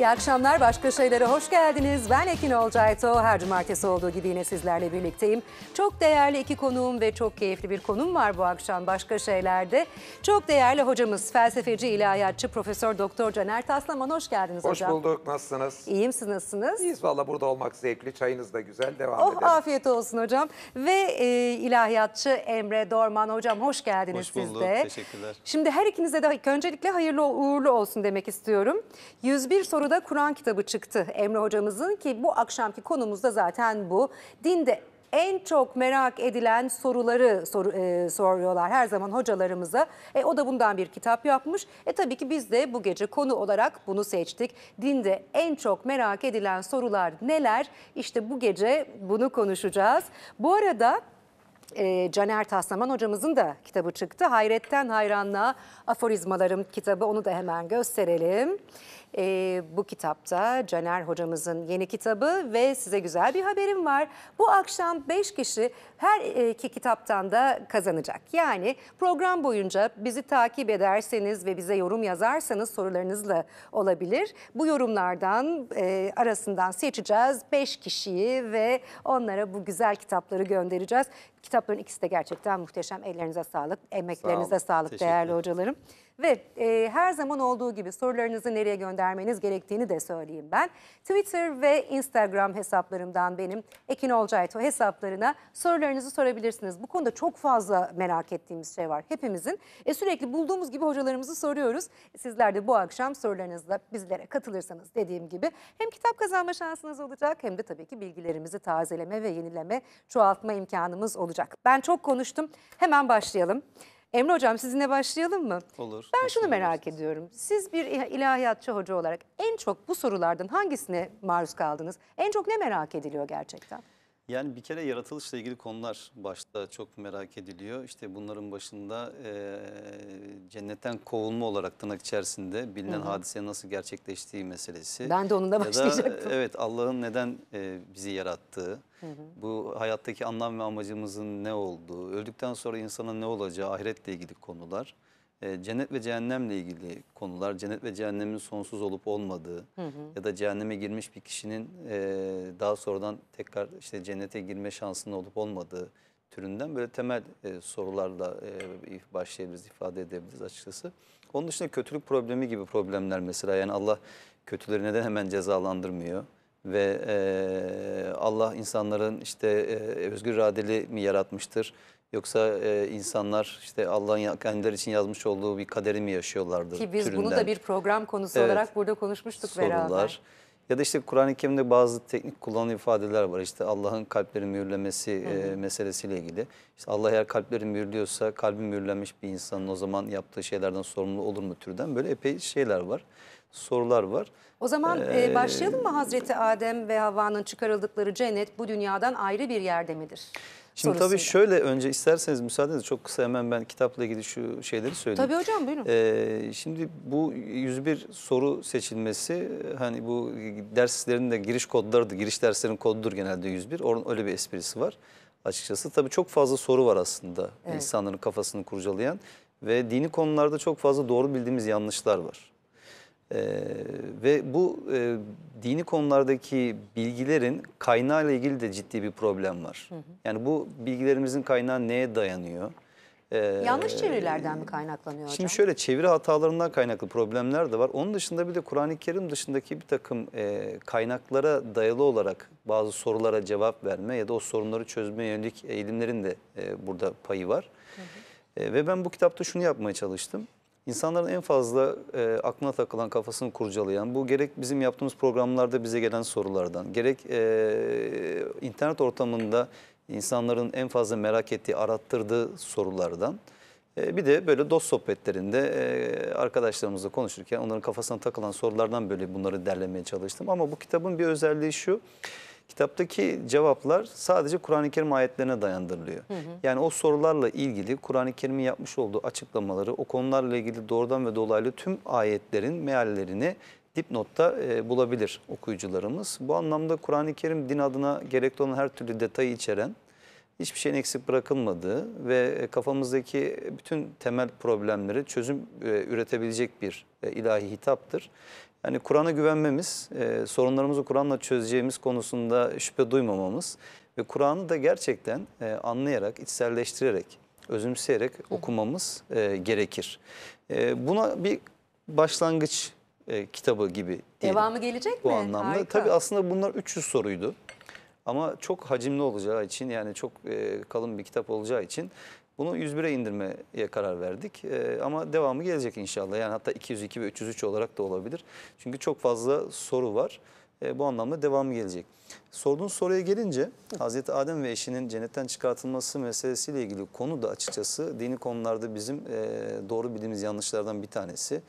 İyi akşamlar, başka şeylere hoş geldiniz. Ben Ekin Olcayto. Her cumartesi olduğu gibi yine sizlerle birlikteyim. Çok değerli iki konuğum ve çok keyifli bir konum var bu akşam başka şeylerde. Çok değerli hocamız, felsefeci, ilahiyatçı Profesör Doktor Caner Taslaman. Hoş geldiniz hoş hocam. Hoş bulduk. Nasılsınız? İyiyim, siz nasılsınız? İyiyiz valla burada olmak zevkli. Çayınız da güzel. Devam oh, edelim. Afiyet olsun hocam. Ve e, ilahiyatçı Emre Dorman hocam hoş geldiniz hoş bulduk. siz Teşekkürler. Şimdi her ikinize de öncelikle hayırlı uğurlu olsun demek istiyorum. 101 soru da Kur'an kitabı çıktı Emre hocamızın ki bu akşamki konumuz da zaten bu. Dinde en çok merak edilen soruları sor, e, soruyorlar her zaman hocalarımıza. E, o da bundan bir kitap yapmış. E tabii ki biz de bu gece konu olarak bunu seçtik. Dinde en çok merak edilen sorular neler? İşte bu gece bunu konuşacağız. Bu arada e, Caner Taslaman hocamızın da kitabı çıktı. Hayretten Hayranlığa Aforizmalarım kitabı onu da hemen gösterelim. E, bu kitapta Caner hocamızın yeni kitabı ve size güzel bir haberim var. Bu akşam 5 kişi her iki kitaptan da kazanacak. Yani program boyunca bizi takip ederseniz ve bize yorum yazarsanız sorularınızla olabilir. Bu yorumlardan e, arasından seçeceğiz 5 kişiyi ve onlara bu güzel kitapları göndereceğiz. Kitapların ikisi de gerçekten muhteşem. Ellerinize sağlık, emeklerinize Sağ sağlık değerli hocalarım. Ve e, her zaman olduğu gibi sorularınızı nereye göndermeniz gerektiğini de söyleyeyim ben. Twitter ve Instagram hesaplarımdan benim Ekin Olcayto hesaplarına sorularınızı sorularınızı sorabilirsiniz. Bu konuda çok fazla merak ettiğimiz şey var hepimizin. E, sürekli bulduğumuz gibi hocalarımızı soruyoruz. Sizler de bu akşam sorularınızla bizlere katılırsanız dediğim gibi hem kitap kazanma şansınız olacak hem de tabii ki bilgilerimizi tazeleme ve yenileme, çoğaltma imkanımız olacak. Ben çok konuştum. Hemen başlayalım. Emre Hocam sizinle başlayalım mı? Olur. Ben şunu merak ediyorum. Siz bir ilahiyatçı hoca olarak en çok bu sorulardan hangisine maruz kaldınız? En çok ne merak ediliyor gerçekten? Yani bir kere yaratılışla ilgili konular başta çok merak ediliyor. İşte bunların başında e, cennetten kovulma olarak tırnak içerisinde bilinen hadise nasıl gerçekleştiği meselesi. Ben de onunla başlayacaktım. Da, evet Allah'ın neden e, bizi yarattığı, hı hı. bu hayattaki anlam ve amacımızın ne olduğu, öldükten sonra insana ne olacağı ahiretle ilgili konular. E, cennet ve cehennemle ilgili konular, cennet ve cehennemin sonsuz olup olmadığı hı hı. ya da cehenneme girmiş bir kişinin e, daha sonradan tekrar işte cennete girme şansının olup olmadığı türünden böyle temel e, sorularla e, başlayabiliriz, ifade edebiliriz açıkçası. Onun dışında kötülük problemi gibi problemler mesela yani Allah kötüleri neden hemen cezalandırmıyor? ve e, Allah insanların işte e, özgür iradeli mi yaratmıştır? Yoksa e, insanlar işte Allah'ın kendileri için yazmış olduğu bir kaderi mi yaşıyorlardı? Ki biz türünden. bunu da bir program konusu evet, olarak burada konuşmuştuk sorunlar. beraber. Ya da işte Kur'an-ı Kerim'de bazı teknik kullanılan ifadeler var. İşte Allah'ın kalpleri mühürlemesi e, hı hı. E, meselesiyle ilgili. İşte Allah eğer kalpleri mühürlüyorsa kalbi mühürlenmiş bir insanın o zaman yaptığı şeylerden sorumlu olur mu türden. Böyle epey şeyler var, sorular var. O zaman e, ee, başlayalım mı Hazreti Adem ve Havva'nın çıkarıldıkları cennet bu dünyadan ayrı bir yerde midir? Şimdi tabii şöyle önce isterseniz müsaadenizle çok kısa hemen ben kitapla ilgili şu şeyleri söyleyeyim. Tabii hocam buyurun. Ee, şimdi bu 101 soru seçilmesi hani bu derslerin de giriş kodlarıdır. Giriş derslerin kodudur genelde 101. Onun öyle bir esprisi var açıkçası. Tabii çok fazla soru var aslında evet. insanların kafasını kurcalayan ve dini konularda çok fazla doğru bildiğimiz yanlışlar var. Ee, ve bu e, dini konulardaki bilgilerin kaynağıyla ilgili de ciddi bir problem var. Hı hı. Yani bu bilgilerimizin kaynağı neye dayanıyor? Ee, Yanlış çevirilerden mi kaynaklanıyor hocam? Şimdi şöyle çeviri hatalarından kaynaklı problemler de var. Onun dışında bir de Kur'an-ı Kerim dışındaki bir takım e, kaynaklara dayalı olarak bazı sorulara cevap verme ya da o sorunları çözmeye yönelik eğilimlerin de e, burada payı var. Hı hı. E, ve ben bu kitapta şunu yapmaya çalıştım. İnsanların en fazla e, aklına takılan, kafasını kurcalayan, bu gerek bizim yaptığımız programlarda bize gelen sorulardan, gerek e, internet ortamında insanların en fazla merak ettiği, arattırdığı sorulardan, e, bir de böyle dost sohbetlerinde e, arkadaşlarımızla konuşurken onların kafasına takılan sorulardan böyle bunları derlemeye çalıştım. Ama bu kitabın bir özelliği şu, Kitaptaki cevaplar sadece Kur'an-ı Kerim ayetlerine dayandırılıyor. Hı hı. Yani o sorularla ilgili Kur'an-ı Kerim'in yapmış olduğu açıklamaları, o konularla ilgili doğrudan ve dolaylı tüm ayetlerin meallerini dipnotta e, bulabilir okuyucularımız. Bu anlamda Kur'an-ı Kerim din adına gerekli olan her türlü detayı içeren, hiçbir şeyin eksik bırakılmadığı ve e, kafamızdaki bütün temel problemleri çözüm e, üretebilecek bir e, ilahi hitaptır hani Kur'an'a güvenmemiz, e, sorunlarımızı Kur'an'la çözeceğimiz konusunda şüphe duymamamız ve Kur'an'ı da gerçekten e, anlayarak, içselleştirerek, özümseyerek Hı. okumamız e, gerekir. E, buna bir başlangıç e, kitabı gibi diyelim. Devamı gelecek Bu mi? Bu anlamda. Harika. Tabii aslında bunlar 300 soruydu. Ama çok hacimli olacağı için yani çok e, kalın bir kitap olacağı için bunu 101'e indirmeye karar verdik e, ama devamı gelecek inşallah. Yani hatta 202 ve 303 olarak da olabilir. Çünkü çok fazla soru var. E, bu anlamda devamı gelecek. Sorduğun soruya gelince Hazreti Adem ve eşinin cennetten çıkartılması meselesiyle ilgili konu da açıkçası dini konularda bizim e, doğru bildiğimiz yanlışlardan bir tanesi.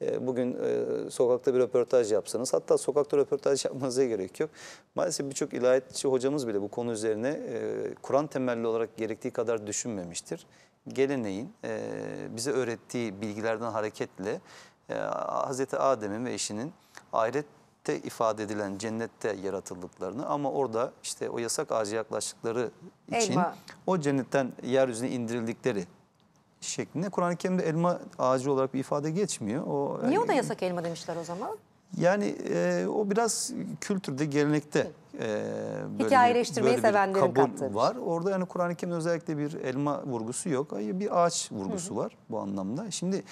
E, bugün e, sokakta bir röportaj yapsanız hatta sokakta röportaj yapmanıza gerek yok. Maalesef birçok ilahiyatçı hocamız bile bu konu üzerine e, Kur'an temelli olarak gerektiği kadar düşünmemiştir. Geleneğin bize öğrettiği bilgilerden hareketle Hz. Adem'in ve eşinin ahiret ifade edilen cennette yaratıldıklarını ama orada işte o yasak ağacı yaklaştıkları için Eyvah. o cennetten yeryüzüne indirildikleri şeklinde. Kur'an-ı Kerim'de elma ağacı olarak bir ifade geçmiyor. O, Niye yani, o da yasak elma demişler o zaman? Yani e, o biraz kültürde, gelenekte e, böyle, hikayeleştirmeyi böyle sevenlerin kabul kattığı. var. Orada yani Kur'an-ı Kerim'de özellikle bir elma vurgusu yok. Hayır bir ağaç vurgusu Hı -hı. var bu anlamda. Şimdi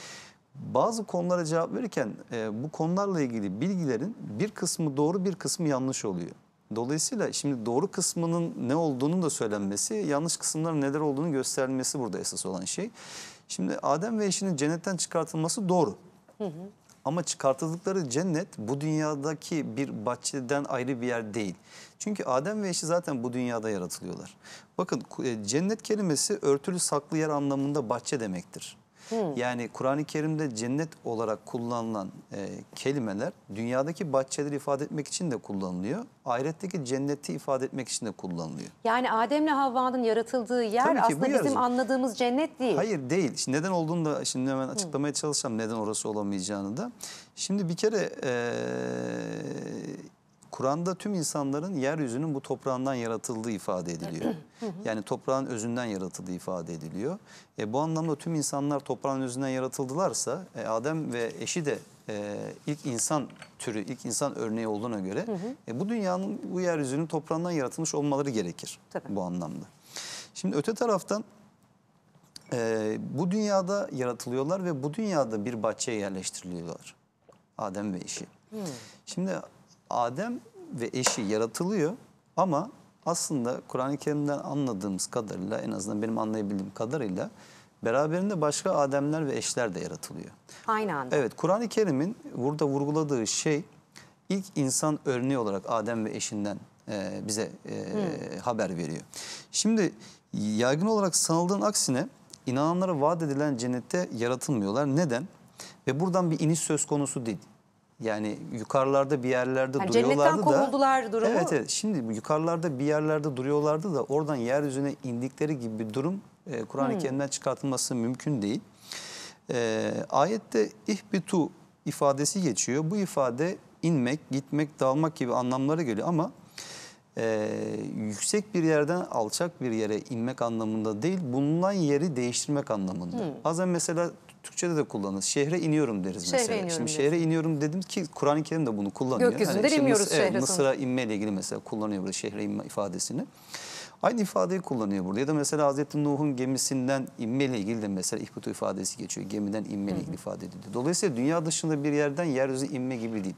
bazı konulara cevap verirken e, bu konularla ilgili bilgilerin bir kısmı doğru bir kısmı yanlış oluyor. Dolayısıyla şimdi doğru kısmının ne olduğunu da söylenmesi, yanlış kısımların neler olduğunu gösterilmesi burada esas olan şey. Şimdi Adem ve eşinin cennetten çıkartılması doğru. Hı hı. Ama çıkartıldıkları cennet bu dünyadaki bir bahçeden ayrı bir yer değil. Çünkü Adem ve eşi zaten bu dünyada yaratılıyorlar. Bakın e, cennet kelimesi örtülü saklı yer anlamında bahçe demektir. Hmm. Yani Kur'an-ı Kerim'de cennet olarak kullanılan e, kelimeler dünyadaki bahçeleri ifade etmek için de kullanılıyor. Ahiretteki cenneti ifade etmek için de kullanılıyor. Yani Adem'le Havva'nın yaratıldığı yer aslında bizim anladığımız cennet değil. Hayır değil. Şimdi neden olduğunu da şimdi hemen hmm. açıklamaya hmm. çalışacağım neden orası olamayacağını da. Şimdi bir kere... E, Kur'an'da tüm insanların yeryüzünün bu toprağından yaratıldığı ifade ediliyor. yani toprağın özünden yaratıldığı ifade ediliyor. E, bu anlamda tüm insanlar toprağın özünden yaratıldılarsa e, Adem ve eşi de e, ilk insan türü, ilk insan örneği olduğuna göre E, bu dünyanın, bu yeryüzünün toprağından yaratılmış olmaları gerekir Tabii. bu anlamda. Şimdi öte taraftan e, bu dünyada yaratılıyorlar ve bu dünyada bir bahçeye yerleştiriliyorlar. Adem ve eşi. Şimdi Adem ve eşi yaratılıyor ama aslında Kur'an-ı Kerim'den anladığımız kadarıyla en azından benim anlayabildiğim kadarıyla beraberinde başka Ademler ve eşler de yaratılıyor. Aynı anda. Evet Kur'an-ı Kerim'in burada vurguladığı şey ilk insan örneği olarak Adem ve eşinden e, bize e, hmm. haber veriyor. Şimdi yaygın olarak sanıldığın aksine inananlara vaat edilen cennette yaratılmıyorlar. Neden? Ve buradan bir iniş söz konusu değil yani yukarılarda bir yerlerde yani duruyorlardı da. Cennetten kovuldular durumu. Evet evet şimdi yukarılarda bir yerlerde duruyorlardı da oradan yeryüzüne indikleri gibi bir durum e, Kur'an-ı hmm. Kerim'den çıkartılması mümkün değil. E, ayette ihbitu ifadesi geçiyor. Bu ifade inmek, gitmek, dalmak gibi anlamlara geliyor ama e, yüksek bir yerden alçak bir yere inmek anlamında değil, bulunan yeri değiştirmek anlamında. Hmm. Bazen mesela Türkçe'de de kullanırız. Şehre iniyorum deriz şehre mesela. Iniyorum şimdi şehre iniyorum dedim ki Kur'an-ı Kerim de bunu kullanıyor. Gökyüzünde yani iniyoruz şehre. Evet, Mısır'a ile ilgili mesela kullanıyor burada şehre inme ifadesini. Aynı ifadeyi kullanıyor burada. Ya da mesela Hazreti Nuh'un gemisinden inme ile ilgili de mesela ihbutu ifadesi geçiyor. Gemiden inme ile ilgili ifade ediliyor. Dolayısıyla dünya dışında bir yerden yeryüzü inme gibi değil.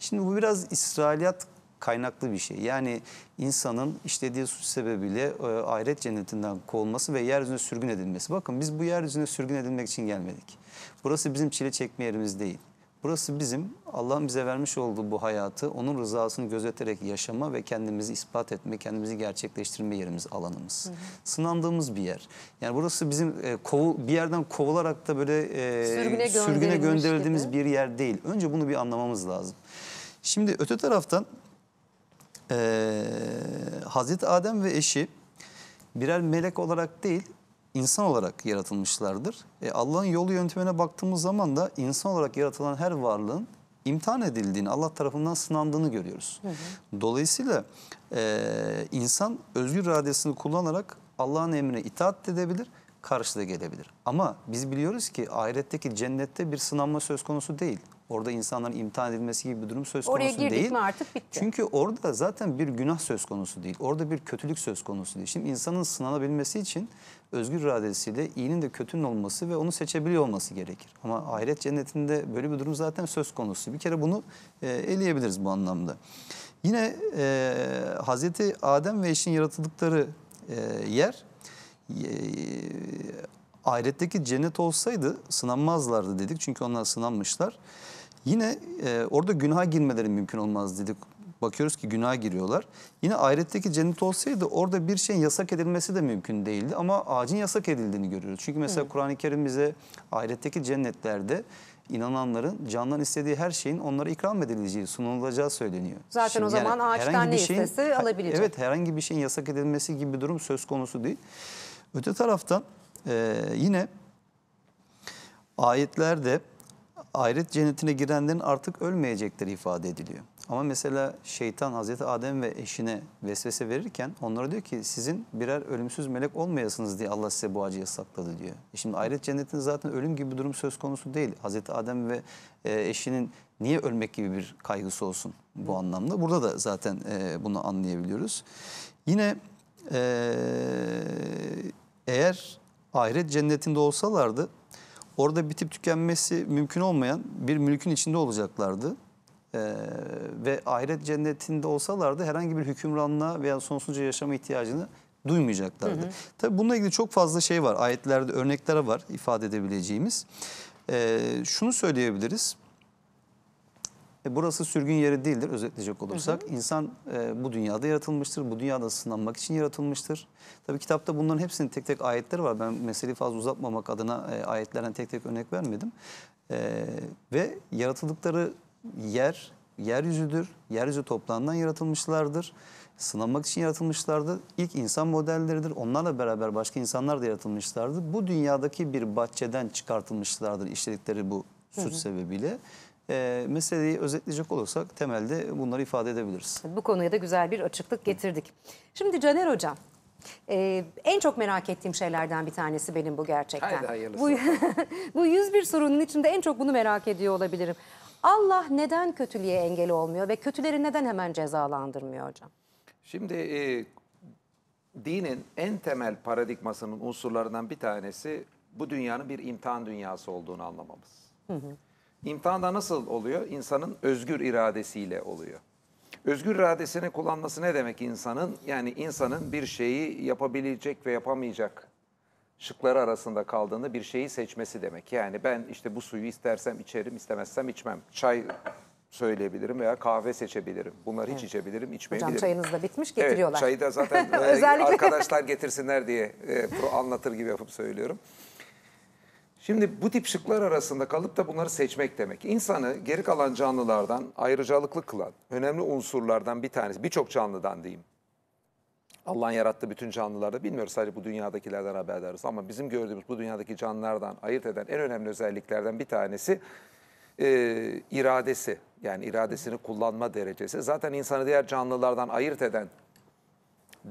Şimdi bu biraz İsrailiyat kaynaklı bir şey. Yani insanın işlediği suç sebebiyle e, ahiret cennetinden kovulması ve yeryüzüne sürgün edilmesi. Bakın biz bu yeryüzüne sürgün edilmek için gelmedik. Burası bizim çile çekme yerimiz değil. Burası bizim Allah'ın bize vermiş olduğu bu hayatı onun rızasını gözeterek yaşama ve kendimizi ispat etme, kendimizi gerçekleştirme yerimiz, alanımız. Hı hı. Sınandığımız bir yer. Yani burası bizim e, kovu, bir yerden kovularak da böyle e, sürgüne, sürgüne gönderildiğimiz gibi. bir yer değil. Önce bunu bir anlamamız lazım. Şimdi öte taraftan e, Hazreti Adem ve eşi birer melek olarak değil insan olarak yaratılmışlardır. E, Allah'ın yolu yöntemine baktığımız zaman da insan olarak yaratılan her varlığın imtihan edildiğini, Allah tarafından sınandığını görüyoruz. Hı hı. Dolayısıyla e, insan özgür iradesini kullanarak Allah'ın emrine itaat edebilir, karşıda gelebilir. Ama biz biliyoruz ki ahiretteki cennette bir sınanma söz konusu değil. Orada insanların imtihan edilmesi gibi bir durum söz konusu Oraya girdik değil. mi artık bitti. Çünkü orada zaten bir günah söz konusu değil. Orada bir kötülük söz konusu değil. Şimdi insanın sınanabilmesi için özgür iradesiyle iyinin de kötünün olması ve onu seçebiliyor olması gerekir. Ama ahiret cennetinde böyle bir durum zaten söz konusu. Bir kere bunu e, eleyebiliriz bu anlamda. Yine e, Hazreti Adem ve eşin yaratıldıkları e, yer e, ahiretteki cennet olsaydı sınanmazlardı dedik. Çünkü onlar sınanmışlar. Yine e, orada günah girmeleri mümkün olmaz dedik. Bakıyoruz ki günah giriyorlar. Yine ayetteki cennet olsaydı orada bir şeyin yasak edilmesi de mümkün değildi. Ama ağacın yasak edildiğini görüyoruz. Çünkü mesela Kur'an-ı Kerim bize ayetteki cennetlerde inananların candan istediği her şeyin onlara ikram edileceği, sunulacağı söyleniyor. Zaten Şimdi o zaman yani ağaçtan ne şeyin, istese alabilecek. Evet herhangi bir şeyin yasak edilmesi gibi bir durum söz konusu değil. Öte taraftan e, yine ayetlerde ahiret cennetine girenlerin artık ölmeyecekleri ifade ediliyor. Ama mesela şeytan Hazreti Adem ve eşine vesvese verirken onlara diyor ki sizin birer ölümsüz melek olmayasınız diye Allah size bu acıyı yasakladı diyor. E şimdi ahiret cennetinde zaten ölüm gibi bir durum söz konusu değil. Hazreti Adem ve e, eşinin niye ölmek gibi bir kaygısı olsun bu anlamda. Burada da zaten e, bunu anlayabiliyoruz. Yine eğer ahiret cennetinde olsalardı orada bitip tükenmesi mümkün olmayan bir mülkün içinde olacaklardı. Ee, ve ahiret cennetinde olsalardı herhangi bir hükümranlığa veya sonsuzca yaşama ihtiyacını duymayacaklardı. Hı hı. Tabii bununla ilgili çok fazla şey var. Ayetlerde örnekler var ifade edebileceğimiz. Ee, şunu söyleyebiliriz. E, burası sürgün yeri değildir özetleyecek olursak. Hı hı. İnsan e, bu dünyada yaratılmıştır. Bu dünyada sınanmak için yaratılmıştır. Tabii kitapta bunların hepsinin tek tek ayetleri var. Ben meseleyi fazla uzatmamak adına e, ayetlerden tek tek örnek vermedim. E, ve yaratıldıkları yer yeryüzüdür. Yeryüzü toplandan yaratılmışlardır. Sınanmak için yaratılmışlardı. İlk insan modelleridir. Onlarla beraber başka insanlar da yaratılmışlardı. Bu dünyadaki bir bahçeden çıkartılmışlardır işledikleri bu suç hı hı. sebebiyle. E, meseleyi özetleyecek olursak temelde bunları ifade edebiliriz. Bu konuya da güzel bir açıklık getirdik. Şimdi Caner Hocam, ee, en çok merak ettiğim şeylerden bir tanesi benim bu gerçekten. Haydi Bu, bu 101 sorunun içinde en çok bunu merak ediyor olabilirim. Allah neden kötülüğe engel olmuyor ve kötüleri neden hemen cezalandırmıyor hocam? Şimdi e, dinin en temel paradigmasının unsurlarından bir tanesi bu dünyanın bir imtihan dünyası olduğunu anlamamız. Hı hı. İmtihan da nasıl oluyor? İnsanın özgür iradesiyle oluyor. Özgür iradesini kullanması ne demek insanın? Yani insanın bir şeyi yapabilecek ve yapamayacak şıkları arasında kaldığını bir şeyi seçmesi demek. Yani ben işte bu suyu istersem içerim, istemezsem içmem. Çay söyleyebilirim veya kahve seçebilirim. Bunları hiç evet. içebilirim, içmeyebilirim. Hocam çayınız da bitmiş getiriyorlar. Evet, çayı da zaten e, Özellikle... arkadaşlar getirsinler diye e, anlatır gibi yapıp söylüyorum. Şimdi bu tip şıklar arasında kalıp da bunları seçmek demek. İnsanı geri kalan canlılardan ayrıcalıklı kılan önemli unsurlardan bir tanesi, birçok canlıdan diyeyim. Allah'ın yarattığı bütün canlılarda bilmiyoruz sadece bu dünyadakilerden haberdarız ama bizim gördüğümüz bu dünyadaki canlılardan ayırt eden en önemli özelliklerden bir tanesi e, iradesi. Yani iradesini kullanma derecesi. Zaten insanı diğer canlılardan ayırt eden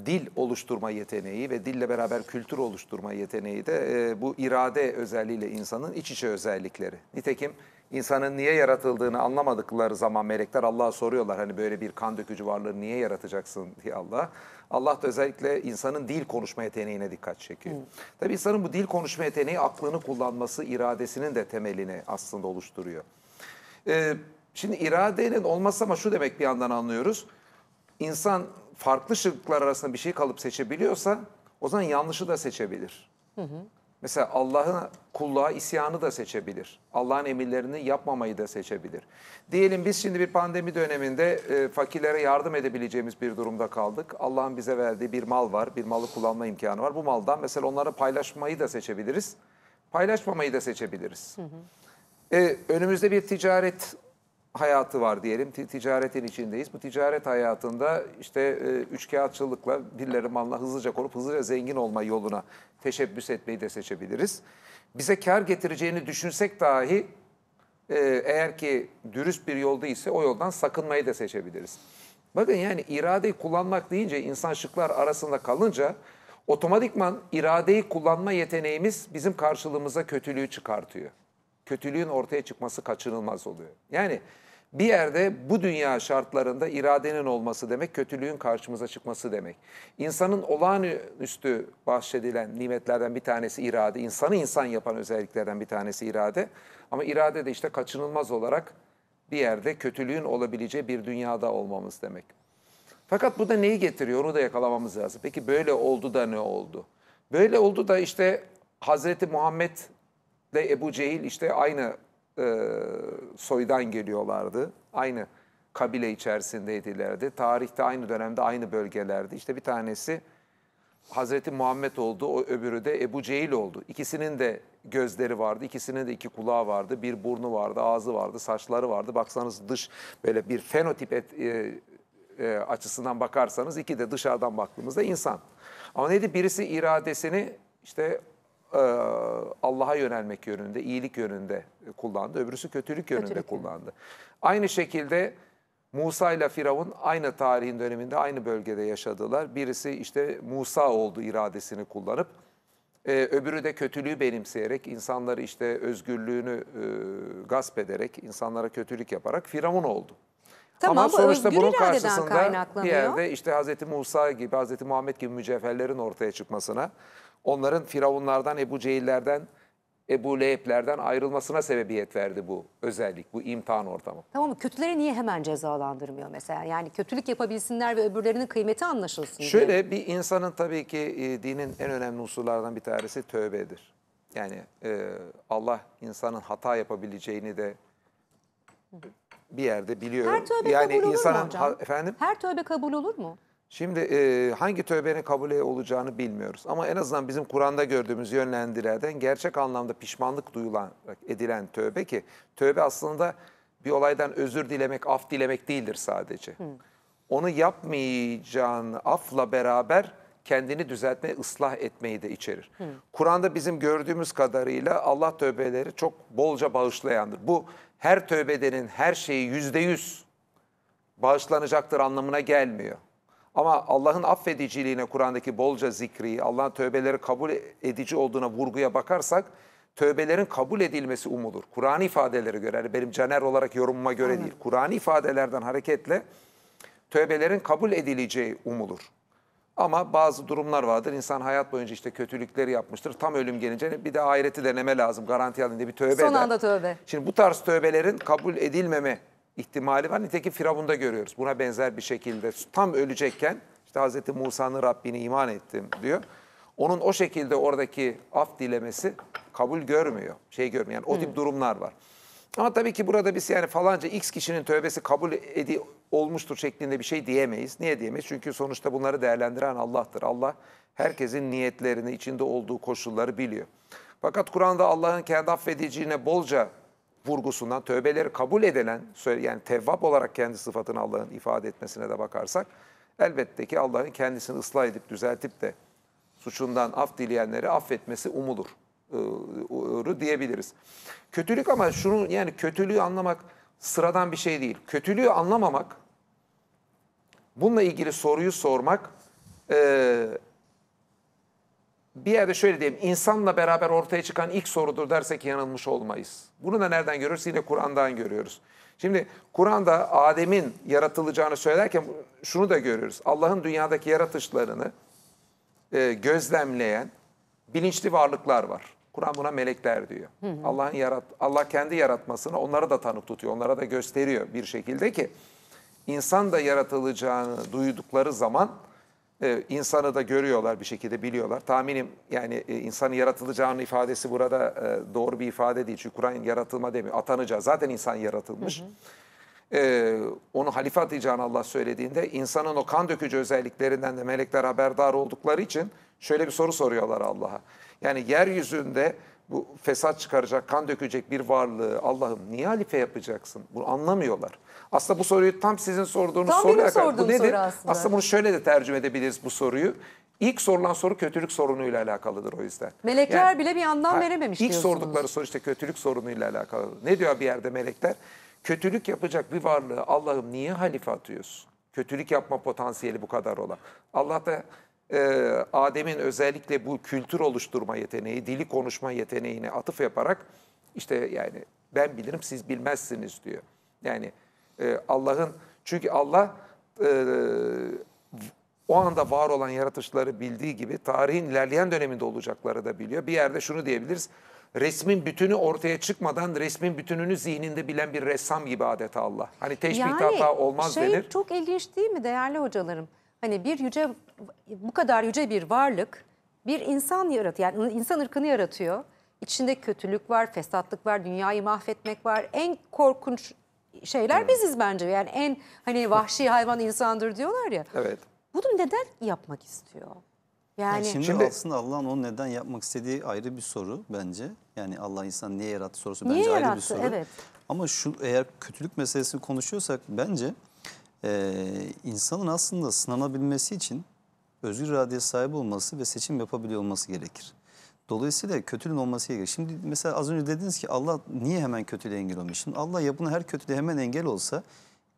dil oluşturma yeteneği ve dille beraber kültür oluşturma yeteneği de e, bu irade özelliğiyle insanın iç içe özellikleri. Nitekim insanın niye yaratıldığını anlamadıkları zaman melekler Allah'a soruyorlar hani böyle bir kan dökücü varlığı niye yaratacaksın diye Allah. Allah da özellikle insanın dil konuşma yeteneğine dikkat çekiyor. Hmm. Tabii insanın bu dil konuşma yeteneği aklını kullanması iradesinin de temelini aslında oluşturuyor. Ee, şimdi iradenin olması ama şu demek bir yandan anlıyoruz. İnsan farklı şıklar arasında bir şey kalıp seçebiliyorsa o zaman yanlışı da seçebilir. Hı hı. Mesela Allah'ın kulluğa isyanı da seçebilir. Allah'ın emirlerini yapmamayı da seçebilir. Diyelim biz şimdi bir pandemi döneminde e, fakirlere yardım edebileceğimiz bir durumda kaldık. Allah'ın bize verdiği bir mal var, bir malı kullanma imkanı var. Bu maldan mesela onlara paylaşmayı da seçebiliriz. Paylaşmamayı da seçebiliriz. Hı hı. E, önümüzde bir ticaret hayatı var diyelim. T ticaretin içindeyiz. Bu ticaret hayatında işte e, üçkağıtçılıkla birileri malına hızlıca konup hızlıca zengin olma yoluna teşebbüs etmeyi de seçebiliriz. Bize kar getireceğini düşünsek dahi e, eğer ki dürüst bir yolda ise o yoldan sakınmayı da seçebiliriz. Bakın yani iradeyi kullanmak deyince insan şıklar arasında kalınca otomatikman iradeyi kullanma yeteneğimiz bizim karşılığımıza kötülüğü çıkartıyor. Kötülüğün ortaya çıkması kaçınılmaz oluyor. Yani bir yerde bu dünya şartlarında iradenin olması demek, kötülüğün karşımıza çıkması demek. İnsanın olağanüstü bahşedilen nimetlerden bir tanesi irade, insanı insan yapan özelliklerden bir tanesi irade. Ama irade de işte kaçınılmaz olarak bir yerde kötülüğün olabileceği bir dünyada olmamız demek. Fakat bu da neyi getiriyor onu da yakalamamız lazım. Peki böyle oldu da ne oldu? Böyle oldu da işte Hazreti Muhammed ile Ebu Cehil işte aynı e, soydan geliyorlardı. Aynı kabile içerisindeydilerdi. Tarihte aynı dönemde aynı bölgelerdi. İşte bir tanesi Hazreti Muhammed oldu, o öbürü de Ebu Cehil oldu. İkisinin de gözleri vardı, ikisinin de iki kulağı vardı, bir burnu vardı, ağzı vardı, saçları vardı. Baksanız dış böyle bir fenotip et, e, e, açısından bakarsanız iki de dışarıdan baktığımızda insan. Ama neydi? Birisi iradesini işte e, Allah'a yönelmek yönünde, iyilik yönünde kullandı. Öbürüsü kötülük yönünde kötülük. kullandı. Aynı şekilde Musa ile Firavun aynı tarihin döneminde aynı bölgede yaşadılar. Birisi işte Musa oldu iradesini kullanıp ee, öbürü de kötülüğü benimseyerek, insanları işte özgürlüğünü e, gasp ederek, insanlara kötülük yaparak Firavun oldu. Tamam, Ama sonuçta bunun karşısında bir yerde işte Hz. Musa gibi, Hz. Muhammed gibi mücevherlerin ortaya çıkmasına onların Firavunlardan, Ebu Cehillerden, Ebu Leheb'lerden ayrılmasına sebebiyet verdi bu özellik, bu imtihan ortamı. Tamam mı? Kötüleri niye hemen cezalandırmıyor mesela? Yani kötülük yapabilsinler ve öbürlerinin kıymeti anlaşılsın diye. Şöyle bir insanın tabii ki e, dinin en önemli unsurlardan bir tanesi tövbedir. Yani e, Allah insanın hata yapabileceğini de bir yerde biliyor. Her tövbe yani kabul olur mu hocam? Ha, efendim? Her tövbe kabul olur mu? Şimdi e, hangi tövbenin kabul olacağını bilmiyoruz. Ama en azından bizim Kur'an'da gördüğümüz yönlendilerden gerçek anlamda pişmanlık duyulan, edilen tövbe ki tövbe aslında bir olaydan özür dilemek, af dilemek değildir sadece. Hı. Onu yapmayacağın afla beraber kendini düzeltme, ıslah etmeyi de içerir. Kur'an'da bizim gördüğümüz kadarıyla Allah tövbeleri çok bolca bağışlayandır. Bu her tövbedenin her şeyi yüzde yüz bağışlanacaktır anlamına gelmiyor. Ama Allah'ın affediciliğine Kur'an'daki bolca zikri, Allah'ın tövbeleri kabul edici olduğuna vurguya bakarsak tövbelerin kabul edilmesi umulur. Kur'an ifadeleri göre, yani benim caner olarak yorumuma göre Anladım. değil, Kur'an ifadelerden hareketle tövbelerin kabul edileceği umulur. Ama bazı durumlar vardır. İnsan hayat boyunca işte kötülükleri yapmıştır. Tam ölüm gelince bir de ahireti deneme lazım. Garanti alın bir tövbe Son eder. anda tövbe. Şimdi bu tarz tövbelerin kabul edilmeme ihtimali var. Nitekim Firavun'da görüyoruz. Buna benzer bir şekilde tam ölecekken işte Hz. Musa'nın Rabbini iman ettim diyor. Onun o şekilde oradaki af dilemesi kabul görmüyor. Şey görmüyor. Yani o tip hmm. durumlar var. Ama tabii ki burada biz yani falanca X kişinin tövbesi kabul edi olmuştur şeklinde bir şey diyemeyiz. Niye diyemeyiz? Çünkü sonuçta bunları değerlendiren Allah'tır. Allah herkesin niyetlerini, içinde olduğu koşulları biliyor. Fakat Kur'an'da Allah'ın kendi affediciliğine bolca vurgusundan tövbeleri kabul edilen, yani tevvap olarak kendi sıfatını Allah'ın ifade etmesine de bakarsak, elbette ki Allah'ın kendisini ıslah edip düzeltip de suçundan af dileyenleri affetmesi umulur ıı, diyebiliriz. Kötülük ama şunu yani kötülüğü anlamak sıradan bir şey değil. Kötülüğü anlamamak, bununla ilgili soruyu sormak, ıı, bir yerde şöyle diyeyim insanla beraber ortaya çıkan ilk sorudur dersek yanılmış olmayız. Bunu da nereden görüyoruz? Yine Kur'an'dan görüyoruz. Şimdi Kur'an'da Adem'in yaratılacağını söylerken şunu da görüyoruz. Allah'ın dünyadaki yaratışlarını e, gözlemleyen bilinçli varlıklar var. Kur'an buna melekler diyor. Allah'ın yarat Allah kendi yaratmasını onlara da tanık tutuyor. Onlara da gösteriyor bir şekilde ki insan da yaratılacağını duydukları zaman e, insanı da görüyorlar bir şekilde biliyorlar. Tahminim yani e, insanın yaratılacağının ifadesi burada e, doğru bir ifade değil. Çünkü Kur'an yaratılma demiyor. Atanacağı zaten insan yaratılmış. Hı hı. Ee, onu halife atacağını Allah söylediğinde insanın o kan dökücü özelliklerinden de melekler haberdar oldukları için şöyle bir soru soruyorlar Allah'a. Yani yeryüzünde bu fesat çıkaracak, kan dökecek bir varlığı Allah'ım niye halife yapacaksın? Bunu anlamıyorlar. Aslında bu soruyu tam sizin sorduğunuz tam soruya kadar. Bu nedir? Soru aslında. aslında bunu şöyle de tercüme edebiliriz bu soruyu. İlk sorulan soru kötülük sorunuyla alakalıdır o yüzden. Melekler yani, bile bir anlam verememiş ilk diyorsunuz. İlk sordukları soru işte kötülük sorunuyla alakalı. Ne diyor bir yerde melekler? Kötülük yapacak bir varlığı Allah'ım niye halife atıyorsun? Kötülük yapma potansiyeli bu kadar olan. Allah da ee, Adem'in özellikle bu kültür oluşturma yeteneği, dili konuşma yeteneğine atıf yaparak işte yani ben bilirim siz bilmezsiniz diyor. Yani e, Allah'ın çünkü Allah e, o anda var olan yaratışları bildiği gibi tarihin ilerleyen döneminde olacakları da biliyor. Bir yerde şunu diyebiliriz. Resmin bütünü ortaya çıkmadan resmin bütününü zihninde bilen bir ressam gibi adeta Allah. Hani teşbih yani, hata olmaz şey, denir. Çok ilginç değil mi değerli hocalarım? hani bir yüce bu kadar yüce bir varlık bir insan yarat yani insan ırkını yaratıyor. İçinde kötülük var, fesatlık var, dünyayı mahvetmek var. En korkunç şeyler evet. biziz bence. Yani en hani vahşi hayvan insandır diyorlar ya. Evet. Bunu neden yapmak istiyor? Yani, yani şimdi, şimdi aslında Allah'ın onu neden yapmak istediği ayrı bir soru bence. Yani Allah insan niye yarattı sorusu niye bence yarattı? ayrı bir soru. Evet. Ama şu eğer kötülük meselesini konuşuyorsak bence e, insanın aslında sınanabilmesi için özgür iradeye sahip olması ve seçim yapabiliyor olması gerekir. Dolayısıyla kötülüğün olması gerekir. Şimdi mesela az önce dediniz ki Allah niye hemen kötülüğe engel olmuş? Şimdi Allah yapını her kötülüğe hemen engel olsa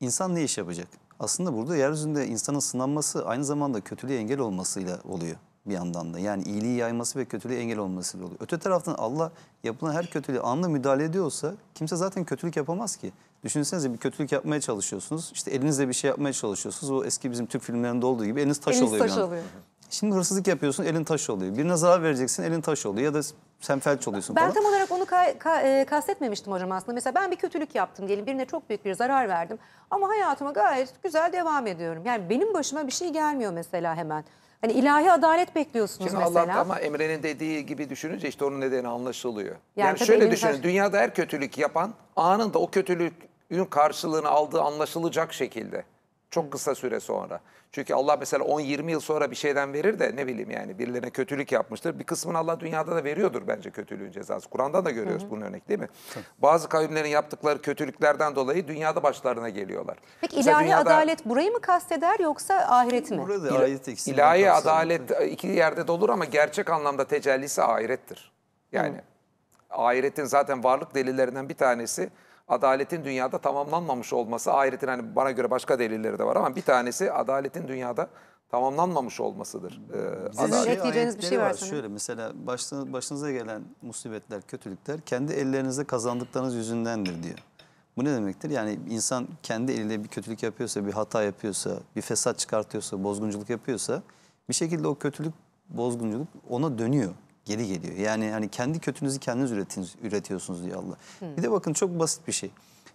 insan ne iş yapacak? Aslında burada yeryüzünde insanın sınanması aynı zamanda kötülüğe engel olmasıyla oluyor bir yandan da. Yani iyiliği yayması ve kötülüğü engel olması oluyor. Öte taraftan Allah yapılan her kötülüğe anında müdahale ediyorsa kimse zaten kötülük yapamaz ki. Düşünsenize bir kötülük yapmaya çalışıyorsunuz. İşte elinizle bir şey yapmaya çalışıyorsunuz. O eski bizim Türk filmlerinde olduğu gibi eliniz taş eliniz oluyor. Taş oluyor. Şimdi hırsızlık yapıyorsun elin taş oluyor. Birine zarar vereceksin elin taş oluyor ya da sen felç oluyorsun ben falan. Ben tam olarak onu ka ka e, kastetmemiştim hocam aslında. Mesela ben bir kötülük yaptım diyelim birine çok büyük bir zarar verdim. Ama hayatıma gayet güzel devam ediyorum. Yani benim başıma bir şey gelmiyor mesela hemen. Hani ilahi adalet bekliyorsunuz Şimdi mesela. Allah ama Emre'nin dediği gibi düşününce işte onun nedeni anlaşılıyor. Yani, yani şöyle düşünün. Baş... Dünyada her kötülük yapan anında o kötülüğün karşılığını aldığı anlaşılacak şekilde. Çok kısa süre sonra. Çünkü Allah mesela 10-20 yıl sonra bir şeyden verir de ne bileyim yani birilerine kötülük yapmıştır. Bir kısmını Allah dünyada da veriyordur bence kötülüğün cezası. Kur'an'dan da görüyoruz hı hı. bunun örnek değil mi? Hı. Bazı kavimlerin yaptıkları kötülüklerden dolayı dünyada başlarına geliyorlar. Peki mesela ilahi dünyada, adalet burayı mı kasteder yoksa ahiret mi? Burada İl, ayet ilahi adalet hı. iki yerde de olur ama gerçek anlamda tecellisi ahirettir. Yani hı. ahiretin zaten varlık delillerinden bir tanesi adaletin dünyada tamamlanmamış olması ahiretin hani bana göre başka delilleri de var ama bir tanesi adaletin dünyada tamamlanmamış olmasıdır. Ee, Sizin şey ekleyeceğiniz bir şey var. var. Şöyle mesela başınız, başınıza gelen musibetler, kötülükler kendi ellerinizde kazandıklarınız yüzündendir diyor. Bu ne demektir? Yani insan kendi eliyle bir kötülük yapıyorsa, bir hata yapıyorsa, bir fesat çıkartıyorsa, bozgunculuk yapıyorsa bir şekilde o kötülük, bozgunculuk ona dönüyor geri geliyor. Yani hani kendi kötünüzü kendiniz üretiniz, üretiyorsunuz diyor Allah. Hmm. Bir de bakın çok basit bir şey.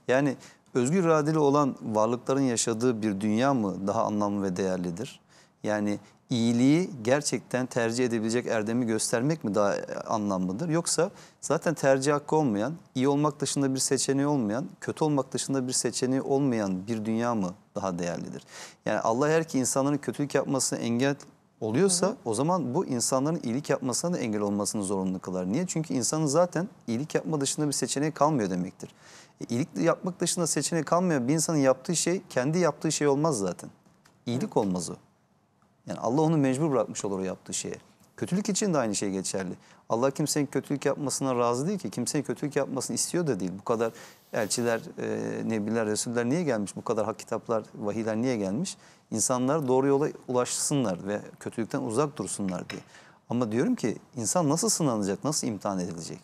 Yani özgür iradeli olan varlıkların yaşadığı bir dünya mı daha anlamlı ve değerlidir? Yani iyiliği gerçekten tercih edebilecek erdemi göstermek mi daha e, anlamlıdır? Yoksa zaten tercih hakkı olmayan, iyi olmak dışında bir seçeneği olmayan, kötü olmak dışında bir seçeneği olmayan bir dünya mı daha değerlidir? Yani Allah her ki insanların kötülük yapmasını engel oluyorsa hı hı. o zaman bu insanların iyilik yapmasına da engel olmasını zorunlu kılar. Niye? Çünkü insanın zaten iyilik yapma dışında bir seçeneği kalmıyor demektir. E, iyilik yapmak dışında seçeneği kalmıyor. Bir insanın yaptığı şey kendi yaptığı şey olmaz zaten. İyilik olmaz o. Yani Allah onu mecbur bırakmış olur o yaptığı şeye. Kötülük için de aynı şey geçerli. Allah kimsenin kötülük yapmasına razı değil ki. Kimsenin kötülük yapmasını istiyor da değil. Bu kadar Elçiler, e, nebiler, resuller niye gelmiş? Bu kadar hak kitaplar, vahiyler niye gelmiş? İnsanlar doğru yola ulaşsınlar ve kötülükten uzak dursunlar diye. Ama diyorum ki insan nasıl sınanacak, nasıl imtihan edilecek?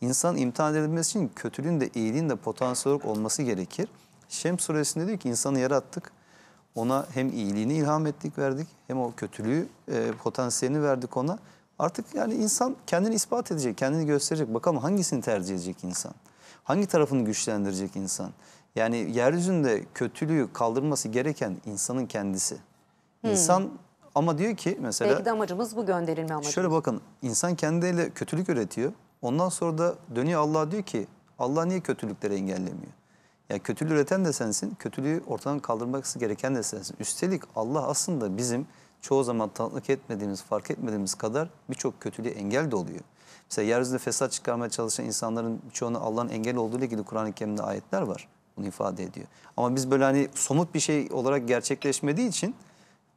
İnsan imtihan edilmesi için kötülüğün de iyiliğin de potansiyel olması gerekir. Şem suresinde diyor ki insanı yarattık. Ona hem iyiliğini ilham ettik, verdik. Hem o kötülüğü, e, potansiyelini verdik ona. Artık yani insan kendini ispat edecek, kendini gösterecek. Bakalım hangisini tercih edecek insan? hangi tarafını güçlendirecek insan? Yani yeryüzünde kötülüğü kaldırması gereken insanın kendisi. Hmm. İnsan hmm. ama diyor ki mesela... Belki de amacımız bu gönderilme amacı. Şöyle bakın insan kendiyle kötülük üretiyor. Ondan sonra da dönüyor Allah diyor ki Allah niye kötülükleri engellemiyor? Yani kötülüğü üreten de sensin, kötülüğü ortadan kaldırmak gereken de sensin. Üstelik Allah aslında bizim çoğu zaman tanıklık etmediğimiz, fark etmediğimiz kadar birçok kötülüğe engel de oluyor. Mesela yeryüzünde fesat çıkarmaya çalışan insanların çoğuna Allah'ın engel olduğu ile ilgili Kur'an-ı Kerim'de ayetler var. Bunu ifade ediyor. Ama biz böyle hani somut bir şey olarak gerçekleşmediği için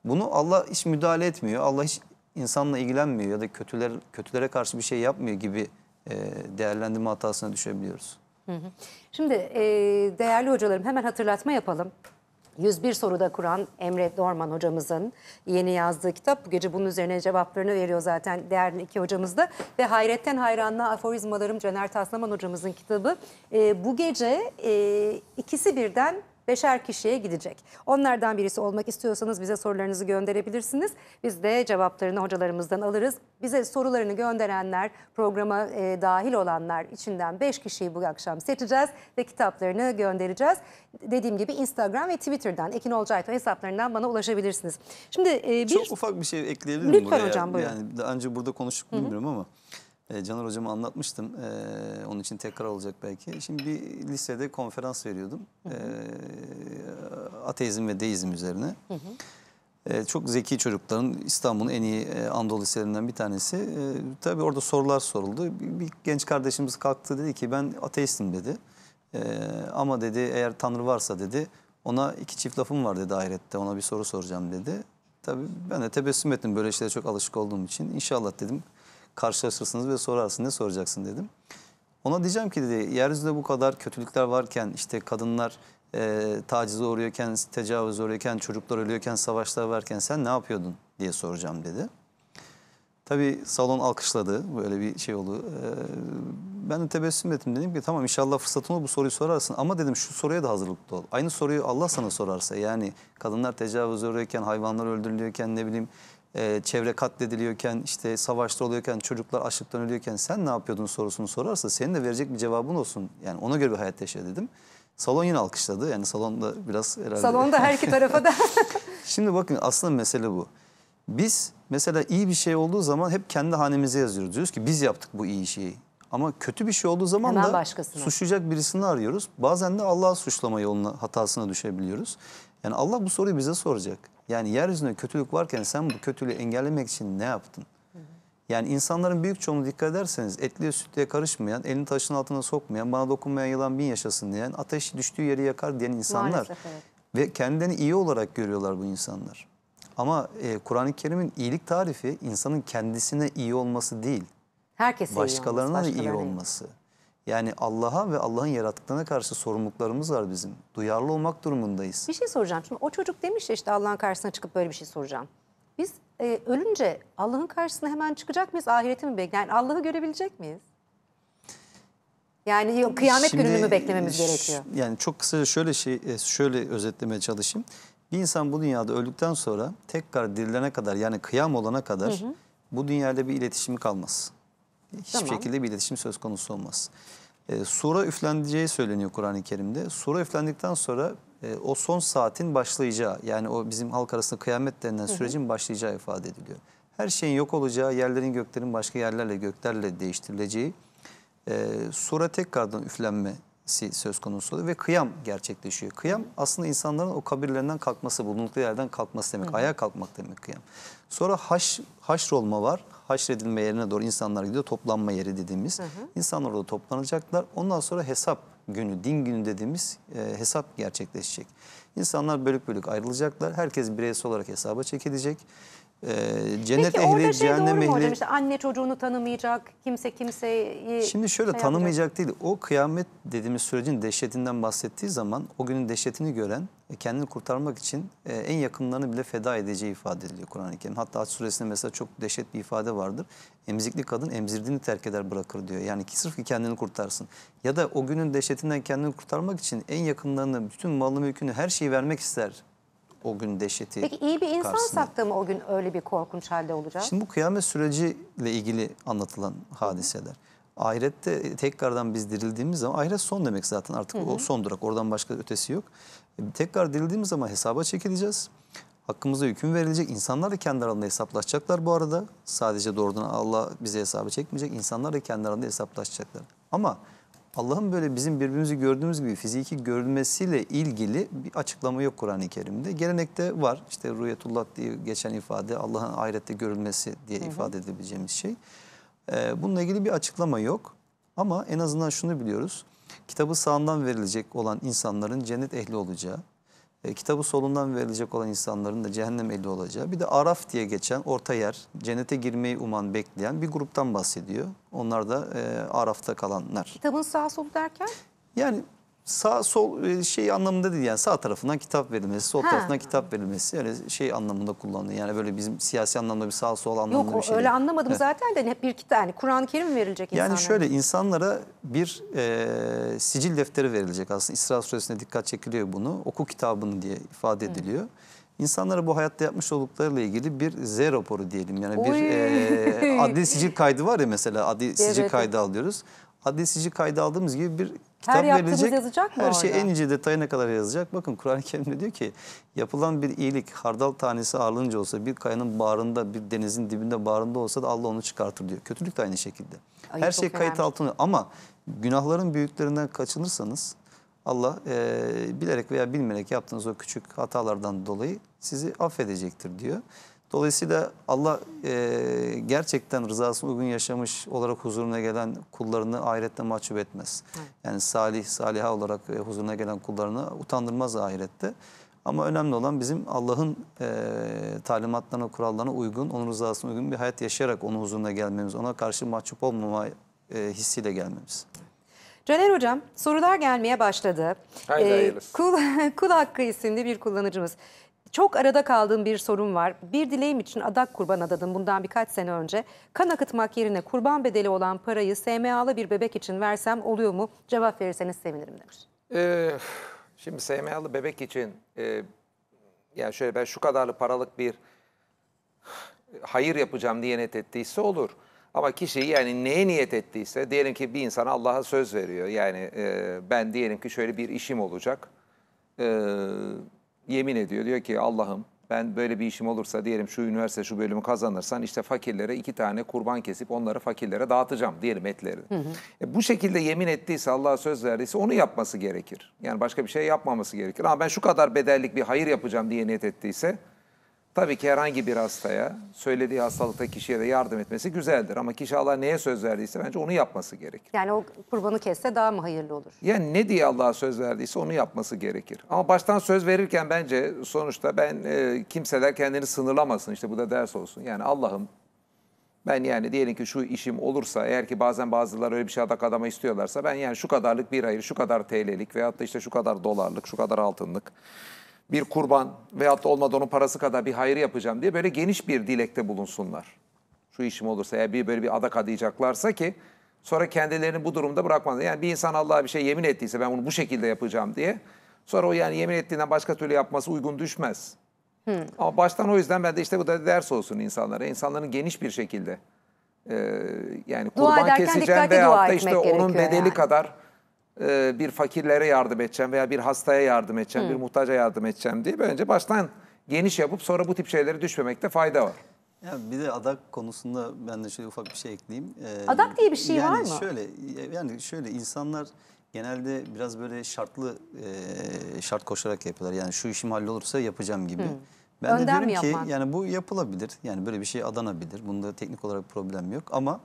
bunu Allah hiç müdahale etmiyor. Allah hiç insanla ilgilenmiyor ya da kötüler kötülere karşı bir şey yapmıyor gibi e, değerlendirme hatasına düşebiliyoruz. Şimdi e, değerli hocalarım hemen hatırlatma yapalım. 101 soruda kuran Emre Dorman hocamızın yeni yazdığı kitap. Bu gece bunun üzerine cevaplarını veriyor zaten değerli iki hocamız da. Ve Hayretten Hayranlığa Aforizmalarım Caner Taslaman hocamızın kitabı. E, bu gece e, ikisi birden beşer kişiye gidecek. Onlardan birisi olmak istiyorsanız bize sorularınızı gönderebilirsiniz. Biz de cevaplarını hocalarımızdan alırız. Bize sorularını gönderenler, programa e, dahil olanlar içinden 5 kişiyi bu akşam seçeceğiz ve kitaplarını göndereceğiz. Dediğim gibi Instagram ve Twitter'dan Ekin Olcayto hesaplarından bana ulaşabilirsiniz. Şimdi e, bir... Çok ufak bir şey ekleyebilir miyim? Lütfen hocam buyurun. Yani daha önce burada konuştuk bilmiyorum Hı -hı. ama e, Caner hocama anlatmıştım. E, onun için tekrar olacak belki. Şimdi bir lisede konferans veriyordum. E, ateizm ve deizm üzerine. Hı hı. E, çok zeki çocukların İstanbul'un en iyi e, Anadolu liselerinden bir tanesi. E, tabii orada sorular soruldu. Bir, bir genç kardeşimiz kalktı dedi ki ben ateistim dedi. E, ama dedi eğer Tanrı varsa dedi ona iki çift lafım var dedi ahirette ona bir soru soracağım dedi. Tabii ben de tebessüm ettim böyle şeylere çok alışık olduğum için. İnşallah dedim karşılaşırsınız ve sorarsın ne soracaksın dedim. Ona diyeceğim ki dedi yeryüzünde bu kadar kötülükler varken işte kadınlar e, tacize uğruyorken, tecavüze uğruyorken, çocuklar ölüyorken, savaşlar varken sen ne yapıyordun diye soracağım dedi. Tabii salon alkışladı böyle bir şey oldu. E, ben de tebessüm ettim dedim ki tamam inşallah fırsatın bu soruyu sorarsın ama dedim şu soruya da hazırlıklı ol. Aynı soruyu Allah sana sorarsa yani kadınlar tecavüz uğruyorken, hayvanlar öldürülüyorken ne bileyim e, çevre katlediliyorken, işte savaşta oluyorken, çocuklar açlıktan ölüyorken sen ne yapıyordun sorusunu sorarsa senin de verecek bir cevabın olsun. Yani ona göre bir hayat yaşa dedim. Salon yine alkışladı. Yani salonda biraz herhalde... Salonda her iki tarafa da. Şimdi bakın aslında mesele bu. Biz mesela iyi bir şey olduğu zaman hep kendi hanemize yazıyoruz. Diyoruz ki biz yaptık bu iyi şeyi. Ama kötü bir şey olduğu zaman Hemen da başkasına. suçlayacak birisini arıyoruz. Bazen de Allah'ı suçlama yoluna, hatasına düşebiliyoruz. Yani Allah bu soruyu bize soracak. Yani yeryüzünde kötülük varken sen bu kötülüğü engellemek için ne yaptın? Yani insanların büyük çoğunu dikkat ederseniz etliye sütlüye karışmayan, elini taşın altına sokmayan, bana dokunmayan yılan bin yaşasın diyen, ateş düştüğü yeri yakar diyen insanlar. Maalesef, evet. Ve kendilerini iyi olarak görüyorlar bu insanlar. Ama e, Kur'an-ı Kerim'in iyilik tarifi insanın kendisine iyi olması değil. Herkese iyi olması. Başkalarına iyi olması. Yani Allah'a ve Allah'ın yarattıklarına karşı sorumluluklarımız var bizim. Duyarlı olmak durumundayız. Bir şey soracağım. Şimdi o çocuk demiş ya işte Allah'ın karşısına çıkıp böyle bir şey soracağım. Biz e, ölünce Allah'ın karşısına hemen çıkacak mıyız? Ahireti mi bekler? Yani Allah'ı görebilecek miyiz? Yani kıyamet Şimdi, gününü mü beklememiz gerekiyor? Yani çok kısaca şöyle şey e, şöyle özetlemeye çalışayım. Bir insan bu dünyada öldükten sonra tekrar dirilene kadar yani kıyam olana kadar hı hı. bu dünyada bir iletişimi kalmaz hiçbir tamam. şekilde bir iletişim söz konusu olmaz. E, sura üfleneceği söyleniyor Kur'an-ı Kerim'de. Sura üflendikten sonra e, o son saatin başlayacağı yani o bizim halk arasında kıyamet denilen sürecin hı hı. başlayacağı ifade ediliyor. Her şeyin yok olacağı, yerlerin göklerin başka yerlerle göklerle değiştirileceği e, sura tekrardan üflenmesi söz konusu oluyor ve kıyam gerçekleşiyor. Kıyam aslında insanların o kabirlerinden kalkması, bulundukları yerden kalkması demek, hı hı. ayağa kalkmak demek kıyam. Sonra haş, haşrolma var haşredilme yerine doğru insanlar gidiyor. Toplanma yeri dediğimiz. Hı hı. İnsanlar orada toplanacaklar. Ondan sonra hesap günü, din günü dediğimiz e, hesap gerçekleşecek. İnsanlar bölük bölük ayrılacaklar. Herkes bireysel olarak hesaba çekilecek. E, cennet Peki, ehli, şey cehennem ehli. Hocam? İşte anne çocuğunu tanımayacak, kimse kimseyi... Şimdi şöyle şey tanımayacak değil, o kıyamet dediğimiz sürecin dehşetinden bahsettiği zaman o günün dehşetini gören e, kendini kurtarmak için e, en yakınlarını bile feda edeceği ifade ediliyor Kur'an-ı Kerim. Hatta Aç suresinde mesela çok dehşet bir ifade vardır. Emzikli kadın emzirdiğini terk eder bırakır diyor. Yani ki sırf ki kendini kurtarsın. Ya da o günün dehşetinden kendini kurtarmak için en yakınlarını, bütün malını, mülkünü, her şeyi vermek ister o gün dehşeti Peki iyi bir insan karşısında. mı o gün öyle bir korkunç halde olacak? Şimdi bu kıyamet süreciyle ilgili anlatılan hadiseler. Ahirette tekrardan biz dirildiğimiz zaman ahiret son demek zaten artık hı hı. o son durak oradan başka ötesi yok. E, tekrar dirildiğimiz zaman hesaba çekileceğiz. Hakkımıza hüküm verilecek. İnsanlar da kendi aralarında hesaplaşacaklar bu arada. Sadece doğrudan Allah bize hesabı çekmeyecek. İnsanlar da kendi aralarında hesaplaşacaklar. Ama Allah'ın böyle bizim birbirimizi gördüğümüz gibi fiziki görülmesiyle ilgili bir açıklama yok Kur'an-ı Kerim'de. Gelenekte var işte rüyetullah diye geçen ifade Allah'ın ahirette görülmesi diye hı hı. ifade edebileceğimiz şey. Ee, bununla ilgili bir açıklama yok ama en azından şunu biliyoruz. Kitabı sağından verilecek olan insanların cennet ehli olacağı, e, kitabı solundan verilecek olan insanların da cehennem eli olacağı. Bir de Araf diye geçen orta yer, cennete girmeyi uman bekleyen bir gruptan bahsediyor. Onlar da e, Araf'ta kalanlar. Kitabın sağ solu derken? Yani sağ sol e, şey anlamında değil yani sağ tarafından kitap verilmesi, sol ha. tarafından kitap verilmesi yani şey anlamında kullanılıyor. Yani böyle bizim siyasi anlamda bir sağ sol anlamında Yok, bir şey. Yok öyle anlamadım evet. zaten de hep bir kitap yani Kur'an-ı Kerim verilecek yani insanlara. Yani şöyle insanlara bir e, sicil defteri verilecek aslında İsra suresine dikkat çekiliyor bunu. Oku kitabını diye ifade ediliyor. Hı. İnsanlara bu hayatta yapmış olduklarıyla ilgili bir Z raporu diyelim. Yani bir e, adli sicil kaydı var ya mesela adli evet. sicil kaydı alıyoruz adliyesici kayda aldığımız gibi bir kitap her verilecek. yazacak mı Her şey orada? şey en ince detayına kadar yazacak. Bakın Kur'an-ı Kerim'de diyor ki yapılan bir iyilik hardal tanesi ağırlığınca olsa bir kayanın bağrında bir denizin dibinde bağrında olsa da Allah onu çıkartır diyor. Kötülük de aynı şekilde. Ay, her şey kayıt altında ama günahların büyüklerinden kaçınırsanız Allah e, bilerek veya bilmeyerek yaptığınız o küçük hatalardan dolayı sizi affedecektir diyor. Dolayısıyla Allah e, gerçekten rızasını uygun yaşamış olarak huzuruna gelen kullarını ahirette mahcup etmez. Evet. Yani salih, saliha olarak e, huzuruna gelen kullarını utandırmaz ahirette. Ama önemli olan bizim Allah'ın e, talimatlarına, kurallarına uygun, onun rızasına uygun bir hayat yaşayarak onun huzuruna gelmemiz, ona karşı mahcup olmama e, hissiyle gelmemiz. Caner Hocam sorular gelmeye başladı. Haydi ee, kul, kul Hakkı isimli bir kullanıcımız. Çok arada kaldığım bir sorun var. Bir dileğim için adak kurban adadım bundan birkaç sene önce. Kan akıtmak yerine kurban bedeli olan parayı SMA'lı bir bebek için versem oluyor mu? Cevap verirseniz sevinirim demiş. Ee, şimdi SMA'lı bebek için e, yani şöyle ben şu kadarlı paralık bir hayır yapacağım diye niyet ettiyse olur. Ama kişi yani neye niyet ettiyse diyelim ki bir insana Allah'a söz veriyor. Yani e, ben diyelim ki şöyle bir işim olacak. Eee yemin ediyor. Diyor ki Allah'ım ben böyle bir işim olursa diyelim şu üniversite şu bölümü kazanırsan işte fakirlere iki tane kurban kesip onları fakirlere dağıtacağım diyelim etleri. Hı hı. E, bu şekilde yemin ettiyse Allah'a söz verdiyse onu yapması gerekir. Yani başka bir şey yapmaması gerekir. Ama ben şu kadar bedellik bir hayır yapacağım diye niyet ettiyse Tabii ki herhangi bir hastaya, söylediği hastalıkta kişiye de yardım etmesi güzeldir. Ama kişi Allah neye söz verdiyse bence onu yapması gerekir. Yani o kurbanı kesse daha mı hayırlı olur? Yani ne diye Allah'a söz verdiyse onu yapması gerekir. Ama baştan söz verirken bence sonuçta ben e, kimseler kendini sınırlamasın. İşte bu da ders olsun. Yani Allah'ım ben yani diyelim ki şu işim olursa eğer ki bazen bazıları öyle bir şey adak adama istiyorlarsa ben yani şu kadarlık bir ayır, şu kadar TL'lik veyahut da işte şu kadar dolarlık, şu kadar altınlık bir kurban veyahut da olmadı onun parası kadar bir hayır yapacağım diye böyle geniş bir dilekte bulunsunlar. Şu işim olursa eğer bir böyle bir adak adayacaklarsa ki sonra kendilerini bu durumda bırakmaz. Yani bir insan Allah'a bir şey yemin ettiyse ben bunu bu şekilde yapacağım diye sonra o yani yemin ettiğinden başka türlü yapması uygun düşmez. Hmm. Ama baştan o yüzden ben de işte bu da ders olsun insanlara. İnsanların geniş bir şekilde e, yani kurban keseceğim veyahut da işte onun bedeli yani. kadar e, bir fakirlere yardım edeceğim veya bir hastaya yardım edeceğim, Hı. bir muhtaca yardım edeceğim diye önce baştan geniş yapıp sonra bu tip şeylere düşmemekte fayda var. Yani bir de adak konusunda ben de şöyle ufak bir şey ekleyeyim. Ee, adak diye bir şey yani var mı? Şöyle yani şöyle insanlar genelde biraz böyle şartlı e, şart koşarak yapıyorlar. Yani şu işim hallolursa yapacağım gibi. Hı. Ben Önden de diyorum ki yani bu yapılabilir. Yani böyle bir şey adanabilir. Bunda teknik olarak problem yok ama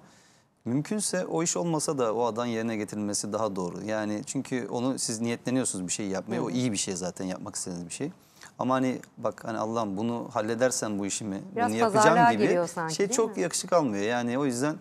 Mümkünse o iş olmasa da o adan yerine getirilmesi daha doğru. Yani çünkü onu siz niyetleniyorsunuz bir şey yapmaya. Hı. O iyi bir şey zaten yapmak istediğiniz bir şey. Ama hani bak hani Allah'ım bunu halledersen bu işimi Biraz bunu yapacağım gibi sanki, şey çok mi? yakışık almıyor. Yani o yüzden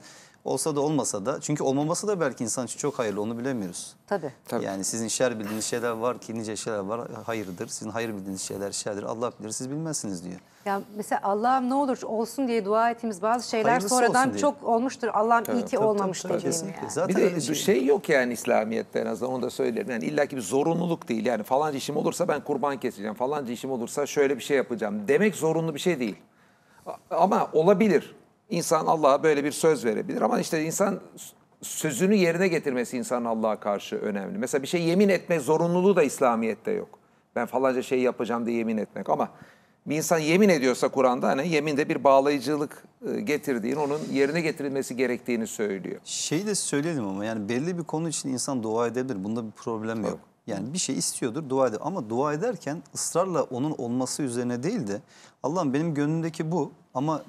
Olsa da olmasa da çünkü olmaması da belki insan için çok hayırlı onu bilemiyoruz. Tabii. Tabii. Yani sizin şer bildiğiniz şeyler var ki nice şeyler var hayırdır. Sizin hayır bildiğiniz şeyler şerdir. Allah bilir siz bilmezsiniz diyor. Ya mesela Allah'ım ne olur olsun diye dua ettiğimiz bazı şeyler Hayırlısı sonradan çok olmuştur. Allah'ım iyi ki olmamış tabii, dediğim kesinlikle. yani. Zaten bir de şey. şey yok yani İslamiyet'te en azından onu da söylerim. Yani illaki bir zorunluluk değil. Yani falanca işim olursa ben kurban keseceğim. Falanca işim olursa şöyle bir şey yapacağım. Demek zorunlu bir şey değil. Ama olabilir. İnsan Allah'a böyle bir söz verebilir ama işte insan sözünü yerine getirmesi insan Allah'a karşı önemli. Mesela bir şey yemin etme zorunluluğu da İslamiyet'te yok. Ben falanca şey yapacağım diye yemin etmek ama bir insan yemin ediyorsa Kur'an'da hani yeminde bir bağlayıcılık ıı, getirdiğini, onun yerine getirilmesi gerektiğini söylüyor. Şeyi de söyleyelim ama yani belli bir konu için insan dua edebilir. Bunda bir problem Tabii. yok. Yani bir şey istiyordur dua eder ama dua ederken ısrarla onun olması üzerine değil de Allah'ım benim gönlümdeki bu ama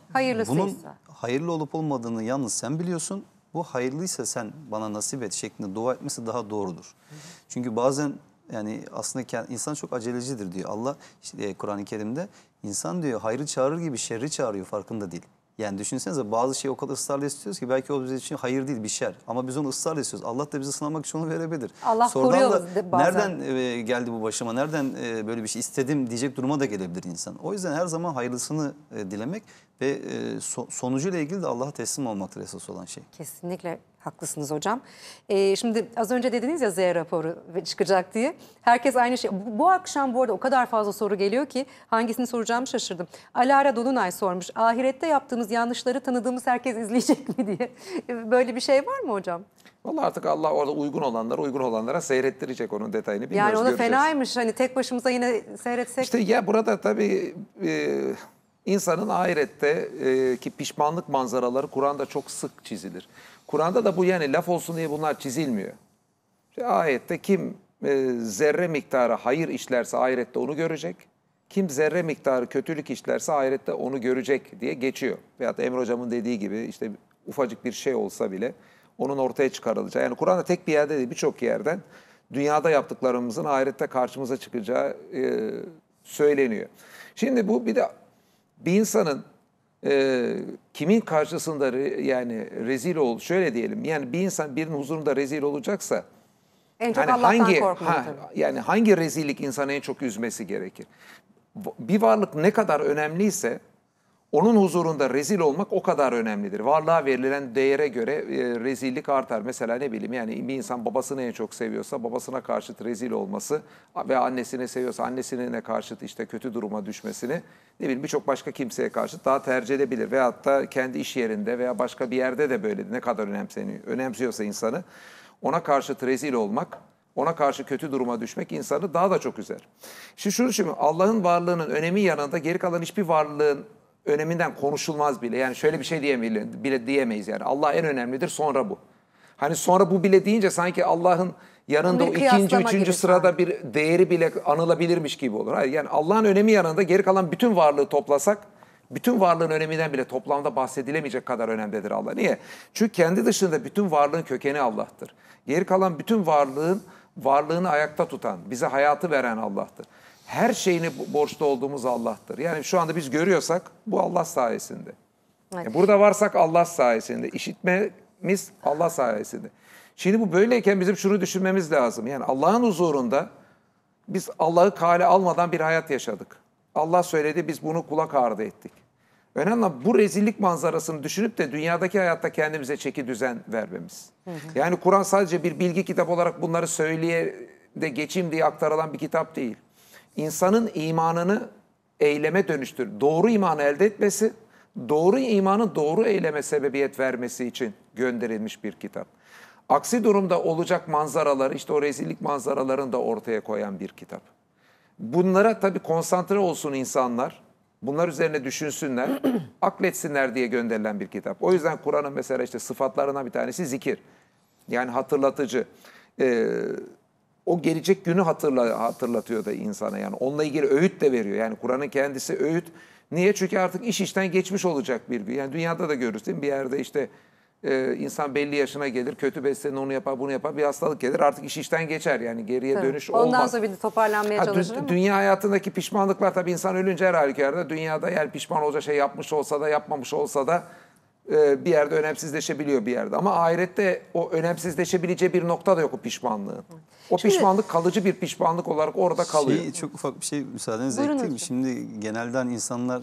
bunun hayırlı olup olmadığını yalnız sen biliyorsun. Bu hayırlıysa sen bana nasip et şeklinde dua etmesi daha doğrudur. Hı hı. Çünkü bazen yani aslında insan çok acelecidir diyor. Allah işte Kur'an-ı Kerim'de insan diyor hayrı çağırır gibi şerri çağırıyor farkında değil. Yani düşünsenize bazı şeyi o kadar ısrarla istiyoruz ki belki o bizim için hayır değil bir şer. Ama biz onu ısrarla istiyoruz. Allah da bizi sınamak için onu verebilir. Allah Sorudan koruyor da, bazen. Nereden e, geldi bu başıma, nereden e, böyle bir şey istedim diyecek duruma da gelebilir insan. O yüzden her zaman hayırlısını e, dilemek ve e, so, sonucuyla ilgili de Allah'a teslim olmaktır esas olan şey. Kesinlikle. Haklısınız hocam. Ee, şimdi az önce dediniz ya Z raporu çıkacak diye. Herkes aynı şey. Bu, bu akşam bu arada o kadar fazla soru geliyor ki hangisini soracağımı şaşırdım. Alara Dolunay sormuş. Ahirette yaptığımız yanlışları tanıdığımız herkes izleyecek mi diye. Ee, böyle bir şey var mı hocam? Vallahi artık Allah orada uygun olanlara uygun olanlara seyrettirecek onun detayını bilmiyoruz. Yani o da fenaymış. Hani tek başımıza yine seyretsek. İşte ya burada tabii... E, İnsanın ahirette e, ki pişmanlık manzaraları Kur'an'da çok sık çizilir. Kur'an'da da bu yani laf olsun diye bunlar çizilmiyor. İşte ayette kim e, zerre miktarı hayır işlerse ahirette onu görecek. Kim zerre miktarı kötülük işlerse ahirette onu görecek diye geçiyor. Veyahut da Emre Hocam'ın dediği gibi işte ufacık bir şey olsa bile onun ortaya çıkarılacağı. Yani Kur'an'da tek bir yerde değil birçok yerden dünyada yaptıklarımızın ahirette karşımıza çıkacağı e, söyleniyor. Şimdi bu bir de bir insanın e, kimin karşısında re, yani rezil ol şöyle diyelim yani bir insan birinin huzurunda rezil olacaksa en çok hani Allah'tan hangi ha, yani hangi rezillik insanı en çok üzmesi gerekir? Bir varlık ne kadar önemliyse onun huzurunda rezil olmak o kadar önemlidir. Varlığa verilen değere göre e, rezillik artar. Mesela ne bileyim yani bir insan babasını en çok seviyorsa babasına karşıt rezil olması ve annesini seviyorsa annesine karşıt işte kötü duruma düşmesini ne bileyim birçok başka kimseye karşı daha tercih edebilir. Veyahut da kendi iş yerinde veya başka bir yerde de böyle ne kadar önemseniyor, önemsiyorsa insanı ona karşı rezil olmak ona karşı kötü duruma düşmek insanı daha da çok üzer. Şimdi şunu şimdi Allah'ın varlığının önemi yanında geri kalan hiçbir varlığın öneminden konuşulmaz bile. Yani şöyle bir şey diyemeyiz, bile diyemeyiz yani. Allah en önemlidir sonra bu. Hani sonra bu bile deyince sanki Allah'ın yanında o ikinci, üçüncü gibi. sırada bir değeri bile anılabilirmiş gibi olur. Hayır yani Allah'ın önemi yanında geri kalan bütün varlığı toplasak bütün varlığın öneminden bile toplamda bahsedilemeyecek kadar önemlidir Allah. Niye? Çünkü kendi dışında bütün varlığın kökeni Allah'tır. Geri kalan bütün varlığın varlığını ayakta tutan, bize hayatı veren Allah'tır her şeyini borçlu olduğumuz Allah'tır. Yani şu anda biz görüyorsak bu Allah sayesinde. Yani burada varsak Allah sayesinde. İşitmemiz Allah sayesinde. Şimdi bu böyleyken bizim şunu düşünmemiz lazım. Yani Allah'ın huzurunda biz Allah'ı kale almadan bir hayat yaşadık. Allah söyledi biz bunu kulak ardı ettik. Önemli olan bu rezillik manzarasını düşünüp de dünyadaki hayatta kendimize çeki düzen vermemiz. Hı hı. Yani Kur'an sadece bir bilgi kitap olarak bunları söyleye de geçeyim diye aktarılan bir kitap değil insanın imanını eyleme dönüştür. Doğru imanı elde etmesi, doğru imanı doğru eyleme sebebiyet vermesi için gönderilmiş bir kitap. Aksi durumda olacak manzaraları, işte o rezillik manzaralarını da ortaya koyan bir kitap. Bunlara tabii konsantre olsun insanlar, bunlar üzerine düşünsünler, akletsinler diye gönderilen bir kitap. O yüzden Kur'an'ın mesela işte sıfatlarına bir tanesi zikir. Yani hatırlatıcı. Ee, o gelecek günü hatırla, hatırlatıyor da insana yani. Onunla ilgili öğüt de veriyor. Yani Kur'an'ın kendisi öğüt. Niye? Çünkü artık iş işten geçmiş olacak bir gün. Yani dünyada da görürüz değil mi? Bir yerde işte e, insan belli yaşına gelir, kötü beslenir, onu yapar, bunu yapar, bir hastalık gelir. Artık iş işten geçer yani geriye Tabii. dönüş olmaz. Ondan sonra bir de toparlanmaya ha, çalışır dü- Dünya hayatındaki pişmanlıklar tabii insan ölünce her halükarda dünyada yani pişman olacak şey yapmış olsa da yapmamış olsa da e, bir yerde önemsizleşebiliyor bir yerde. Ama ahirette o önemsizleşebileceği bir nokta da yok o pişmanlığın. O Şimdi, pişmanlık kalıcı bir pişmanlık olarak orada şey, kalıyor. Şey, çok ufak bir şey müsaadenizle ekleyeyim. Şimdi genelden insanlar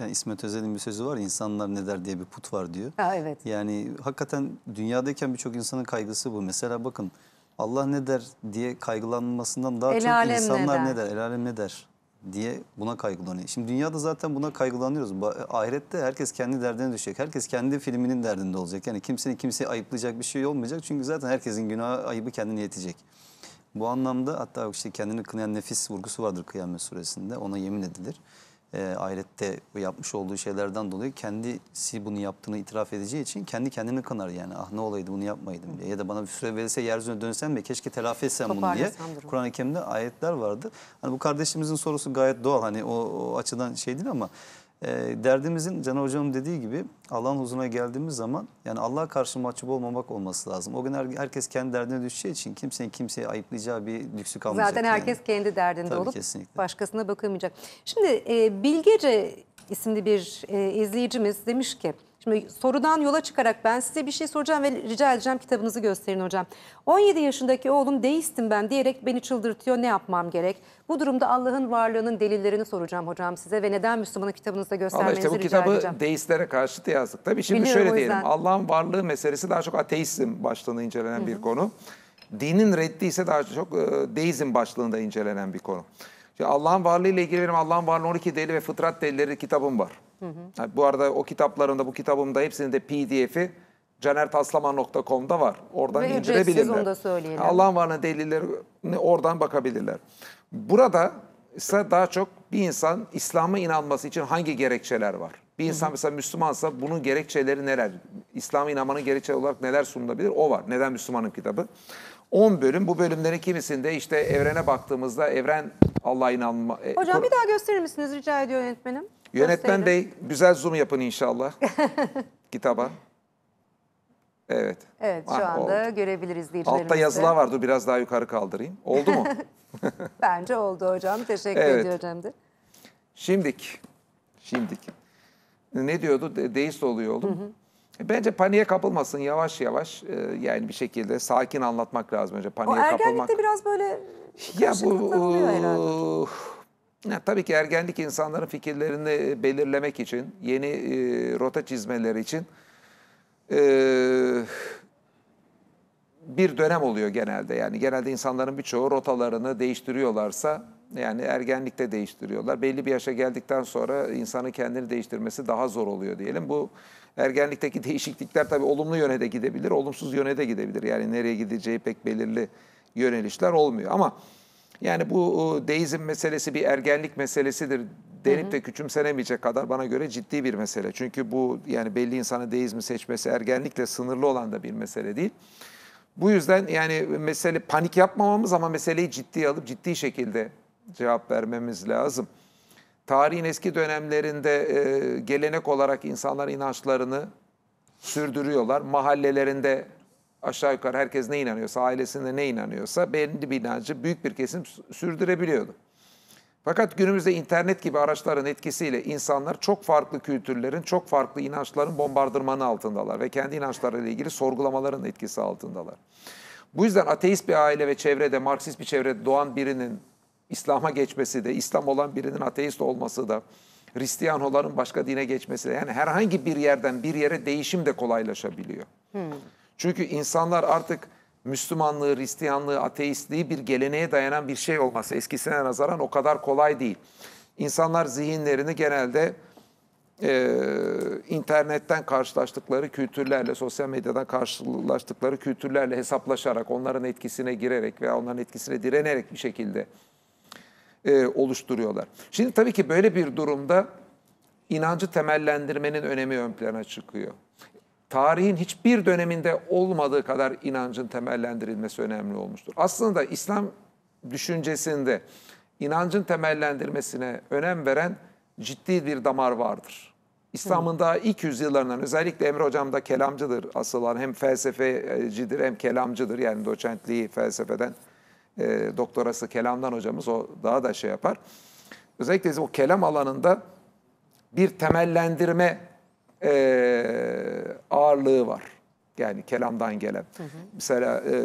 yani İsmet Özel'in bir sözü var insanlar ne der diye bir put var diyor. Ha, evet. Yani hakikaten dünyadayken birçok insanın kaygısı bu. Mesela bakın Allah ne der diye kaygılanmasından daha El çok insanlar ne der? ne der, el alem ne der diye buna kaygılanıyor. Şimdi dünyada zaten buna kaygılanıyoruz. Ahirette herkes kendi derdine düşecek. Herkes kendi filminin derdinde olacak. Yani kimsenin kimseyi ayıplayacak bir şey olmayacak. Çünkü zaten herkesin günah ayıbı kendine yetecek. Bu anlamda hatta işte kendini kınayan nefis vurgusu vardır Kıyamet suresinde. Ona yemin edilir e, ahirette yapmış olduğu şeylerden dolayı kendisi bunu yaptığını itiraf edeceği için kendi kendini kanar yani. Ah ne olaydı bunu yapmaydım Hı. diye. Ya da bana bir süre verilse yeryüzüne dönsem mi keşke telafi etsem bunu diye. Kur'an-ı Kerim'de ayetler vardı. Hani bu kardeşimizin sorusu gayet doğal. Hani o, o açıdan şey değil ama e, derdimizin Cana Hocam dediği gibi Allah'ın huzuruna geldiğimiz zaman yani Allah'a karşı mahcup olmamak olması lazım. O gün her, herkes kendi derdine düşeceği için kimsenin kimseyi ayıplayacağı bir lüksü kalmayacak. Zaten herkes yani. kendi derdinde Tabii, olup kesinlikle. başkasına bakamayacak. Şimdi e, Bilgece isimli bir e, izleyicimiz demiş ki Şimdi sorudan yola çıkarak ben size bir şey soracağım ve rica edeceğim kitabınızı gösterin hocam. 17 yaşındaki oğlum deistim ben diyerek beni çıldırtıyor ne yapmam gerek? Bu durumda Allah'ın varlığının delillerini soracağım hocam size ve neden Müslüman'ın kitabınızda göstermenizi işte rica kitabı edeceğim. deistlere karşı da yazdık. Tabii şimdi Biliyorum, şöyle diyelim Allah'ın varlığı meselesi daha çok ateistim başlığını incelenen Hı -hı. bir konu. Dinin reddi ise daha çok e, deizm başlığında incelenen bir konu. Allah'ın varlığı ile ilgili benim Allah'ın varlığı 12 deli ve fıtrat delileri kitabım var. Hı hı. Bu arada o kitaplarında, bu kitabımda hepsinin de pdf'i canertaslama.com'da var. Oradan Ve indirebilirler. Ve söyleyelim. Allah'ın varlığına delillerini oradan bakabilirler. Burada ise daha çok bir insan İslam'a inanması için hangi gerekçeler var? Bir insan hı hı. mesela Müslümansa bunun gerekçeleri neler? İslam'a inanmanın gerekçeleri olarak neler sunulabilir? O var. Neden Müslümanım kitabı? 10 bölüm. Bu bölümlerin kimisinde işte evrene baktığımızda evren Allah'a inanma... E, Hocam bir daha gösterir misiniz rica ediyor yönetmenim? Yönetmen Bey güzel zoom yapın inşallah kitaba. Evet. Evet şu ah, anda oldu. görebiliriz diyeceğimizi. Altta yazılar vardı biraz daha yukarı kaldırayım. Oldu mu? Bence oldu hocam. Teşekkür evet. ediyorum hocam da. Şimdik. Şimdik. Ne diyordu? De deist oluyor oğlum. E, bence paniğe kapılmasın yavaş yavaş e, yani bir şekilde sakin anlatmak lazım önce paniğe kapılmak. O ergenlikte kapılmak. biraz böyle ya bu, oluyor herhalde. Uh, ya, tabii ki ergenlik insanların fikirlerini e, belirlemek için, yeni e, rota çizmeleri için e, bir dönem oluyor genelde. Yani genelde insanların birçoğu rotalarını değiştiriyorlarsa, yani ergenlikte değiştiriyorlar. Belli bir yaşa geldikten sonra insanın kendini değiştirmesi daha zor oluyor diyelim. Bu ergenlikteki değişiklikler tabii olumlu yöne de gidebilir, olumsuz yöne de gidebilir. Yani nereye gideceği pek belirli yönelişler olmuyor. Ama yani bu deizm meselesi bir ergenlik meselesidir denip de küçümsenemeyecek kadar bana göre ciddi bir mesele. Çünkü bu yani belli insanın deizmi seçmesi ergenlikle sınırlı olan da bir mesele değil. Bu yüzden yani mesele panik yapmamamız ama meseleyi ciddiye alıp ciddi şekilde cevap vermemiz lazım. Tarihin eski dönemlerinde e, gelenek olarak insanlar inançlarını sürdürüyorlar. Mahallelerinde aşağı yukarı herkes ne inanıyorsa, ailesinde ne inanıyorsa belli bir inancı büyük bir kesim sürdürebiliyordu. Fakat günümüzde internet gibi araçların etkisiyle insanlar çok farklı kültürlerin, çok farklı inançların bombardırmanı altındalar ve kendi inançlarıyla ilgili sorgulamaların etkisi altındalar. Bu yüzden ateist bir aile ve çevrede, Marksist bir çevrede doğan birinin İslam'a geçmesi de, İslam olan birinin ateist olması da, Hristiyan olanın başka dine geçmesi de, yani herhangi bir yerden bir yere değişim de kolaylaşabiliyor. Hmm. Çünkü insanlar artık Müslümanlığı, Hristiyanlığı, ateistliği bir geleneğe dayanan bir şey olması eskisine nazaran o kadar kolay değil. İnsanlar zihinlerini genelde e, internetten karşılaştıkları kültürlerle, sosyal medyadan karşılaştıkları kültürlerle hesaplaşarak, onların etkisine girerek veya onların etkisine direnerek bir şekilde e, oluşturuyorlar. Şimdi tabii ki böyle bir durumda inancı temellendirmenin önemi ön plana çıkıyor tarihin hiçbir döneminde olmadığı kadar inancın temellendirilmesi önemli olmuştur. Aslında İslam düşüncesinde inancın temellendirmesine önem veren ciddi bir damar vardır. İslam'ın daha ilk yüzyıllarından özellikle Emre Hocam da kelamcıdır asıl olan hem felsefecidir hem kelamcıdır yani doçentliği felsefeden e, doktorası kelamdan hocamız o daha da şey yapar. Özellikle o kelam alanında bir temellendirme e, ağırlığı var. Yani kelamdan gelen. Hı hı. Mesela e,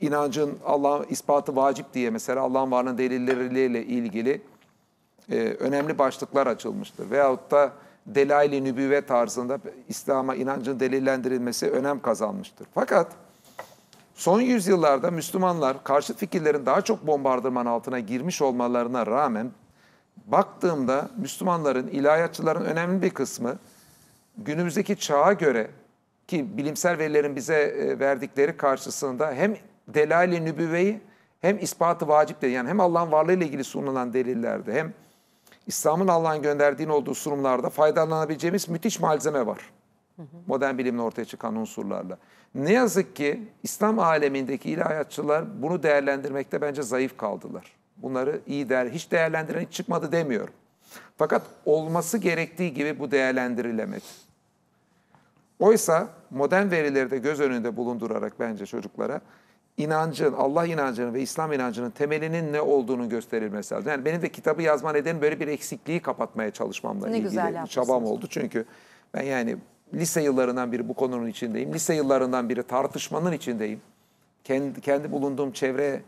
inancın Allah ispatı vacip diye mesela Allah'ın varlığının delilleriyle ilgili e, önemli başlıklar açılmıştır. Veyahut da delail nübüve tarzında İslam'a inancın delillendirilmesi önem kazanmıştır. Fakat son yüzyıllarda Müslümanlar karşı fikirlerin daha çok bombardıman altına girmiş olmalarına rağmen baktığımda Müslümanların, ilahiyatçıların önemli bir kısmı günümüzdeki çağa göre ki bilimsel verilerin bize e, verdikleri karşısında hem delail-i nübüveyi hem ispatı vacip de yani hem Allah'ın varlığıyla ilgili sunulan delillerde hem İslam'ın Allah'ın gönderdiğin olduğu sunumlarda faydalanabileceğimiz müthiş malzeme var. Modern bilimle ortaya çıkan unsurlarla. Ne yazık ki İslam alemindeki ilahiyatçılar bunu değerlendirmekte bence zayıf kaldılar. Bunları iyi değer, hiç değerlendiren hiç çıkmadı demiyorum. Fakat olması gerektiği gibi bu değerlendirilemedi. Oysa modern verileri de göz önünde bulundurarak bence çocuklara inancın, Allah inancının ve İslam inancının temelinin ne olduğunu gösterilmesi lazım. Yani benim de kitabı yazma nedeni böyle bir eksikliği kapatmaya çalışmamla ne ilgili güzel çabam oldu. Çünkü ben yani lise yıllarından biri bu konunun içindeyim. Lise yıllarından biri tartışmanın içindeyim. Kendi, kendi bulunduğum çevre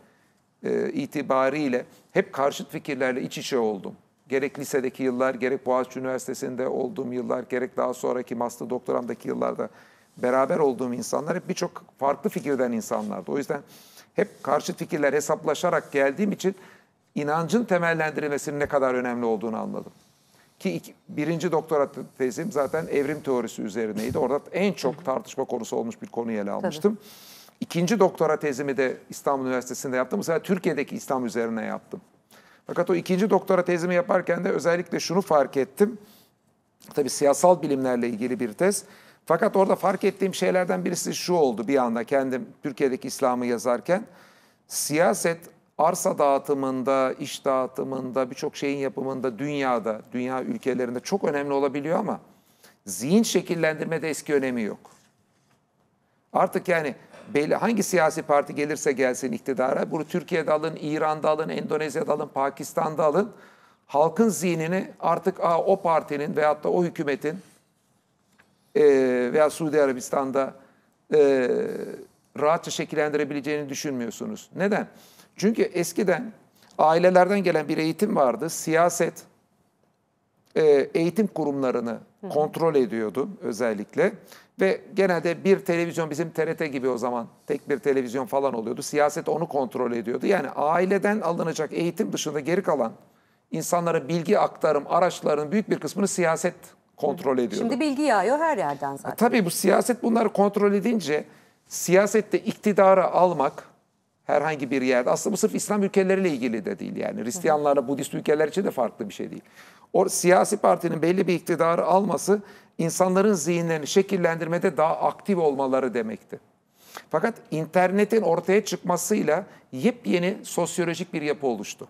e, itibariyle hep karşıt fikirlerle iç içe oldum. Gerek lisedeki yıllar, gerek Boğaziçi Üniversitesi'nde olduğum yıllar, gerek daha sonraki master doktoramdaki yıllarda beraber olduğum insanlar hep birçok farklı fikirden insanlardı. O yüzden hep karşı fikirler hesaplaşarak geldiğim için inancın temellendirilmesinin ne kadar önemli olduğunu anladım. Ki iki, birinci doktora tezim zaten evrim teorisi üzerineydi. Orada en çok tartışma konusu olmuş bir konuyu ele almıştım. Tabii. İkinci doktora tezimi de İstanbul Üniversitesi'nde yaptım. Mesela Türkiye'deki İslam üzerine yaptım. Fakat o ikinci doktora tezimi yaparken de özellikle şunu fark ettim. Tabii siyasal bilimlerle ilgili bir tez. Fakat orada fark ettiğim şeylerden birisi şu oldu bir anda kendim Türkiye'deki İslam'ı yazarken. Siyaset arsa dağıtımında, iş dağıtımında, birçok şeyin yapımında dünyada, dünya ülkelerinde çok önemli olabiliyor ama zihin şekillendirmede eski önemi yok. Artık yani belli hangi siyasi parti gelirse gelsin iktidara bunu Türkiye'de alın, İran'da alın, Endonezya'da alın, Pakistan'da alın. Halkın zihnini artık a, o partinin veyahut da o hükümetin e, veya Suudi Arabistan'da e, rahatça şekillendirebileceğini düşünmüyorsunuz. Neden? Çünkü eskiden ailelerden gelen bir eğitim vardı. Siyaset, e, eğitim kurumlarını kontrol ediyordu özellikle. Ve genelde bir televizyon bizim TRT gibi o zaman tek bir televizyon falan oluyordu. Siyaset onu kontrol ediyordu. Yani aileden alınacak eğitim dışında geri kalan insanlara bilgi aktarım araçlarının büyük bir kısmını siyaset kontrol ediyordu. Şimdi bilgi yağıyor her yerden zaten. Tabii bu siyaset bunları kontrol edince siyasette iktidarı almak herhangi bir yerde aslında bu sırf İslam ülkeleriyle ilgili de değil yani Hristiyanlarla Budist ülkeler için de farklı bir şey değil. O siyasi partinin belli bir iktidarı alması insanların zihinlerini şekillendirmede daha aktif olmaları demekti. Fakat internetin ortaya çıkmasıyla yepyeni sosyolojik bir yapı oluştu.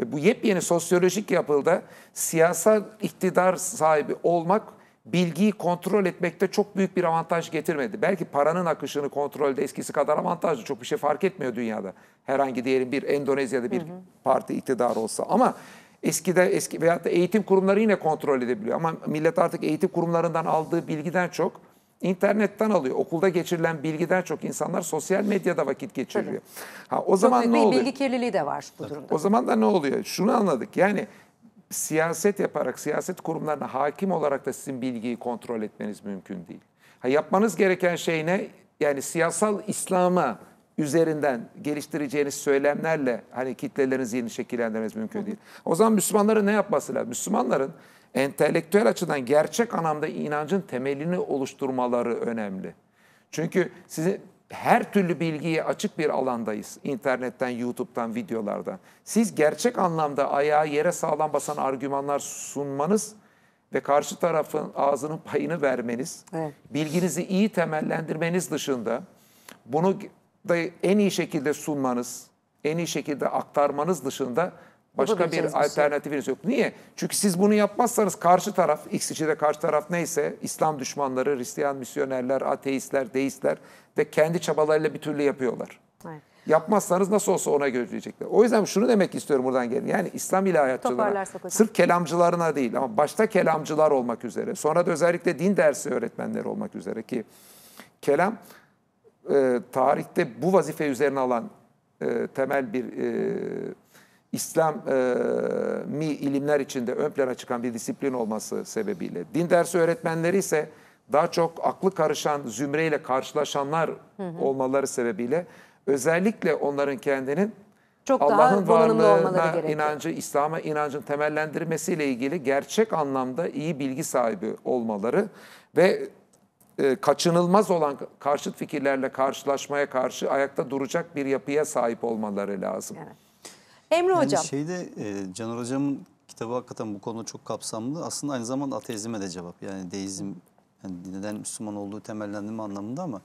Ve bu yepyeni sosyolojik yapıda siyasal iktidar sahibi olmak bilgiyi kontrol etmekte çok büyük bir avantaj getirmedi. Belki paranın akışını kontrolde eskisi kadar avantajlı. Çok bir şey fark etmiyor dünyada. Herhangi diyelim bir Endonezya'da bir hı hı. parti iktidar olsa. Ama Eskide eski veyahut da eğitim kurumları yine kontrol edebiliyor ama millet artık eğitim kurumlarından aldığı bilgiden çok internetten alıyor. Okulda geçirilen bilgiden çok insanlar sosyal medyada vakit geçiriyor. Tabii. Ha o çok zaman ne oluyor? Bilgi kirliliği de var bu durumda. O zaman da ne oluyor? Şunu anladık. Yani siyaset yaparak siyaset kurumlarına hakim olarak da sizin bilgiyi kontrol etmeniz mümkün değil. Ha yapmanız gereken şey ne? Yani siyasal İslam'a üzerinden geliştireceğiniz söylemlerle hani kitlelerin zihnini şekillendirmeniz mümkün değil. O zaman Müslümanların ne yapması lazım? Müslümanların entelektüel açıdan gerçek anlamda inancın temelini oluşturmaları önemli. Çünkü sizin her türlü bilgiye açık bir alandayız. İnternetten, YouTube'dan, videolardan. Siz gerçek anlamda ayağa yere sağlam basan argümanlar sunmanız ve karşı tarafın ağzının payını vermeniz, evet. bilginizi iyi temellendirmeniz dışında bunu da en iyi şekilde sunmanız, en iyi şekilde aktarmanız dışında başka bir şey alternatifiniz yok. Niye? Çünkü siz bunu yapmazsanız karşı taraf, X içinde karşı taraf neyse, İslam düşmanları, Hristiyan misyonerler, ateistler, deistler ve kendi çabalarıyla bir türlü yapıyorlar. Evet. Yapmazsanız nasıl olsa ona gözleyecekler. O yüzden şunu demek istiyorum buradan gelin. Yani İslam ilahiyatçılara, sırf kelamcılarına değil ama başta kelamcılar olmak üzere, sonra da özellikle din dersi öğretmenleri olmak üzere ki kelam e, tarihte bu vazife üzerine alan e, temel bir e, İslam e, mi ilimler içinde ön plana çıkan bir disiplin olması sebebiyle. Din dersi öğretmenleri ise daha çok aklı karışan zümreyle karşılaşanlar hı hı. olmaları sebebiyle özellikle onların kendinin Allah'ın varlığına inancı, İslam'a inancın temellendirmesiyle ilgili gerçek anlamda iyi bilgi sahibi olmaları ve e, kaçınılmaz olan karşıt fikirlerle karşılaşmaya karşı ayakta duracak bir yapıya sahip olmaları lazım. Evet. Emre yani Hocam. Şeyde e, Caner Hocam'ın kitabı hakikaten bu konu çok kapsamlı. Aslında aynı zamanda ateizme de cevap. Yani deizm yani neden Müslüman olduğu temellendirme anlamında ama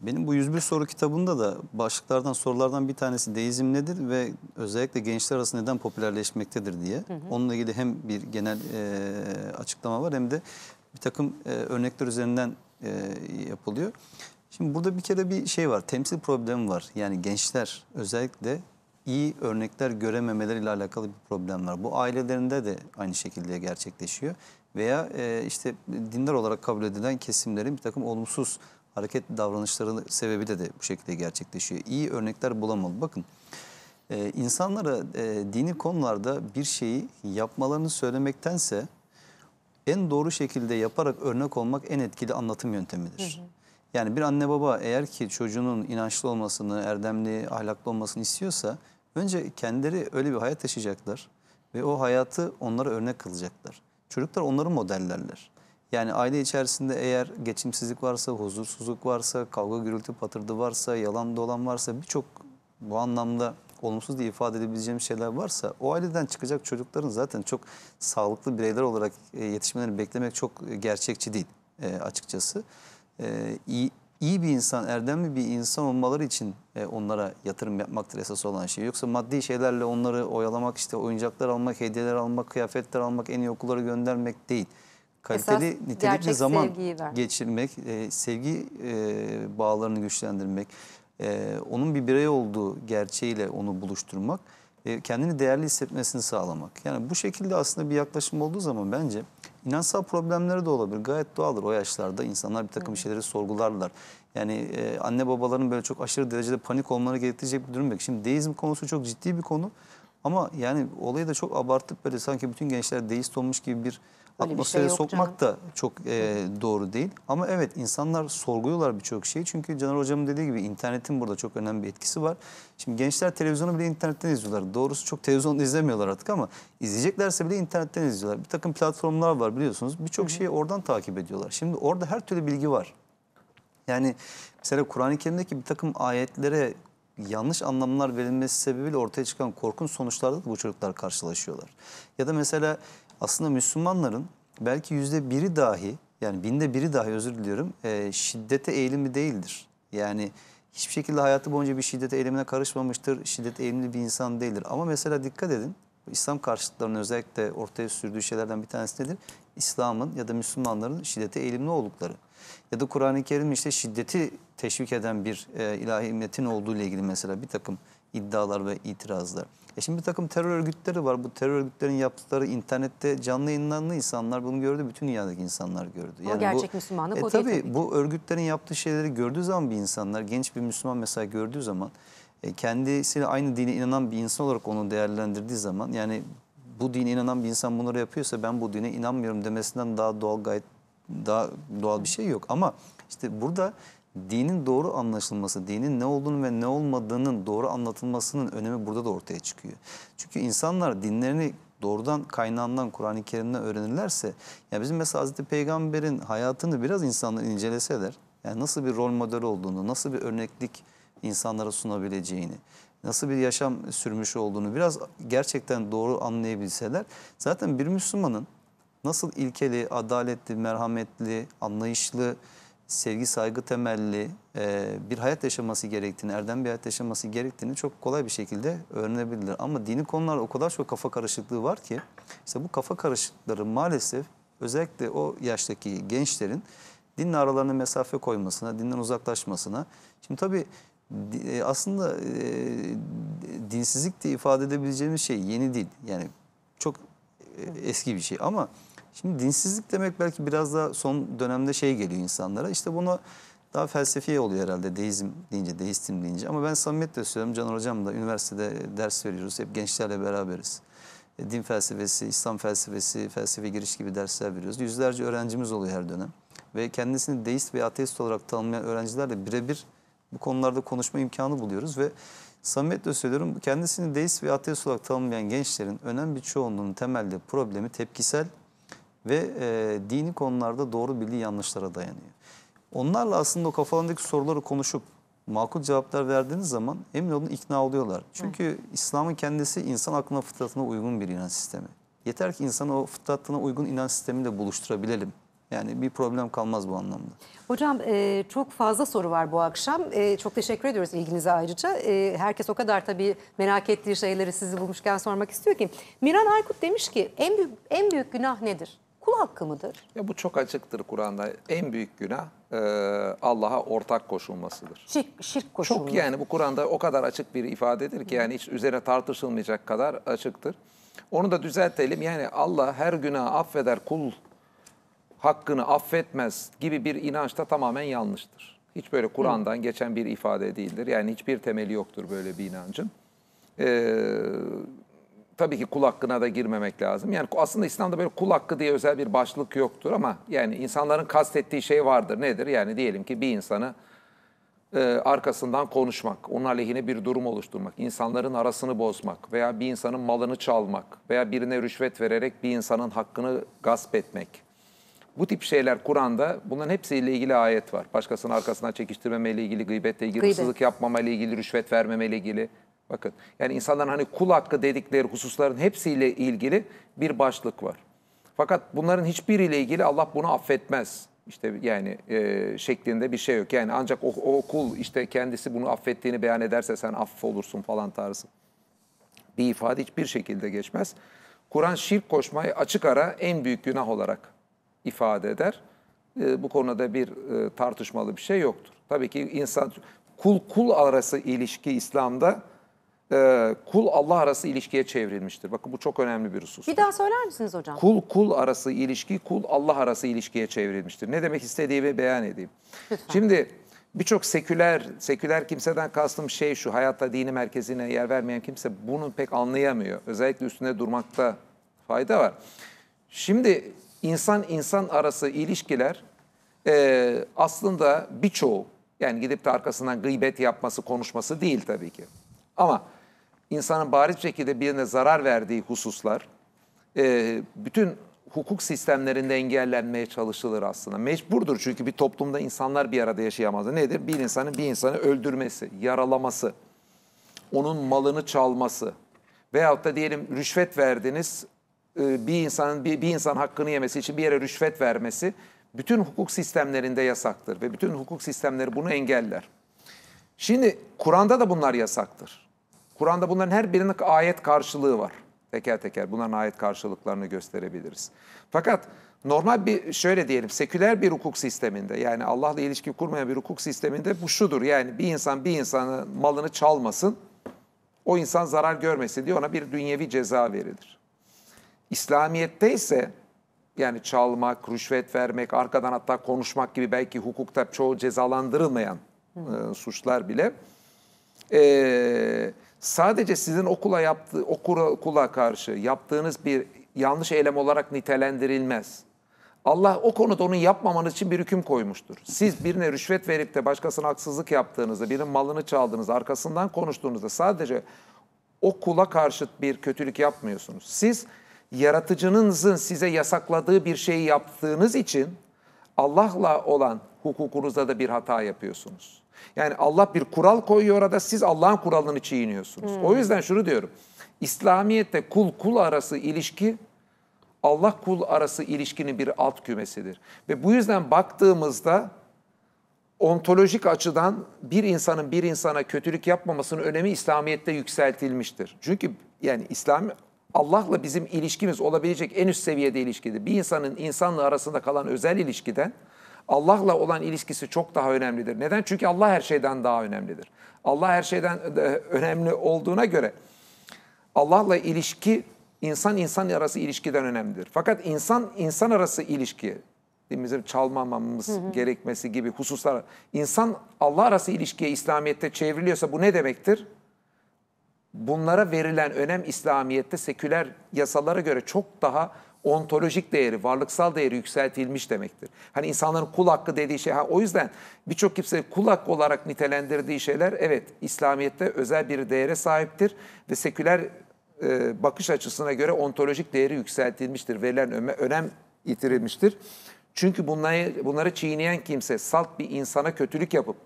benim bu 101 soru kitabında da başlıklardan sorulardan bir tanesi deizm nedir ve özellikle gençler arasında neden popülerleşmektedir diye. Hı hı. Onunla ilgili hem bir genel e, açıklama var hem de bir takım e, örnekler üzerinden e, yapılıyor. Şimdi burada bir kere bir şey var, temsil problemi var. Yani gençler özellikle iyi örnekler görememeleriyle alakalı bir problem var. Bu ailelerinde de aynı şekilde gerçekleşiyor. Veya e, işte dinler olarak kabul edilen kesimlerin bir takım olumsuz hareket davranışları sebebi de de bu şekilde gerçekleşiyor. İyi örnekler bulamalı. Bakın e, insanlara e, dini konularda bir şeyi yapmalarını söylemektense en doğru şekilde yaparak örnek olmak en etkili anlatım yöntemidir. Hı hı. Yani bir anne baba eğer ki çocuğunun inançlı olmasını, erdemli, ahlaklı olmasını istiyorsa önce kendileri öyle bir hayat yaşayacaklar ve o hayatı onlara örnek kılacaklar. Çocuklar onları modellerler. Yani aile içerisinde eğer geçimsizlik varsa, huzursuzluk varsa, kavga gürültü patırdı varsa, yalan dolan varsa birçok bu anlamda olumsuz diye ifade edebileceğim şeyler varsa o aileden çıkacak çocukların zaten çok sağlıklı bireyler olarak e, yetişmelerini beklemek çok e, gerçekçi değil e, açıkçası. İyi iyi, bir insan, erdemli bir insan olmaları için onlara yatırım yapmaktır esas olan şey. Yoksa maddi şeylerle onları oyalamak, işte oyuncaklar almak, hediyeler almak, kıyafetler almak, en iyi okullara göndermek değil. Kaliteli, esas nitelikli zaman geçirmek, sevgi bağlarını güçlendirmek, e, onun bir birey olduğu gerçeğiyle onu buluşturmak, e, kendini değerli hissetmesini sağlamak. Yani bu şekilde aslında bir yaklaşım olduğu zaman bence inançsal problemleri de olabilir. Gayet doğaldır o yaşlarda insanlar bir takım şeyleri sorgularlar. Yani e, anne babaların böyle çok aşırı derecede panik olmaları gerektirecek bir durum yok. Şimdi deizm konusu çok ciddi bir konu ama yani olayı da çok abartıp böyle sanki bütün gençler deist olmuş gibi bir Öyle hani atmosfere şey sokmak canım. da çok e, doğru değil. Ama evet insanlar sorguluyorlar birçok şeyi. Çünkü Caner Hocam'ın dediği gibi internetin burada çok önemli bir etkisi var. Şimdi gençler televizyonu bile internetten izliyorlar. Doğrusu çok televizyonda izlemiyorlar artık ama izleyeceklerse bile internetten izliyorlar. Bir takım platformlar var biliyorsunuz. Birçok şeyi oradan takip ediyorlar. Şimdi orada her türlü bilgi var. Yani mesela Kur'an-ı Kerim'deki bir takım ayetlere yanlış anlamlar verilmesi sebebiyle ortaya çıkan korkun sonuçlarda da bu çocuklar karşılaşıyorlar. Ya da mesela aslında Müslümanların belki yüzde biri dahi yani binde biri dahi özür diliyorum e, şiddete eğilimi değildir. Yani hiçbir şekilde hayatı boyunca bir şiddete eğilimine karışmamıştır. Şiddet eğilimli bir insan değildir. Ama mesela dikkat edin. İslam karşıtlarının özellikle ortaya sürdüğü şeylerden bir tanesi nedir? İslam'ın ya da Müslümanların şiddete eğilimli oldukları. Ya da Kur'an-ı Kerim işte şiddeti teşvik eden bir e, ilahi metin olduğu ile ilgili mesela bir takım iddialar ve itirazlar. E şimdi bir takım terör örgütleri var. Bu terör örgütlerinin yaptıkları internette canlı yayınlandı insanlar. Bunu gördü. Bütün dünyadaki insanlar gördü. Yani o gerçek bu, Müslümanlık e, o tabii, tabii. Bu örgütlerin yaptığı şeyleri gördüğü zaman bir insanlar, genç bir Müslüman mesela gördüğü zaman e, kendisiyle aynı dine inanan bir insan olarak onu değerlendirdiği zaman yani bu dine inanan bir insan bunları yapıyorsa ben bu dine inanmıyorum demesinden daha doğal gayet daha doğal bir şey yok. Ama işte burada dinin doğru anlaşılması, dinin ne olduğunu ve ne olmadığının doğru anlatılmasının önemi burada da ortaya çıkıyor. Çünkü insanlar dinlerini doğrudan kaynağından Kur'an-ı Kerim'den öğrenirlerse ya bizim mesela Hazreti Peygamber'in hayatını biraz insanlar inceleseler yani nasıl bir rol modeli olduğunu, nasıl bir örneklik insanlara sunabileceğini, nasıl bir yaşam sürmüş olduğunu biraz gerçekten doğru anlayabilseler zaten bir Müslümanın nasıl ilkeli, adaletli, merhametli, anlayışlı, sevgi saygı temelli e, bir hayat yaşaması gerektiğini, erdem bir hayat yaşaması gerektiğini çok kolay bir şekilde öğrenebilirler. Ama dini konularda o kadar çok kafa karışıklığı var ki işte bu kafa karışıklıkları maalesef özellikle o yaştaki gençlerin dinle aralarına mesafe koymasına, dinden uzaklaşmasına. Şimdi tabii e, aslında e, dinsizlik de ifade edebileceğimiz şey yeni değil. Yani çok e, eski bir şey ama Şimdi dinsizlik demek belki biraz da son dönemde şey geliyor insanlara. İşte bunu daha felsefi oluyor herhalde deizm deyince, deistim deyince. Ama ben samimiyetle söylüyorum Can Hocam da üniversitede ders veriyoruz. Hep gençlerle beraberiz. E, din felsefesi, İslam felsefesi, felsefe giriş gibi dersler veriyoruz. Yüzlerce öğrencimiz oluyor her dönem. Ve kendisini deist veya ateist olarak tanımlayan öğrencilerle birebir bu konularda konuşma imkanı buluyoruz. Ve samimiyetle söylüyorum kendisini deist ve ateist olarak tanımlayan gençlerin önemli bir çoğunluğunun temelde problemi tepkisel ve e, dini konularda doğru bildiği yanlışlara dayanıyor. Onlarla aslında o kafalarındaki soruları konuşup makul cevaplar verdiğiniz zaman emin olun ikna oluyorlar. Çünkü İslam'ın kendisi insan aklına fıtratına uygun bir inanç sistemi. Yeter ki insanı o fıtratına uygun inanç sistemiyle buluşturabilelim. Yani bir problem kalmaz bu anlamda. Hocam e, çok fazla soru var bu akşam. E, çok teşekkür ediyoruz ilginize ayrıca. E, herkes o kadar tabii merak ettiği şeyleri sizi bulmuşken sormak istiyor ki. Miran Aykut demiş ki en büyük, en büyük günah nedir? kul hakkı mıdır? Ya bu çok açıktır Kur'an'da. En büyük günah e, Allah'a ortak koşulmasıdır. Şirk, şirk koşulması. Çok yani bu Kur'an'da o kadar açık bir ifadedir ki yani hiç üzerine tartışılmayacak kadar açıktır. Onu da düzeltelim. Yani Allah her günah affeder, kul hakkını affetmez gibi bir inançta tamamen yanlıştır. Hiç böyle Kur'an'dan geçen bir ifade değildir. Yani hiçbir temeli yoktur böyle bir inancın. Ee, tabii ki kul hakkına da girmemek lazım. Yani aslında İslam'da böyle kul hakkı diye özel bir başlık yoktur ama yani insanların kastettiği şey vardır. Nedir? Yani diyelim ki bir insanı e, arkasından konuşmak, onun aleyhine bir durum oluşturmak, insanların arasını bozmak veya bir insanın malını çalmak veya birine rüşvet vererek bir insanın hakkını gasp etmek. Bu tip şeyler Kur'an'da bunların hepsiyle ilgili ayet var. Başkasının arkasından çekiştirmemeyle ilgili, gıybetle ilgili, Gıybet. hırsızlık yapmamayla ilgili, rüşvet vermemeyle ilgili, Bakın yani insanların hani kul hakkı dedikleri hususların hepsiyle ilgili bir başlık var. Fakat bunların hiçbiriyle ilgili Allah bunu affetmez. İşte yani e, şeklinde bir şey yok. Yani ancak o, o kul işte kendisi bunu affettiğini beyan ederse sen affolursun falan tarzı. Bir ifade hiçbir şekilde geçmez. Kur'an şirk koşmayı açık ara en büyük günah olarak ifade eder. E, bu konuda bir e, tartışmalı bir şey yoktur. Tabii ki insan kul kul arası ilişki İslam'da e, kul Allah arası ilişkiye çevrilmiştir. Bakın bu çok önemli bir husus. Bir daha söyler misiniz hocam? Kul kul arası ilişki, kul Allah arası ilişkiye çevrilmiştir. Ne demek istediğimi beyan edeyim. Lütfen. Şimdi birçok seküler, seküler kimseden kastım şey şu, hayatta dini merkezine yer vermeyen kimse bunu pek anlayamıyor. Özellikle üstüne durmakta fayda var. Şimdi insan insan arası ilişkiler e, aslında birçoğu yani gidip de arkasından gıybet yapması, konuşması değil tabii ki. Ama insanın bariz şekilde birine zarar verdiği hususlar e, bütün hukuk sistemlerinde engellenmeye çalışılır aslında. Mecburdur çünkü bir toplumda insanlar bir arada yaşayamaz. Nedir? Bir insanın bir insanı öldürmesi, yaralaması, onun malını çalması veyahut da diyelim rüşvet verdiniz, e, bir insanın bir, bir insan hakkını yemesi için bir yere rüşvet vermesi bütün hukuk sistemlerinde yasaktır ve bütün hukuk sistemleri bunu engeller. Şimdi Kur'an'da da bunlar yasaktır. Kur'an'da bunların her birinin ayet karşılığı var. Teker teker bunların ayet karşılıklarını gösterebiliriz. Fakat normal bir şöyle diyelim seküler bir hukuk sisteminde yani Allah'la ilişki kurmayan bir hukuk sisteminde bu şudur. Yani bir insan bir insanın malını çalmasın o insan zarar görmesin diye ona bir dünyevi ceza verilir. İslamiyet'te ise yani çalmak, rüşvet vermek, arkadan hatta konuşmak gibi belki hukukta çoğu cezalandırılmayan e, suçlar bile e, sadece sizin okula yaptığı okula, karşı yaptığınız bir yanlış eylem olarak nitelendirilmez. Allah o konuda onun yapmamanız için bir hüküm koymuştur. Siz birine rüşvet verip de başkasına haksızlık yaptığınızda, birinin malını çaldığınızda, arkasından konuştuğunuzda sadece o kula karşıt bir kötülük yapmıyorsunuz. Siz yaratıcınızın size yasakladığı bir şeyi yaptığınız için Allah'la olan hukukunuzda da bir hata yapıyorsunuz. Yani Allah bir kural koyuyor orada siz Allah'ın kuralını çiğniyorsunuz. Hmm. O yüzden şunu diyorum. İslamiyet'te kul kul arası ilişki Allah kul arası ilişkinin bir alt kümesidir. Ve bu yüzden baktığımızda ontolojik açıdan bir insanın bir insana kötülük yapmamasının önemi İslamiyet'te yükseltilmiştir. Çünkü yani İslam Allah'la bizim ilişkimiz olabilecek en üst seviyede ilişkidir. Bir insanın insanla arasında kalan özel ilişkiden Allah'la olan ilişkisi çok daha önemlidir. Neden? Çünkü Allah her şeyden daha önemlidir. Allah her şeyden e, önemli olduğuna göre Allah'la ilişki insan insan arası ilişkiden önemlidir. Fakat insan insan arası ilişki bizim çalmamamız hı hı. gerekmesi gibi hususlar insan Allah arası ilişkiye İslamiyet'te çevriliyorsa bu ne demektir? Bunlara verilen önem İslamiyet'te seküler yasalara göre çok daha ontolojik değeri, varlıksal değeri yükseltilmiş demektir. Hani insanların kul hakkı dediği şey, ha, o yüzden birçok kimse kul hakkı olarak nitelendirdiği şeyler, evet İslamiyet'te özel bir değere sahiptir ve seküler e, bakış açısına göre ontolojik değeri yükseltilmiştir, verilen önem yitirilmiştir. Çünkü bunları, bunları çiğneyen kimse salt bir insana kötülük yapıp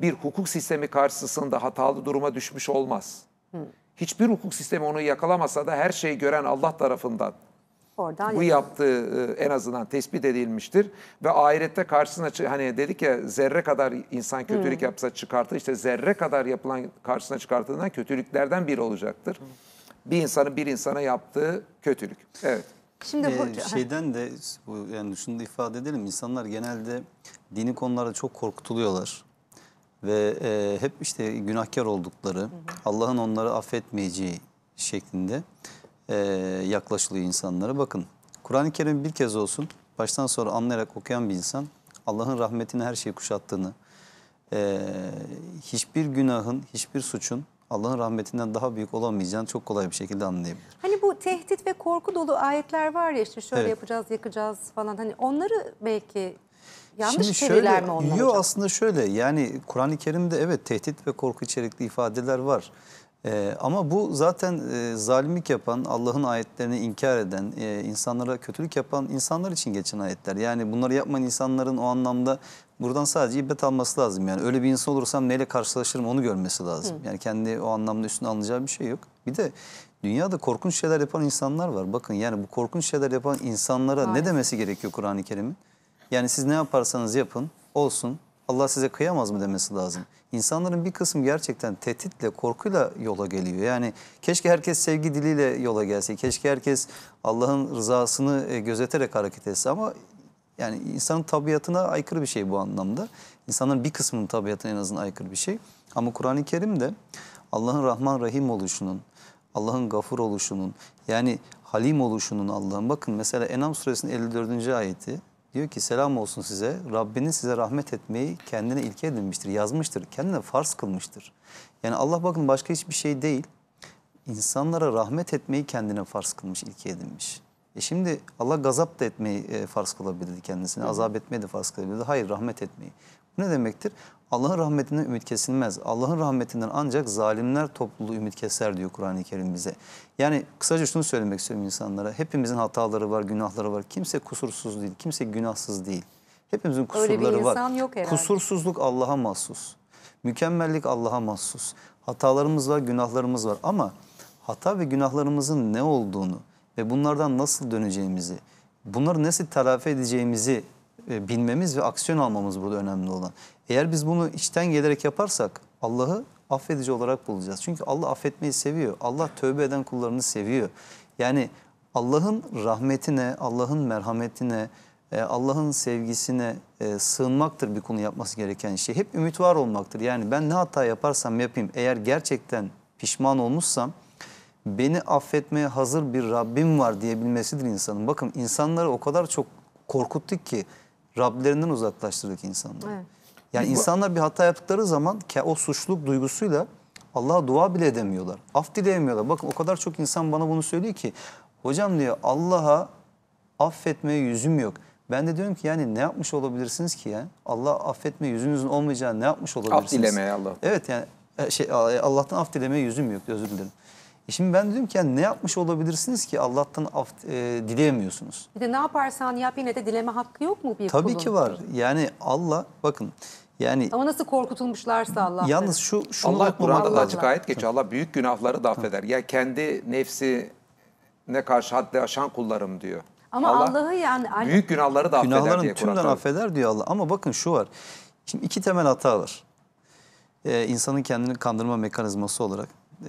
bir hukuk sistemi karşısında hatalı duruma düşmüş olmaz. Hı. Hiçbir hukuk sistemi onu yakalamasa da her şeyi gören Allah tarafından Oradan Bu yaptığı e, en azından tespit edilmiştir ve ahirette karşısına hani dedik ya zerre kadar insan kötülük hmm. yapsa çıkartı işte zerre kadar yapılan karşısına çıkartılan kötülüklerden biri olacaktır. Hmm. Bir insanın bir insana yaptığı kötülük. Evet. Şimdi ee, şeyden de yani şunu da ifade edelim insanlar genelde dini konularda çok korkutuluyorlar ve e, hep işte günahkar oldukları Allah'ın onları affetmeyeceği şeklinde e, yaklaşılıyor insanlara. Bakın Kur'an-ı Kerim bir kez olsun baştan sonra anlayarak okuyan bir insan Allah'ın rahmetini her şeyi kuşattığını, e, hiçbir günahın, hiçbir suçun Allah'ın rahmetinden daha büyük olamayacağını çok kolay bir şekilde anlayabilir. Hani bu tehdit ve korku dolu ayetler var ya işte şöyle evet. yapacağız, yakacağız falan hani onları belki yanlış Şimdi şöyle, mi onlar? aslında şöyle yani Kur'an-ı Kerim'de evet tehdit ve korku içerikli ifadeler var. Ee, ama bu zaten e, zalimlik yapan, Allah'ın ayetlerini inkar eden, e, insanlara kötülük yapan insanlar için geçen ayetler. Yani bunları yapmayan insanların o anlamda buradan sadece ibret alması lazım. Yani öyle bir insan olursam neyle karşılaşırım onu görmesi lazım. Hı. Yani kendi o anlamda üstüne alınacağı bir şey yok. Bir de dünyada korkunç şeyler yapan insanlar var. Bakın yani bu korkunç şeyler yapan insanlara Aynen. ne demesi gerekiyor Kur'an-ı Kerim'in? Yani siz ne yaparsanız yapın olsun Allah size kıyamaz mı demesi lazım. İnsanların bir kısmı gerçekten tehditle, korkuyla yola geliyor. Yani keşke herkes sevgi diliyle yola gelse, keşke herkes Allah'ın rızasını e, gözeterek hareket etse ama yani insanın tabiatına aykırı bir şey bu anlamda. İnsanların bir kısmının tabiatına en azından aykırı bir şey. Ama Kur'an-ı Kerim de Allah'ın Rahman Rahim oluşunun, Allah'ın gafur oluşunun, yani halim oluşunun Allah'ın. Bakın mesela Enam suresinin 54. ayeti Diyor ki selam olsun size. Rabbinin size rahmet etmeyi kendine ilke edinmiştir, yazmıştır. Kendine farz kılmıştır. Yani Allah bakın başka hiçbir şey değil. İnsanlara rahmet etmeyi kendine farz kılmış, ilke edinmiş. E şimdi Allah gazap da etmeyi e, farz kılabilirdi kendisine. Azap etmeyi de farz kılabilirdi. Hayır rahmet etmeyi. Bu ne demektir? Allah'ın rahmetinden ümit kesilmez. Allah'ın rahmetinden ancak zalimler topluluğu ümit keser diyor Kur'an-ı Kerim bize. Yani kısaca şunu söylemek istiyorum insanlara. Hepimizin hataları var, günahları var. Kimse kusursuz değil, kimse günahsız değil. Hepimizin kusurları var. Yok herhalde. Kusursuzluk Allah'a mahsus. Mükemmellik Allah'a mahsus. Hatalarımız var, günahlarımız var ama hata ve günahlarımızın ne olduğunu ve bunlardan nasıl döneceğimizi, bunları nasıl telafi edeceğimizi e, bilmemiz ve aksiyon almamız burada önemli olan. Eğer biz bunu içten gelerek yaparsak Allah'ı affedici olarak bulacağız. Çünkü Allah affetmeyi seviyor. Allah tövbe eden kullarını seviyor. Yani Allah'ın rahmetine, Allah'ın merhametine, e, Allah'ın sevgisine e, sığınmaktır bir konu yapması gereken şey. Hep ümit var olmaktır. Yani ben ne hata yaparsam yapayım eğer gerçekten pişman olmuşsam beni affetmeye hazır bir Rabbim var diyebilmesidir insanın. Bakın insanları o kadar çok korkuttuk ki Rablerinden uzaklaştırdık insanları. Evet. Yani insanlar bir hata yaptıkları zaman o suçluluk duygusuyla Allah'a dua bile edemiyorlar. Af dileyemiyorlar. Bakın o kadar çok insan bana bunu söylüyor ki hocam diyor Allah'a affetmeye yüzüm yok. Ben de diyorum ki yani ne yapmış olabilirsiniz ki ya? Allah affetme yüzünüzün olmayacağı ne yapmış olabilirsiniz? Af dilemeye Allah. Evet yani e, şey e, Allah'tan af dilemeye yüzüm yok özür dilerim. E şimdi ben dedim ki yani ne yapmış olabilirsiniz ki Allah'tan af e, dileyemiyorsunuz? Bir de ne yaparsan yap yine de dileme hakkı yok mu bir Tabii kulun? ki var. Yani Allah bakın yani Ama nasıl korkutulmuşlarsa Allah. Yalnız şu şunu Allah Kur'an'da da açık ayet geçiyor. Allah büyük günahları da affeder. Ya kendi nefsi ne karşı haddi aşan kullarım diyor. Ama Allah'ı yani büyük günahları da affeder Günahların diye tümden affeder diyor Allah. Ama bakın şu var. Şimdi iki temel hata var. Ee, insanın kendini kandırma mekanizması olarak.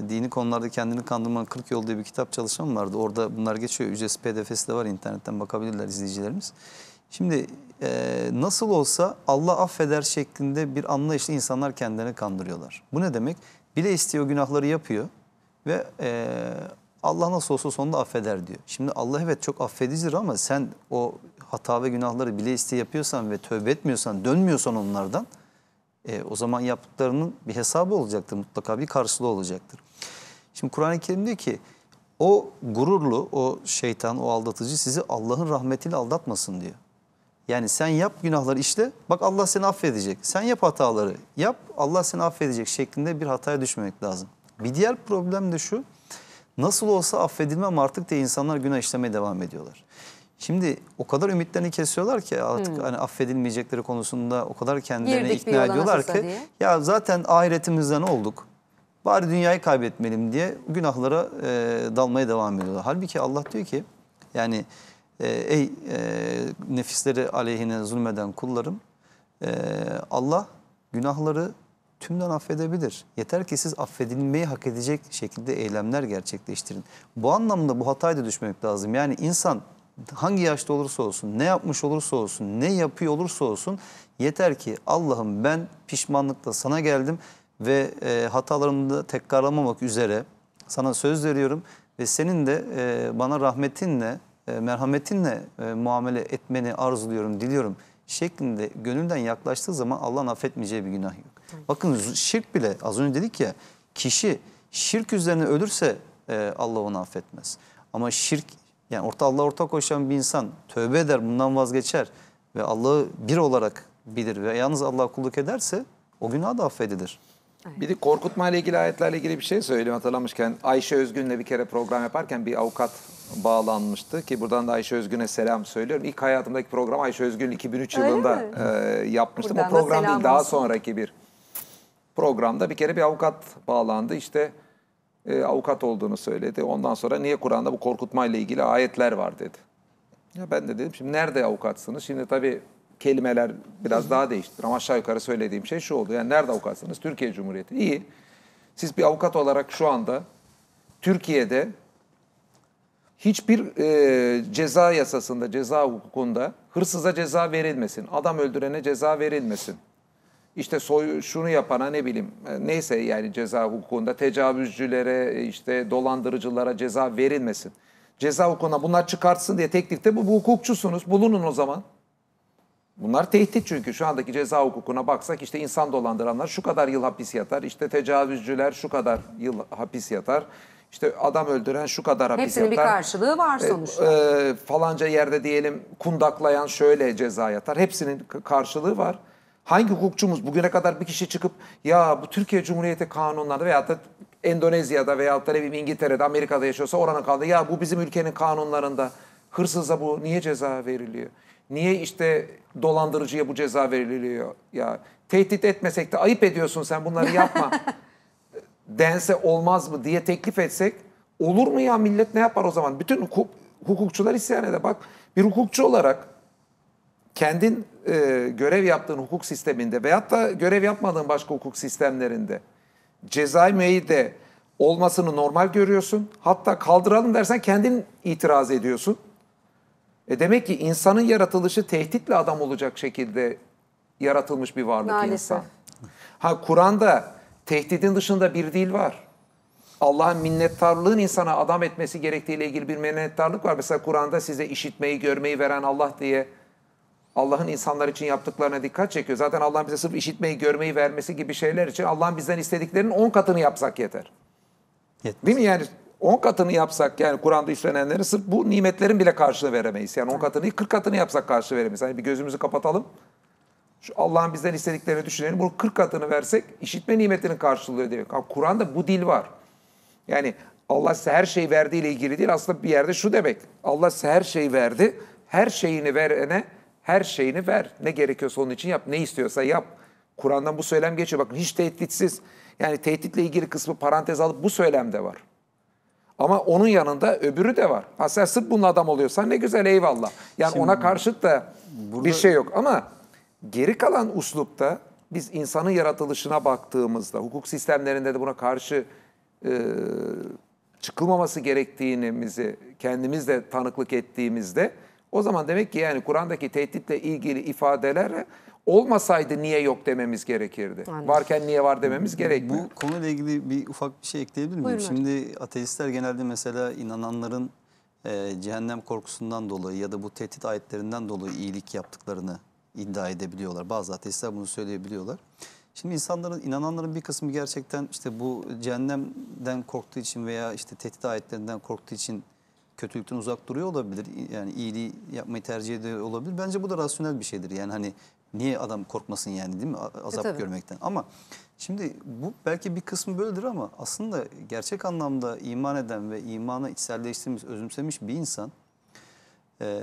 Dini konularda kendini kandırma 40 yol diye bir kitap çalışan vardı. Orada bunlar geçiyor. Ücretsiz pdf'si de var internetten bakabilirler izleyicilerimiz. Şimdi e, nasıl olsa Allah affeder şeklinde bir anlayışla insanlar kendilerini kandırıyorlar. Bu ne demek? Bile istiyor günahları yapıyor ve e, Allah nasıl olsa sonunda affeder diyor. Şimdi Allah evet çok affedicidir ama sen o hata ve günahları bile isteye yapıyorsan ve tövbe etmiyorsan, dönmüyorsan onlardan e, o zaman yaptıklarının bir hesabı olacaktır. Mutlaka bir karşılığı olacaktır. Şimdi Kur'an-ı Kerim diyor ki o gururlu, o şeytan, o aldatıcı sizi Allah'ın rahmetiyle aldatmasın diyor. Yani sen yap günahları işte, bak Allah seni affedecek. Sen yap hataları yap Allah seni affedecek şeklinde bir hataya düşmemek lazım. Bir diğer problem de şu nasıl olsa affedilmem artık diye insanlar günah işlemeye devam ediyorlar. Şimdi o kadar ümitlerini kesiyorlar ki artık hmm. hani affedilmeyecekleri konusunda o kadar kendilerine Girdik ikna ediyorlar ki diye. ya zaten ahiretimizden olduk. Bari dünyayı kaybetmeliyim diye günahlara e, dalmaya devam ediyorlar. Halbuki Allah diyor ki yani ee, ey e, nefisleri aleyhine zulmeden kullarım e, Allah günahları tümden affedebilir. Yeter ki siz affedilmeyi hak edecek şekilde eylemler gerçekleştirin. Bu anlamda bu hataya da düşmemek lazım. Yani insan hangi yaşta olursa olsun, ne yapmış olursa olsun, ne yapıyor olursa olsun yeter ki Allah'ım ben pişmanlıkla sana geldim ve e, hatalarımı da tekrarlamamak üzere sana söz veriyorum ve senin de e, bana rahmetinle e, merhametinle e, muamele etmeni arzuluyorum, diliyorum şeklinde gönülden yaklaştığı zaman Allah'ın affetmeyeceği bir günah yok. Bakın şirk bile az önce dedik ya kişi şirk üzerine ölürse e, Allah onu affetmez. Ama şirk yani orta Allah'a ortak koşan bir insan tövbe eder bundan vazgeçer ve Allah'ı bir olarak bilir ve yalnız Allah'a kulluk ederse o günah da affedilir. Bir de korkutma ile ilgili ayetlerle ilgili bir şey söyleyeyim hatırlamışken. Ayşe Özgün'le bir kere program yaparken bir avukat bağlanmıştı ki buradan da Ayşe Özgün'e selam söylüyorum. İlk hayatımdaki program Ayşe Özgün 2003 yılında e, yapmıştım. Buradan o program da değil daha sonraki bir programda bir kere bir avukat bağlandı. İşte e, avukat olduğunu söyledi. Ondan sonra niye Kur'an'da bu korkutma ile ilgili ayetler var dedi. Ya ben de dedim şimdi nerede avukatsınız? Şimdi tabii kelimeler biraz daha değişti. ama aşağı yukarı söylediğim şey şu oldu. Yani nerede avukatsınız? Türkiye Cumhuriyeti. İyi. Siz bir avukat olarak şu anda Türkiye'de hiçbir e, ceza yasasında, ceza hukukunda hırsıza ceza verilmesin, adam öldürene ceza verilmesin. İşte soy, şunu yapana ne bileyim e, neyse yani ceza hukukunda tecavüzcülere e, işte dolandırıcılara ceza verilmesin. Ceza hukukuna bunlar çıkartsın diye teklifte bu, bu hukukçusunuz bulunun o zaman. Bunlar tehdit çünkü şu andaki ceza hukukuna baksak işte insan dolandıranlar şu kadar yıl hapis yatar, işte tecavüzcüler şu kadar yıl hapis yatar, işte adam öldüren şu kadar hapis Hepsinin yatar. Hepsinin bir karşılığı var e, sonuçta. E, e, falanca yerde diyelim kundaklayan şöyle ceza yatar. Hepsinin karşılığı var. Hangi hukukçumuz bugüne kadar bir kişi çıkıp ya bu Türkiye Cumhuriyeti kanunları veyahut da Endonezya'da veyahut da ne İngiltere'de, Amerika'da yaşıyorsa oranın kaldı. ya bu bizim ülkenin kanunlarında hırsıza bu niye ceza veriliyor? Niye işte dolandırıcıya bu ceza veriliyor ya? Tehdit etmesek de ayıp ediyorsun sen bunları yapma. dense olmaz mı diye teklif etsek olur mu ya millet ne yapar o zaman? Bütün hukuk, hukukçular isyan eder. Bak bir hukukçu olarak kendin e, görev yaptığın hukuk sisteminde veyahut da görev yapmadığın başka hukuk sistemlerinde cezai meyde olmasını normal görüyorsun. Hatta kaldıralım dersen kendin itiraz ediyorsun. E demek ki insanın yaratılışı tehditle adam olacak şekilde yaratılmış bir varlık Maalesef. insan. Ha Kur'an'da tehdidin dışında bir dil var. Allah'ın minnettarlığın insana adam etmesi gerektiğiyle ilgili bir minnettarlık var. Mesela Kur'an'da size işitmeyi, görmeyi veren Allah diye Allah'ın insanlar için yaptıklarına dikkat çekiyor. Zaten Allah'ın bize sırf işitmeyi, görmeyi vermesi gibi şeyler için Allah'ın bizden istediklerinin on katını yapsak yeter. Yetmez. Değil mi yani? 10 katını yapsak yani Kur'an'da işlenenleri sırf bu nimetlerin bile karşılığı veremeyiz. Yani 10 katını değil 40 katını yapsak karşılığı veremeyiz. Hani bir gözümüzü kapatalım. Şu Allah'ın bizden istediklerini düşünelim. Bunu 40 katını versek işitme nimetinin karşılığı diyor. Yani Kur'an'da bu dil var. Yani Allah size her şeyi verdiğiyle ilgili değil. Aslında bir yerde şu demek. Allah size her şeyi verdi. Her şeyini verene her şeyini ver. Ne gerekiyorsa onun için yap. Ne istiyorsa yap. Kur'an'dan bu söylem geçiyor. Bakın hiç tehditsiz. Yani tehditle ilgili kısmı parantez alıp bu söylemde var. Ama onun yanında öbürü de var. Ha sen sırf bunun adam oluyorsan ne güzel eyvallah. Yani Şimdi, ona karşıt da burada... bir şey yok. Ama geri kalan uslupta biz insanın yaratılışına baktığımızda, hukuk sistemlerinde de buna karşı e, çıkılmaması gerektiğimizi kendimiz de tanıklık ettiğimizde o zaman demek ki yani Kur'an'daki tehditle ilgili ifadeler olmasaydı niye yok dememiz gerekirdi. Anladım. Varken niye var dememiz gerekmiyor. Bu konuyla ilgili bir ufak bir şey ekleyebilir miyim? Buyurun. Şimdi ateistler genelde mesela inananların e, cehennem korkusundan dolayı ya da bu tehdit ayetlerinden dolayı iyilik yaptıklarını iddia edebiliyorlar. Bazı ateistler bunu söyleyebiliyorlar. Şimdi insanların, inananların bir kısmı gerçekten işte bu cehennemden korktuğu için veya işte tehdit ayetlerinden korktuğu için kötülükten uzak duruyor olabilir. Yani iyiliği yapmayı tercih ediyor olabilir. Bence bu da rasyonel bir şeydir. Yani hani Niye adam korkmasın yani değil mi azap e, görmekten? Ama şimdi bu belki bir kısmı böyledir ama aslında gerçek anlamda iman eden ve imana içselleştirmiş, özümsemiş bir insan e,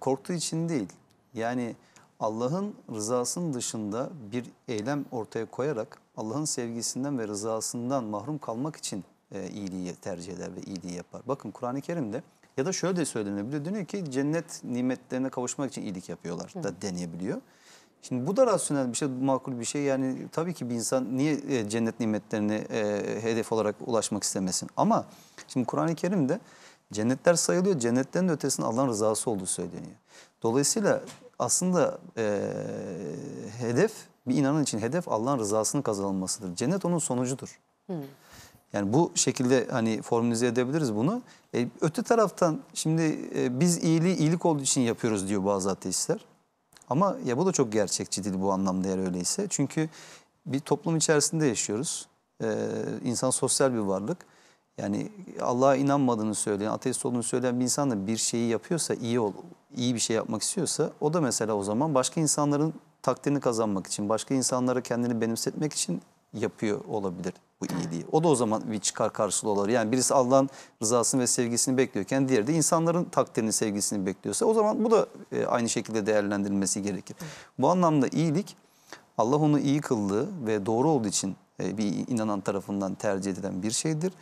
korktuğu için değil. Yani Allah'ın rızasının dışında bir eylem ortaya koyarak Allah'ın sevgisinden ve rızasından mahrum kalmak için e, iyiliği tercih eder ve iyiliği yapar. Bakın Kur'an-ı Kerim'de ya da şöyle de söylenebiliyor. Deniyor ki cennet nimetlerine kavuşmak için iyilik yapıyorlar da deneyebiliyor. Şimdi bu da rasyonel bir şey, makul bir şey. Yani tabii ki bir insan niye e, cennet nimetlerini e, hedef olarak ulaşmak istemesin? Ama şimdi Kur'an-ı Kerim'de cennetler sayılıyor. Cennetlerin ötesinde Allah'ın rızası olduğu söyleniyor. Dolayısıyla aslında e, hedef bir inanın için hedef Allah'ın rızasının kazanılmasıdır. Cennet onun sonucudur. Hmm. Yani bu şekilde hani formülize edebiliriz bunu. E, öte taraftan şimdi e, biz iyiliği iyilik olduğu için yapıyoruz diyor bazı ateistler. Ama ya bu da çok gerçekçi değil bu anlamda eğer öyleyse. Çünkü bir toplum içerisinde yaşıyoruz. Ee, insan sosyal bir varlık. Yani Allah'a inanmadığını söyleyen, ateist olduğunu söyleyen bir insan da bir şeyi yapıyorsa, iyi ol, iyi bir şey yapmak istiyorsa o da mesela o zaman başka insanların takdirini kazanmak için, başka insanlara kendini benimsetmek için yapıyor olabilir bu iyiliği. O da o zaman bir çıkar karşılığı olur. Yani birisi Allah'ın rızasını ve sevgisini bekliyorken diğeri de insanların takdirini, sevgisini bekliyorsa o zaman bu da e, aynı şekilde değerlendirilmesi gerekir. Bu anlamda iyilik Allah onu iyi kıldığı ve doğru olduğu için e, bir inanan tarafından tercih edilen bir şeydir.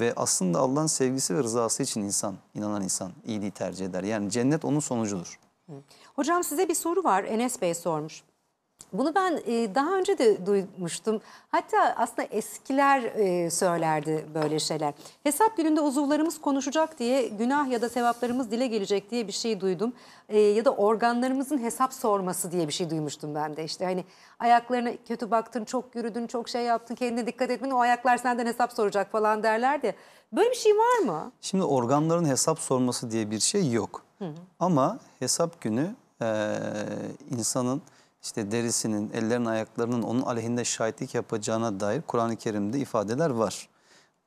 Ve aslında Allah'ın sevgisi ve rızası için insan, inanan insan iyiliği tercih eder. Yani cennet onun sonucudur. Hocam size bir soru var. Enes Bey sormuş. Bunu ben e, daha önce de duymuştum. Hatta aslında eskiler e, söylerdi böyle şeyler. Hesap gününde uzuvlarımız konuşacak diye günah ya da sevaplarımız dile gelecek diye bir şey duydum. E, ya da organlarımızın hesap sorması diye bir şey duymuştum ben de İşte Hani ayaklarına kötü baktın, çok yürüdün, çok şey yaptın, kendine dikkat etmen o ayaklar senden hesap soracak falan derlerdi. Böyle bir şey var mı? Şimdi organların hesap sorması diye bir şey yok. Hı hı. Ama hesap günü e, insanın işte derisinin, ellerin, ayaklarının onun aleyhinde şahitlik yapacağına dair Kur'an-ı Kerim'de ifadeler var.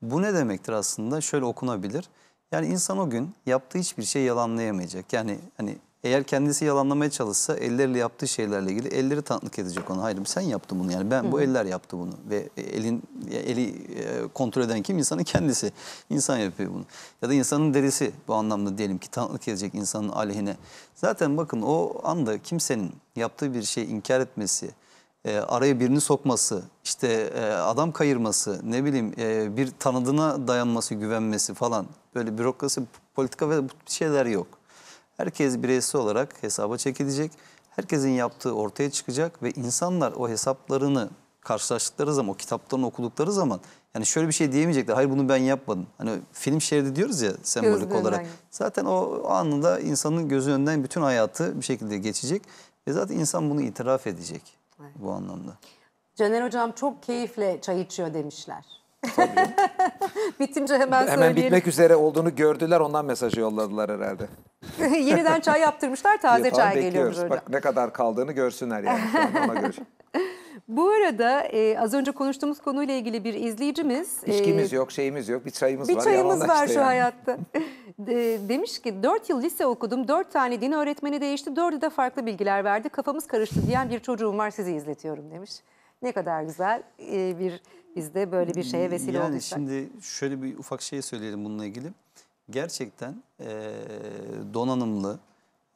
Bu ne demektir aslında? Şöyle okunabilir. Yani insan o gün yaptığı hiçbir şey yalanlayamayacak. Yani hani eğer kendisi yalanlamaya çalışsa elleriyle yaptığı şeylerle ilgili elleri tanıklık edecek ona. Hayır sen yaptın bunu yani ben Hı. bu eller yaptı bunu ve elin eli e, kontrol eden kim? insanın kendisi. İnsan yapıyor bunu. Ya da insanın derisi bu anlamda diyelim ki tanıklık edecek insanın aleyhine. Zaten bakın o anda kimsenin yaptığı bir şeyi inkar etmesi, e, araya birini sokması, işte e, adam kayırması, ne bileyim bir tanıdığına dayanması, güvenmesi falan böyle bürokrasi, politika ve bu şeyler yok. Herkes bireysel olarak hesaba çekilecek. Herkesin yaptığı ortaya çıkacak ve insanlar o hesaplarını karşılaştıkları zaman, o kitaplarını okudukları zaman yani şöyle bir şey diyemeyecekler. Hayır bunu ben yapmadım. Hani film şeridi diyoruz ya sembolik Gözlüğünden. olarak. Zaten o anında insanın gözü önünden bütün hayatı bir şekilde geçecek. Ve zaten insan bunu itiraf edecek evet. bu anlamda. Caner Hocam çok keyifle çay içiyor demişler. Bitince hemen Hemen söyleyelim. bitmek üzere olduğunu gördüler ondan mesajı yolladılar herhalde. Yeniden çay yaptırmışlar taze çay geliyor. hocam. Bak ne kadar kaldığını görsünler yani. Bu arada e, az önce konuştuğumuz konuyla ilgili bir izleyicimiz... E, İçkimiz e, yok, şeyimiz yok, bir çayımız bir var. Bir çayımız var işte şu yani. hayatta. e, demiş ki 4 yıl lise okudum, 4 tane din öğretmeni değişti, 4'ü de farklı bilgiler verdi. Kafamız karıştı diyen bir çocuğum var sizi izletiyorum demiş. Ne kadar güzel e, bir biz de böyle bir şeye vesile yani olduysak. Şimdi şöyle bir ufak şey söyleyelim bununla ilgili. Gerçekten e, donanımlı,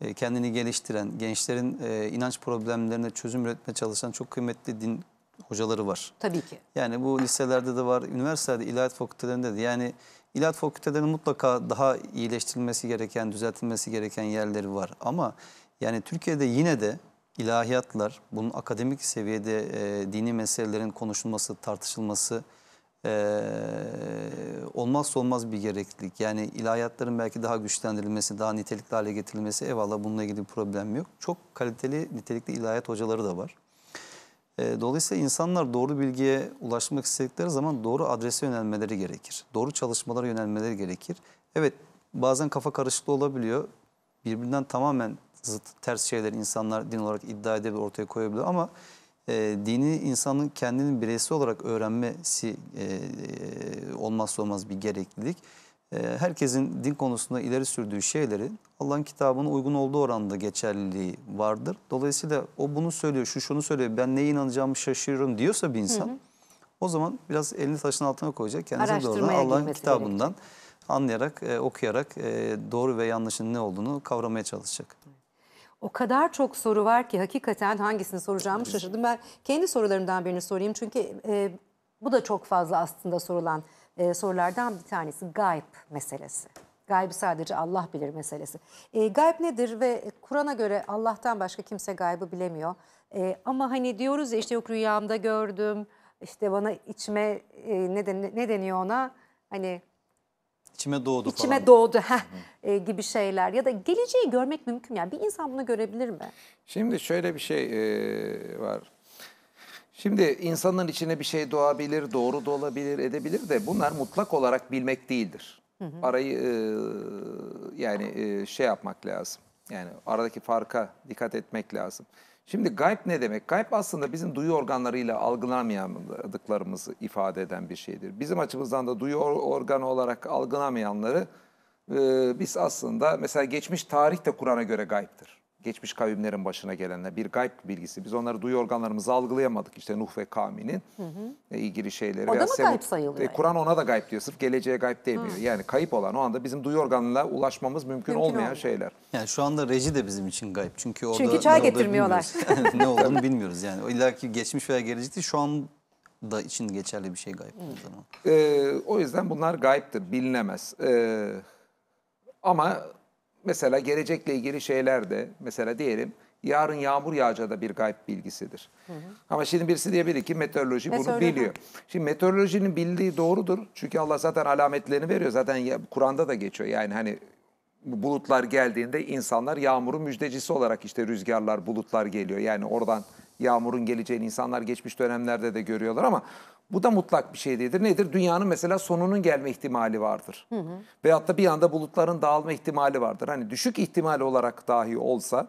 e, kendini geliştiren, gençlerin e, inanç problemlerine çözüm üretmeye çalışan çok kıymetli din hocaları var. Tabii ki. Yani bu liselerde de var, üniversitede, ilahiyat fakültelerinde de. Yani ilahiyat fakültelerinin mutlaka daha iyileştirilmesi gereken, düzeltilmesi gereken yerleri var. Ama yani Türkiye'de yine de ilahiyatlar, bunun akademik seviyede e, dini meselelerin konuşulması, tartışılması e, olmazsa olmaz bir gereklilik. Yani ilahiyatların belki daha güçlendirilmesi, daha nitelikli hale getirilmesi eyvallah bununla ilgili bir problem yok. Çok kaliteli, nitelikli ilahiyat hocaları da var. E, dolayısıyla insanlar doğru bilgiye ulaşmak istedikleri zaman doğru adrese yönelmeleri gerekir. Doğru çalışmalara yönelmeleri gerekir. Evet bazen kafa karışıklığı olabiliyor. Birbirinden tamamen zıt ters şeyler insanlar din olarak iddia edebilir, ortaya koyabilir ama e, dini insanın kendinin bireysi olarak öğrenmesi e, e, olmazsa olmaz bir gereklilik. E, herkesin din konusunda ileri sürdüğü şeyleri Allah'ın kitabına uygun olduğu oranda geçerliliği vardır. Dolayısıyla o bunu söylüyor, şu şunu söylüyor, ben neye inanacağımı şaşırıyorum diyorsa bir insan hı hı. o zaman biraz elini taşın altına koyacak. Kendisi doğrudan Allah'ın kitabından gerekir. anlayarak, e, okuyarak e, doğru ve yanlışın ne olduğunu kavramaya çalışacak. Hı. O kadar çok soru var ki hakikaten hangisini soracağımı şaşırdım. Ben kendi sorularımdan birini sorayım çünkü e, bu da çok fazla aslında sorulan e, sorulardan bir tanesi gayb meselesi. Gaybı sadece Allah bilir meselesi. E, gayb nedir ve Kur'an'a göre Allah'tan başka kimse gaybı bilemiyor. E, ama hani diyoruz ya işte yok rüyamda gördüm, işte bana içme e, ne, den ne deniyor ona? Hani İçime doğdu İçime falan. doğdu heh, e, gibi şeyler ya da geleceği görmek mümkün. Yani bir insan bunu görebilir mi? Şimdi şöyle bir şey e, var. Şimdi insanların içine bir şey doğabilir, doğru da olabilir, edebilir de bunlar mutlak olarak bilmek değildir. Hı hı. Arayı e, yani e, şey yapmak lazım. Yani aradaki farka dikkat etmek lazım. Şimdi gayb ne demek? Gayb aslında bizim duyu organlarıyla algılamayanlıklarımızı ifade eden bir şeydir. Bizim açımızdan da duyu organı olarak algılamayanları e, biz aslında mesela geçmiş tarih de Kur'an'a göre gayiptir geçmiş kavimlerin başına gelenler, bir gayb bilgisi. Biz onları duyu organlarımızı algılayamadık. İşte Nuh ve Kami'nin e, ilgili şeyleri. O da mı Semud, gayb sayılıyor? E, Kur'an ona da gayb diyor. Sırf geleceğe gayb demiyor. Hı. Yani kayıp olan o anda bizim duyu organına ulaşmamız mümkün, mümkün olmayan oldu. şeyler. Yani şu anda reji de bizim için gayb. Çünkü orada Çünkü çay ne getirmiyorlar. ne olduğunu bilmiyoruz yani. İlla ki geçmiş veya gelecek Şu an da için geçerli bir şey gayb. Ee, o yüzden bunlar gayiptir, bilinemez. Ee, ama Mesela gelecekle ilgili şeyler de mesela diyelim yarın yağmur yağacağı da bir gayb bilgisidir. Hı hı. Ama şimdi birisi diyebilir ki meteoroloji Meteorolog. bunu biliyor. Şimdi meteorolojinin bildiği doğrudur. Çünkü Allah zaten alametlerini veriyor. Zaten Kur'an'da da geçiyor. Yani hani bulutlar geldiğinde insanlar yağmurun müjdecisi olarak işte rüzgarlar, bulutlar geliyor. Yani oradan yağmurun geleceğini insanlar geçmiş dönemlerde de görüyorlar ama bu da mutlak bir şey değildir. Nedir? Dünyanın mesela sonunun gelme ihtimali vardır. Hı hı. Veyahut da bir anda bulutların dağılma ihtimali vardır. Hani düşük ihtimal olarak dahi olsa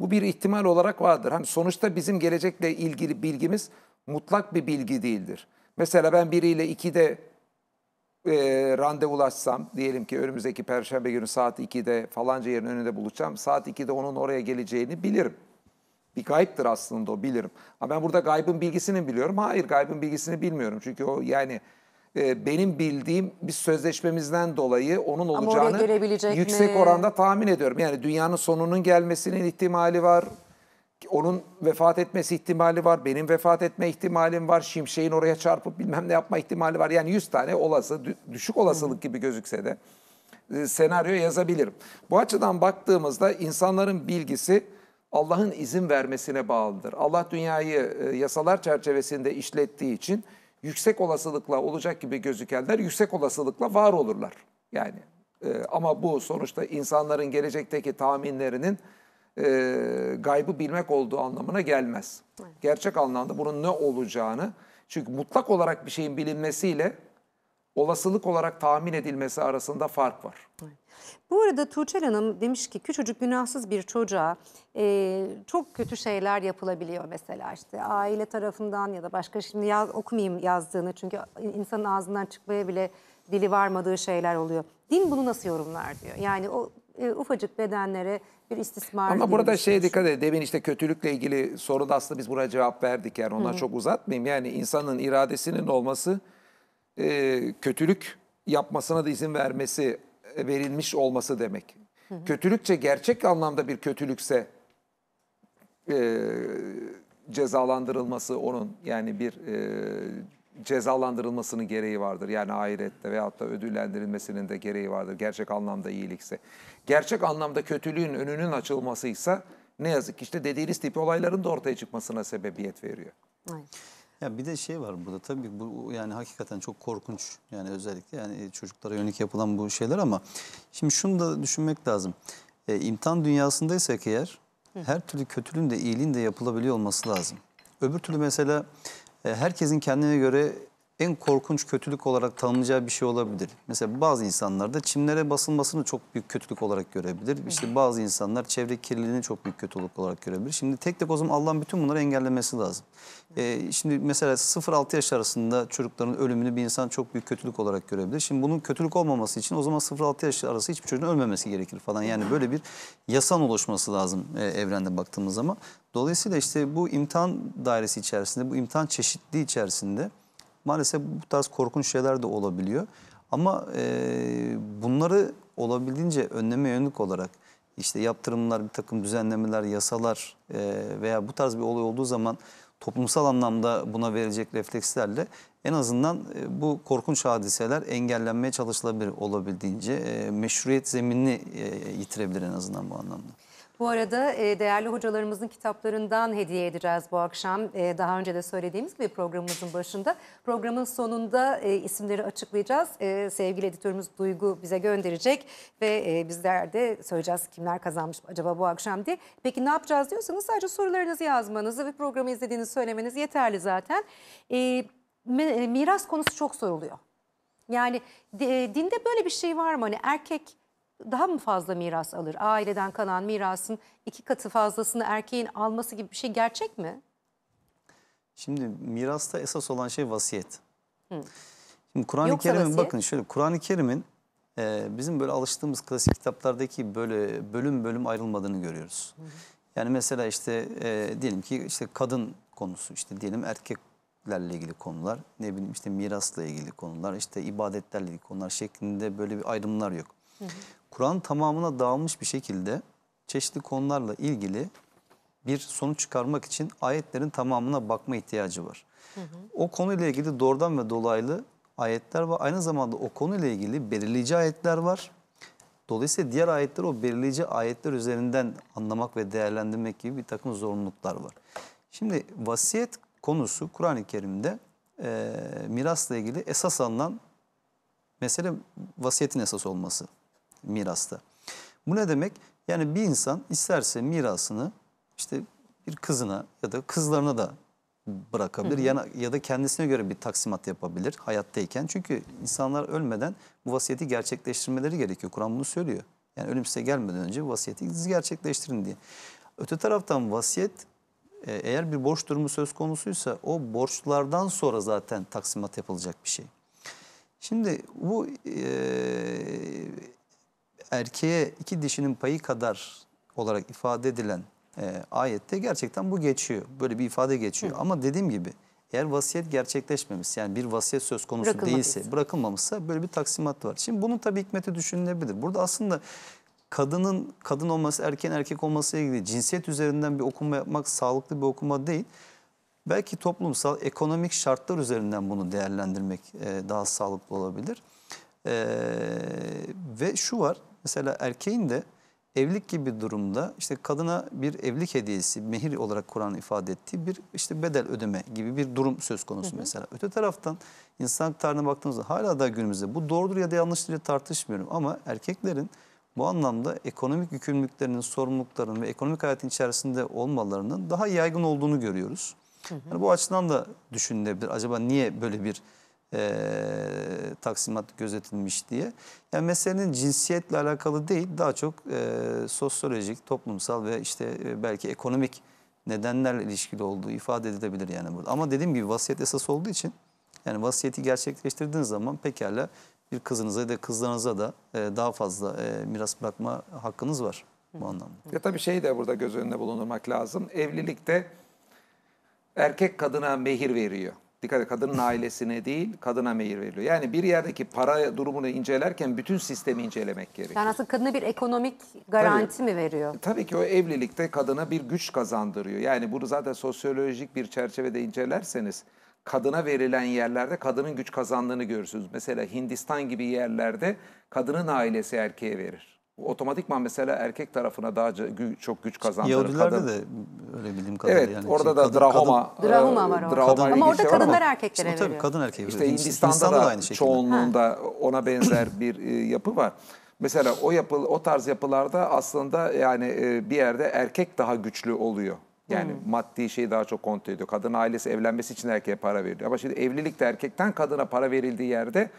bu bir ihtimal olarak vardır. Hani sonuçta bizim gelecekle ilgili bilgimiz mutlak bir bilgi değildir. Mesela ben biriyle ikide e, randevulaşsam, diyelim ki önümüzdeki perşembe günü saat 2'de falanca yerin önünde buluşacağım. Saat 2'de onun oraya geleceğini bilirim. Bir gayiptir aslında o bilirim. Ama ben burada gaybın bilgisini biliyorum. Hayır gaybın bilgisini bilmiyorum. Çünkü o yani e, benim bildiğim bir sözleşmemizden dolayı onun Ama olacağını yüksek mi? oranda tahmin ediyorum. Yani dünyanın sonunun gelmesinin ihtimali var. Onun vefat etmesi ihtimali var. Benim vefat etme ihtimalim var. Şimşek'in oraya çarpıp bilmem ne yapma ihtimali var. Yani 100 tane olası, düşük olasılık gibi gözükse de e, senaryo yazabilirim. Bu açıdan baktığımızda insanların bilgisi Allah'ın izin vermesine bağlıdır. Allah dünyayı e, yasalar çerçevesinde işlettiği için yüksek olasılıkla olacak gibi gözükenler yüksek olasılıkla var olurlar. Yani e, ama bu sonuçta insanların gelecekteki tahminlerinin e, gaybı bilmek olduğu anlamına gelmez. Gerçek anlamda bunun ne olacağını çünkü mutlak olarak bir şeyin bilinmesiyle olasılık olarak tahmin edilmesi arasında fark var. Bu arada Tuğçe Hanım demiş ki küçücük günahsız bir çocuğa e, çok kötü şeyler yapılabiliyor mesela işte aile tarafından ya da başka şimdi yaz, okumayayım yazdığını çünkü insanın ağzından çıkmaya bile dili varmadığı şeyler oluyor. Din bunu nasıl yorumlar diyor. Yani o e, ufacık bedenlere bir istismar. Ama burada şeye dikkat edin. Demin işte kötülükle ilgili soruda aslında biz buraya cevap verdik. Yani ona çok uzatmayayım. Yani insanın iradesinin olması e, kötülük yapmasına da izin vermesi e, verilmiş olması demek. Hı hı. Kötülükçe gerçek anlamda bir kötülükse e, cezalandırılması onun yani bir e, cezalandırılmasının gereği vardır. Yani ahirette veyahut da ödüllendirilmesinin de gereği vardır. Gerçek anlamda iyilikse. Gerçek anlamda kötülüğün önünün açılmasıysa ne yazık ki işte dediğiniz tipi olayların da ortaya çıkmasına sebebiyet veriyor. Evet. Ya bir de şey var burada tabii bu yani hakikaten çok korkunç yani özellikle yani çocuklara yönelik yapılan bu şeyler ama şimdi şunu da düşünmek lazım. E, imtihan dünyasındaysak eğer her türlü kötülüğün de iyiliğin de yapılabiliyor olması lazım. Öbür türlü mesela e, herkesin kendine göre en korkunç kötülük olarak tanımlayacağı bir şey olabilir. Mesela bazı insanlar da çimlere basılmasını çok büyük kötülük olarak görebilir. İşte bazı insanlar çevre kirliliğini çok büyük kötülük olarak görebilir. Şimdi tek tek o zaman Allah'ın bütün bunları engellemesi lazım. Ee, şimdi mesela 0-6 yaş arasında çocukların ölümünü bir insan çok büyük kötülük olarak görebilir. Şimdi bunun kötülük olmaması için o zaman 0-6 yaş arası hiçbir çocuğun ölmemesi gerekir falan. Yani böyle bir yasan oluşması lazım e, evrende baktığımız zaman. Dolayısıyla işte bu imtihan dairesi içerisinde, bu imtihan çeşitliği içerisinde maalesef bu tarz korkunç şeyler de olabiliyor. Ama e, bunları olabildiğince önleme yönelik olarak işte yaptırımlar, bir takım düzenlemeler, yasalar e, veya bu tarz bir olay olduğu zaman toplumsal anlamda buna verecek reflekslerle en azından e, bu korkunç hadiseler engellenmeye çalışılabilir olabildiğince. E, meşruiyet zeminini e, yitirebilir en azından bu anlamda. Bu arada e, değerli hocalarımızın kitaplarından hediye edeceğiz bu akşam. E, daha önce de söylediğimiz gibi programımızın başında. Programın sonunda e, isimleri açıklayacağız. Sevgili editörümüz Duygu bize gönderecek ve bizler de söyleyeceğiz kimler kazanmış acaba bu akşam diye. Peki ne yapacağız diyorsanız sadece sorularınızı yazmanızı ve programı izlediğinizi söylemeniz yeterli zaten. Miras konusu çok soruluyor. Yani dinde böyle bir şey var mı? Hani erkek daha mı fazla miras alır? Aileden kalan mirasın iki katı fazlasını erkeğin alması gibi bir şey gerçek mi? Şimdi mirasta esas olan şey vasiyet. Hı. Şimdi Kur'an-ı Kerim'in bakın şöyle Kur'an-ı Kerim'in e, bizim böyle alıştığımız klasik kitaplardaki böyle bölüm bölüm ayrılmadığını görüyoruz. Hı Yani mesela işte e, diyelim ki işte kadın konusu işte diyelim erkeklerle ilgili konular ne bileyim işte mirasla ilgili konular işte ibadetlerle ilgili konular şeklinde böyle bir ayrımlar yok. Hı hı. Kur'an tamamına dağılmış bir şekilde çeşitli konularla ilgili bir sonuç çıkarmak için ayetlerin tamamına bakma ihtiyacı var. Hı hı. O konuyla ilgili doğrudan ve dolaylı ayetler ve aynı zamanda o konuyla ilgili belirleyici ayetler var. Dolayısıyla diğer ayetler o belirleyici ayetler üzerinden anlamak ve değerlendirmek gibi bir takım zorunluluklar var. Şimdi vasiyet konusu Kur'an-ı Kerim'de e, mirasla ilgili esas alınan mesele vasiyetin esas olması mirasta. Bu ne demek? Yani bir insan isterse mirasını işte bir kızına ya da kızlarına da bırakabilir hı hı. Ya, ya da kendisine göre bir taksimat yapabilir hayattayken. Çünkü insanlar ölmeden bu vasiyeti gerçekleştirmeleri gerekiyor. Kur'an bunu söylüyor. Yani ölüm size gelmeden önce bu vasiyeti siz gerçekleştirin diye. Öte taraftan vasiyet e, eğer bir borç durumu söz konusuysa o borçlardan sonra zaten taksimat yapılacak bir şey. Şimdi bu e, erkeğe iki dişinin payı kadar olarak ifade edilen e, ayette gerçekten bu geçiyor. Böyle bir ifade geçiyor. Hı. Ama dediğim gibi eğer vasiyet gerçekleşmemiş yani bir vasiyet söz konusu değilse bırakılmamışsa böyle bir taksimat var. Şimdi bunun tabii hikmeti düşünülebilir. Burada aslında kadının kadın olması erkeğin erkek olması ile ilgili cinsiyet üzerinden bir okuma yapmak sağlıklı bir okuma değil. Belki toplumsal ekonomik şartlar üzerinden bunu değerlendirmek e, daha sağlıklı olabilir. E, ve şu var Mesela erkeğin de evlilik gibi durumda işte kadına bir evlilik hediyesi, mehir olarak Kur'an ifade ettiği bir işte bedel ödeme gibi bir durum söz konusu hı hı. mesela. Öte taraftan insan tarihine baktığımızda hala da günümüzde bu doğrudur ya da yanlıştır diye tartışmıyorum ama erkeklerin bu anlamda ekonomik yükümlülüklerinin, sorumluluklarının ve ekonomik hayatın içerisinde olmalarının daha yaygın olduğunu görüyoruz. Hı hı. Yani bu açıdan da düşünülebilir. Acaba niye böyle bir e, taksimat gözetilmiş diye. Yani meselenin cinsiyetle alakalı değil daha çok e, sosyolojik, toplumsal ve işte e, belki ekonomik nedenlerle ilişkili olduğu ifade edilebilir yani burada. Ama dediğim gibi vasiyet esas olduğu için yani vasiyeti gerçekleştirdiğiniz zaman pekala bir kızınıza ya da kızlarınıza da e, daha fazla e, miras bırakma hakkınız var bu anlamda. Ya tabii şey de burada göz önüne bulundurmak lazım. Evlilikte erkek kadına mehir veriyor. Dikkat et kadının ailesine değil kadına meyil veriliyor. Yani bir yerdeki para durumunu incelerken bütün sistemi incelemek gerekiyor. Yani aslında kadına bir ekonomik garanti tabii, mi veriyor? Tabii ki o evlilikte kadına bir güç kazandırıyor. Yani bunu zaten sosyolojik bir çerçevede incelerseniz kadına verilen yerlerde kadının güç kazandığını görürsünüz. Mesela Hindistan gibi yerlerde kadının ailesi erkeğe verir otomatikman mesela erkek tarafına daha güç, çok güç kazandırır. Yahudilerde kadın. de öyle bildiğim kadarıyla. Evet yani orada şey, da drahoma. E, drahoma var orada. Drahoma ama orada şey kadınlar ama, erkeklere işte, Tabii kadın erkeği. İşte Hindistan'da, Hindistan'da da, da aynı şekilde. çoğunluğunda ha. ona benzer bir e, yapı var. Mesela o yapı, o tarz yapılarda aslında yani e, bir yerde erkek daha güçlü oluyor. Yani hmm. maddi şeyi daha çok kontrol ediyor. Kadın ailesi evlenmesi için erkeğe para veriyor. Ama şimdi evlilikte erkekten kadına para verildiği yerde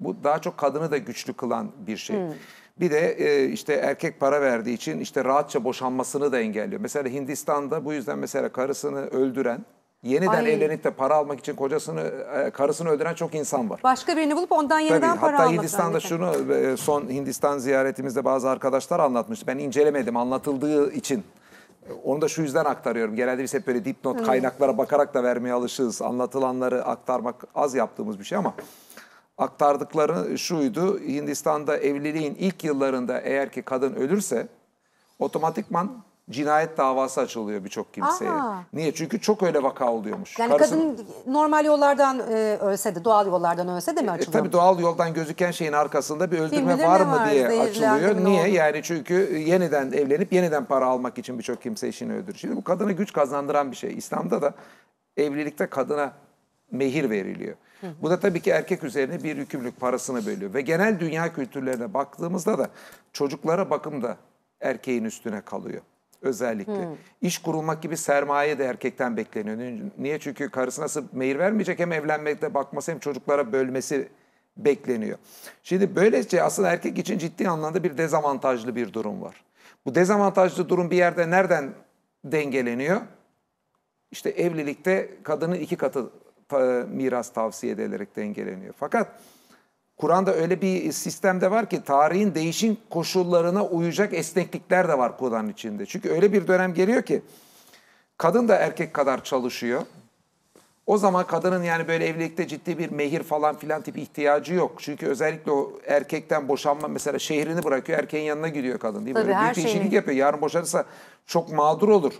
bu daha çok kadını da güçlü kılan bir şey. Hmm. Bir de e, işte erkek para verdiği için işte rahatça boşanmasını da engelliyor. Mesela Hindistan'da bu yüzden mesela karısını öldüren Yeniden Ay. evlenip de para almak için kocasını, e, karısını öldüren çok insan var. Başka birini bulup ondan yeniden Tabii, para almak. Hatta Hindistan'da şunu e, son Hindistan ziyaretimizde bazı arkadaşlar anlatmış. Ben incelemedim anlatıldığı için. Onu da şu yüzden aktarıyorum. Genelde biz hep böyle dipnot kaynaklara bakarak da vermeye alışığız. Anlatılanları aktarmak az yaptığımız bir şey ama aktardıkları şuydu. Hindistan'da evliliğin ilk yıllarında eğer ki kadın ölürse otomatikman cinayet davası açılıyor birçok kimseye. Aha. Niye? Çünkü çok öyle vaka oluyormuş. Yani Karısının... kadın normal yollardan e, ölse de doğal yollardan ölse de mi e, e, açılıyor? E, tabii doğal yoldan gözüken şeyin arkasında bir öldürme Filmde var mı diye açılıyor. Niye? Oldu. Yani çünkü yeniden evlenip yeniden para almak için birçok kimse işini öldürür. Şimdi bu kadına güç kazandıran bir şey. İslam'da da evlilikte kadına mehir veriliyor. Bu da tabii ki erkek üzerine bir yükümlülük parasını bölüyor. Ve genel dünya kültürlerine baktığımızda da çocuklara bakım da erkeğin üstüne kalıyor özellikle. Hmm. İş kurulmak gibi sermaye de erkekten bekleniyor. Niye? Çünkü karısı nasıl meyir vermeyecek hem evlenmekte bakması hem çocuklara bölmesi bekleniyor. Şimdi böylece aslında erkek için ciddi anlamda bir dezavantajlı bir durum var. Bu dezavantajlı durum bir yerde nereden dengeleniyor? İşte evlilikte kadının iki katı miras tavsiye edilerek dengeleniyor. Fakat Kur'an'da öyle bir sistem de var ki tarihin değişim koşullarına uyacak esneklikler de var Kur'an içinde. Çünkü öyle bir dönem geliyor ki kadın da erkek kadar çalışıyor. O zaman kadının yani böyle evlilikte ciddi bir mehir falan filan tipi ihtiyacı yok. Çünkü özellikle o erkekten boşanma mesela şehrini bırakıyor erkeğin yanına gidiyor kadın değil mi? Tabii, Böyle her büyük şeyini. yapıyor. Yarın boşanırsa çok mağdur olur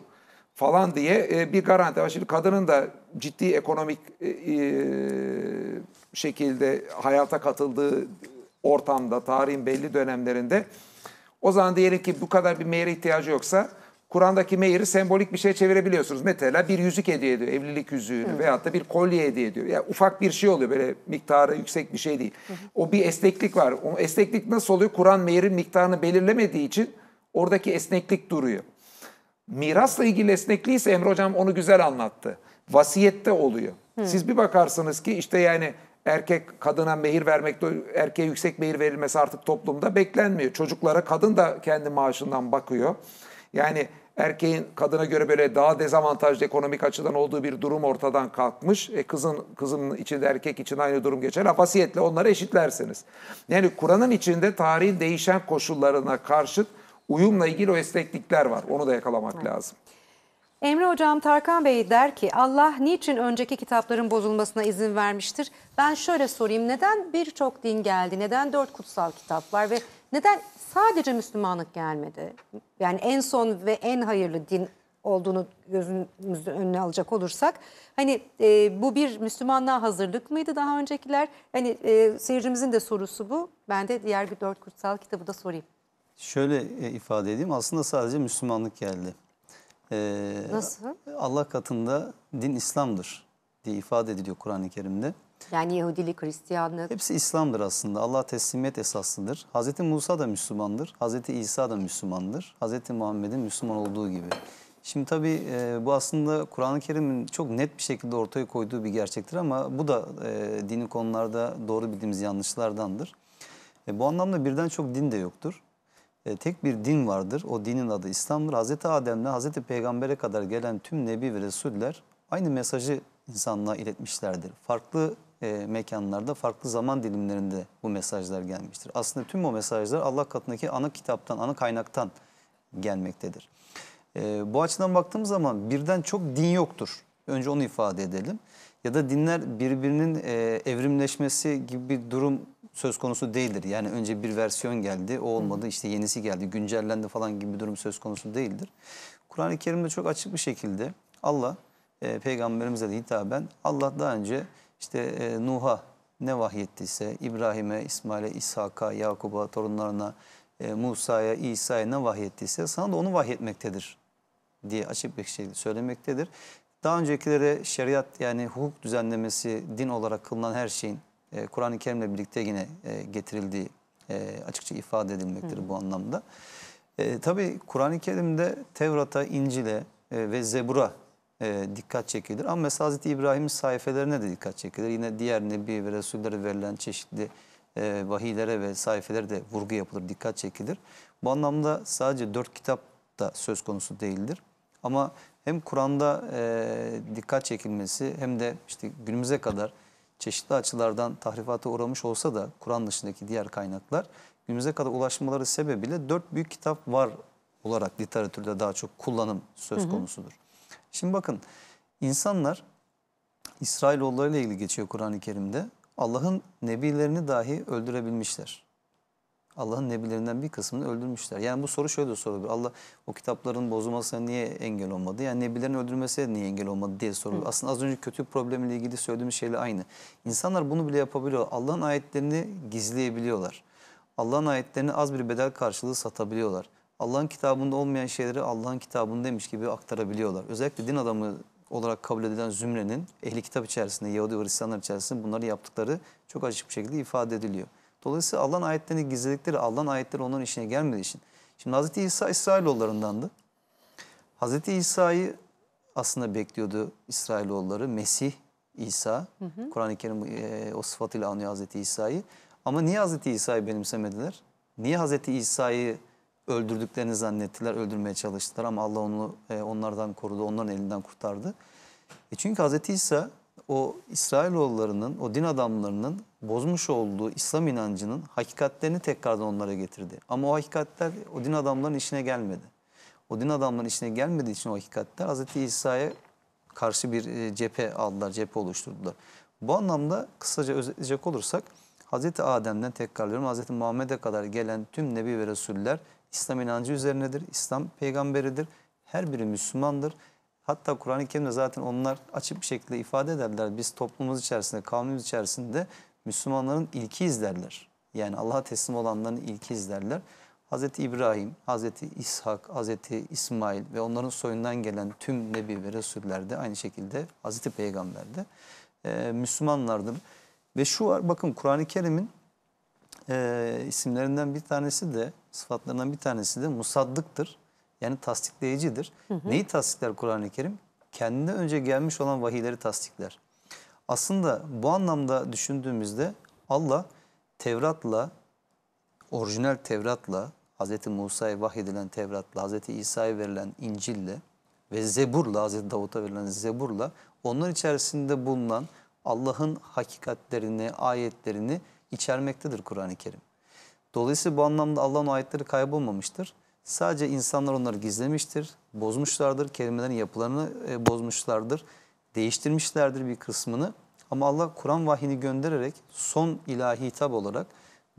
falan diye e, bir garanti var. Şimdi kadının da ciddi ekonomik e, e, şekilde hayata katıldığı ortamda, tarihin belli dönemlerinde o zaman diyelim ki bu kadar bir mehre ihtiyacı yoksa Kur'an'daki mehri sembolik bir şey çevirebiliyorsunuz. Mesela bir yüzük hediye ediyor, evlilik yüzüğünü evet. veyahut da bir kolye hediye ediyor. Yani ufak bir şey oluyor böyle miktarı yüksek bir şey değil. Hı O bir esneklik var. O esneklik nasıl oluyor? Kur'an mehrin miktarını belirlemediği için oradaki esneklik duruyor. Mirasla ilgili esnekliği ise Emre Hocam onu güzel anlattı. Vasiyette oluyor. Hı. Siz bir bakarsınız ki işte yani erkek kadına mehir vermek, erkeğe yüksek mehir verilmesi artık toplumda beklenmiyor. Çocuklara kadın da kendi maaşından bakıyor. Yani erkeğin kadına göre böyle daha dezavantajlı ekonomik açıdan olduğu bir durum ortadan kalkmış. E kızın kızın içinde erkek için aynı durum geçer. vasiyetle onları eşitlersiniz. Yani Kur'an'ın içinde tarihin değişen koşullarına karşıt uyumla ilgili o esneklikler var. Onu da yakalamak evet. lazım. Emre Hocam Tarkan Bey der ki Allah niçin önceki kitapların bozulmasına izin vermiştir? Ben şöyle sorayım neden birçok din geldi? Neden dört kutsal kitap var ve neden sadece Müslümanlık gelmedi? Yani en son ve en hayırlı din olduğunu gözümüzün önüne alacak olursak hani e, bu bir Müslümanlığa hazırlık mıydı daha öncekiler? Hani e, seyircimizin de sorusu bu. Ben de diğer bir dört kutsal kitabı da sorayım. Şöyle e, ifade edeyim aslında sadece Müslümanlık geldi. Ee, Nasıl? Allah katında din İslam'dır diye ifade ediliyor Kur'an-ı Kerim'de. Yani Yahudilik, Hristiyanlık. Hepsi İslam'dır aslında. Allah teslimiyet esaslıdır. Hz. Musa da Müslümandır. Hz. İsa da Müslümandır. Hz. Muhammed'in Müslüman olduğu gibi. Şimdi tabii e, bu aslında Kur'an-ı Kerim'in çok net bir şekilde ortaya koyduğu bir gerçektir ama bu da e, dini konularda doğru bildiğimiz yanlışlardandır. E, bu anlamda birden çok din de yoktur. E, tek bir din vardır. O dinin adı İslam'dır. Hazreti Adem'den Hazreti Peygamber'e kadar gelen tüm nebi ve resuller aynı mesajı insanlığa iletmişlerdir. Farklı e, mekanlarda, farklı zaman dilimlerinde bu mesajlar gelmiştir. Aslında tüm o mesajlar Allah katındaki ana kitaptan, ana kaynaktan gelmektedir. E, bu açıdan baktığım zaman birden çok din yoktur. Önce onu ifade edelim ya da dinler birbirinin e, evrimleşmesi gibi bir durum söz konusu değildir. Yani önce bir versiyon geldi, o olmadı, işte yenisi geldi, güncellendi falan gibi bir durum söz konusu değildir. Kur'an-ı Kerim'de çok açık bir şekilde Allah, e, peygamberimize de hitaben, Allah daha önce işte e, Nuh'a ne vahyettiyse, İbrahim'e, İsmail'e, İshak'a, Yakub'a, torunlarına, e, Musa'ya, İsa'ya ne vahyettiyse sana da onu vahyetmektedir diye açık bir şekilde söylemektedir. Daha öncekilere şeriat yani hukuk düzenlemesi din olarak kılınan her şeyin e, Kur'an-ı Kerim'le birlikte yine e, getirildiği e, açıkça ifade edilmektir Hı. bu anlamda. E, tabii Kur'an-ı Kerim'de Tevrat'a, İncil'e e, ve Zebur'a e, dikkat çekilir. Ama mesela Hazreti İbrahim'in sayfelerine de dikkat çekilir. Yine diğer nebi ve resullere verilen çeşitli e, vahiylere ve sayfelere de vurgu yapılır, dikkat çekilir. Bu anlamda sadece dört kitap da söz konusu değildir. Ama hem Kur'an'da e, dikkat çekilmesi hem de işte günümüze kadar çeşitli açılardan tahrifata uğramış olsa da Kur'an dışındaki diğer kaynaklar günümüze kadar ulaşmaları sebebiyle dört büyük kitap var olarak literatürde daha çok kullanım söz konusudur. Hı hı. Şimdi bakın insanlar İsrailoğulları ile ilgili geçiyor Kur'an-ı Kerim'de. Allah'ın nebilerini dahi öldürebilmişler. Allah'ın nebilerinden bir kısmını öldürmüşler. Yani bu soru şöyle de sorulur. Allah o kitapların bozulmasına niye engel olmadı? Yani nebilerin öldürülmesine niye engel olmadı diye sorulur. Aslında az önce kötü problemiyle ilgili söylediğimiz şeyle aynı. İnsanlar bunu bile yapabiliyor. Allah'ın ayetlerini gizleyebiliyorlar. Allah'ın ayetlerini az bir bedel karşılığı satabiliyorlar. Allah'ın kitabında olmayan şeyleri Allah'ın kitabında demiş gibi aktarabiliyorlar. Özellikle din adamı olarak kabul edilen zümrenin ehli kitap içerisinde, Yahudi ve Hristiyanlar içerisinde bunları yaptıkları çok açık bir şekilde ifade ediliyor. Dolayısıyla Allah'ın ayetlerini gizledikleri, Allah'ın ayetleri onların işine gelmediği için. Şimdi Hazreti İsa İsrailoğullarındandı. Hazreti İsa'yı aslında bekliyordu İsrailoğulları. Mesih, İsa. Kur'an-ı Kerim e, o sıfatıyla anıyor Hazreti İsa'yı. Ama niye Hazreti İsa'yı benimsemediler? Niye Hazreti İsa'yı öldürdüklerini zannettiler, öldürmeye çalıştılar ama Allah onu e, onlardan korudu, onların elinden kurtardı. E çünkü Hazreti İsa o İsrailoğullarının, o din adamlarının bozmuş olduğu İslam inancının hakikatlerini tekrardan onlara getirdi. Ama o hakikatler o din adamların işine gelmedi. O din adamların işine gelmediği için o hakikatler Hz. İsa'ya karşı bir e, cephe aldılar, cephe oluşturdular. Bu anlamda kısaca özetleyecek olursak Hz. Adem'den tekrarlıyorum Hz. Muhammed'e kadar gelen tüm nebi ve resuller İslam inancı üzerinedir. İslam peygamberidir. Her biri Müslümandır. Hatta Kur'an-ı Kerim'de zaten onlar açık bir şekilde ifade ederler. Biz toplumumuz içerisinde, kavmimiz içerisinde Müslümanların ilki izlerler. Yani Allah'a teslim olanların ilki izlerler. Hz. İbrahim, Hz. İshak, Hz. İsmail ve onların soyundan gelen tüm Nebi ve Resuller de aynı şekilde Hz. Peygamber de e, Müslümanlardır. Ve şu var bakın Kur'an-ı Kerim'in e, isimlerinden bir tanesi de sıfatlarından bir tanesi de musaddıktır. Yani tasdikleyicidir. Hı hı. Neyi tasdikler Kur'an-ı Kerim? Kendine önce gelmiş olan vahiyleri tasdikler. Aslında bu anlamda düşündüğümüzde Allah Tevrat'la, orijinal Tevrat'la, Hz. Musa'ya vahyedilen Tevrat'la, Hz. İsa'ya verilen İncil'le ve Zebur'la, Hz. Davut'a verilen Zebur'la onlar içerisinde bulunan Allah'ın hakikatlerini, ayetlerini içermektedir Kur'an-ı Kerim. Dolayısıyla bu anlamda Allah'ın ayetleri kaybolmamıştır. Sadece insanlar onları gizlemiştir, bozmuşlardır, kelimelerin yapılarını e, bozmuşlardır, değiştirmişlerdir bir kısmını. Ama Allah Kur'an vahyini göndererek son ilahi hitap olarak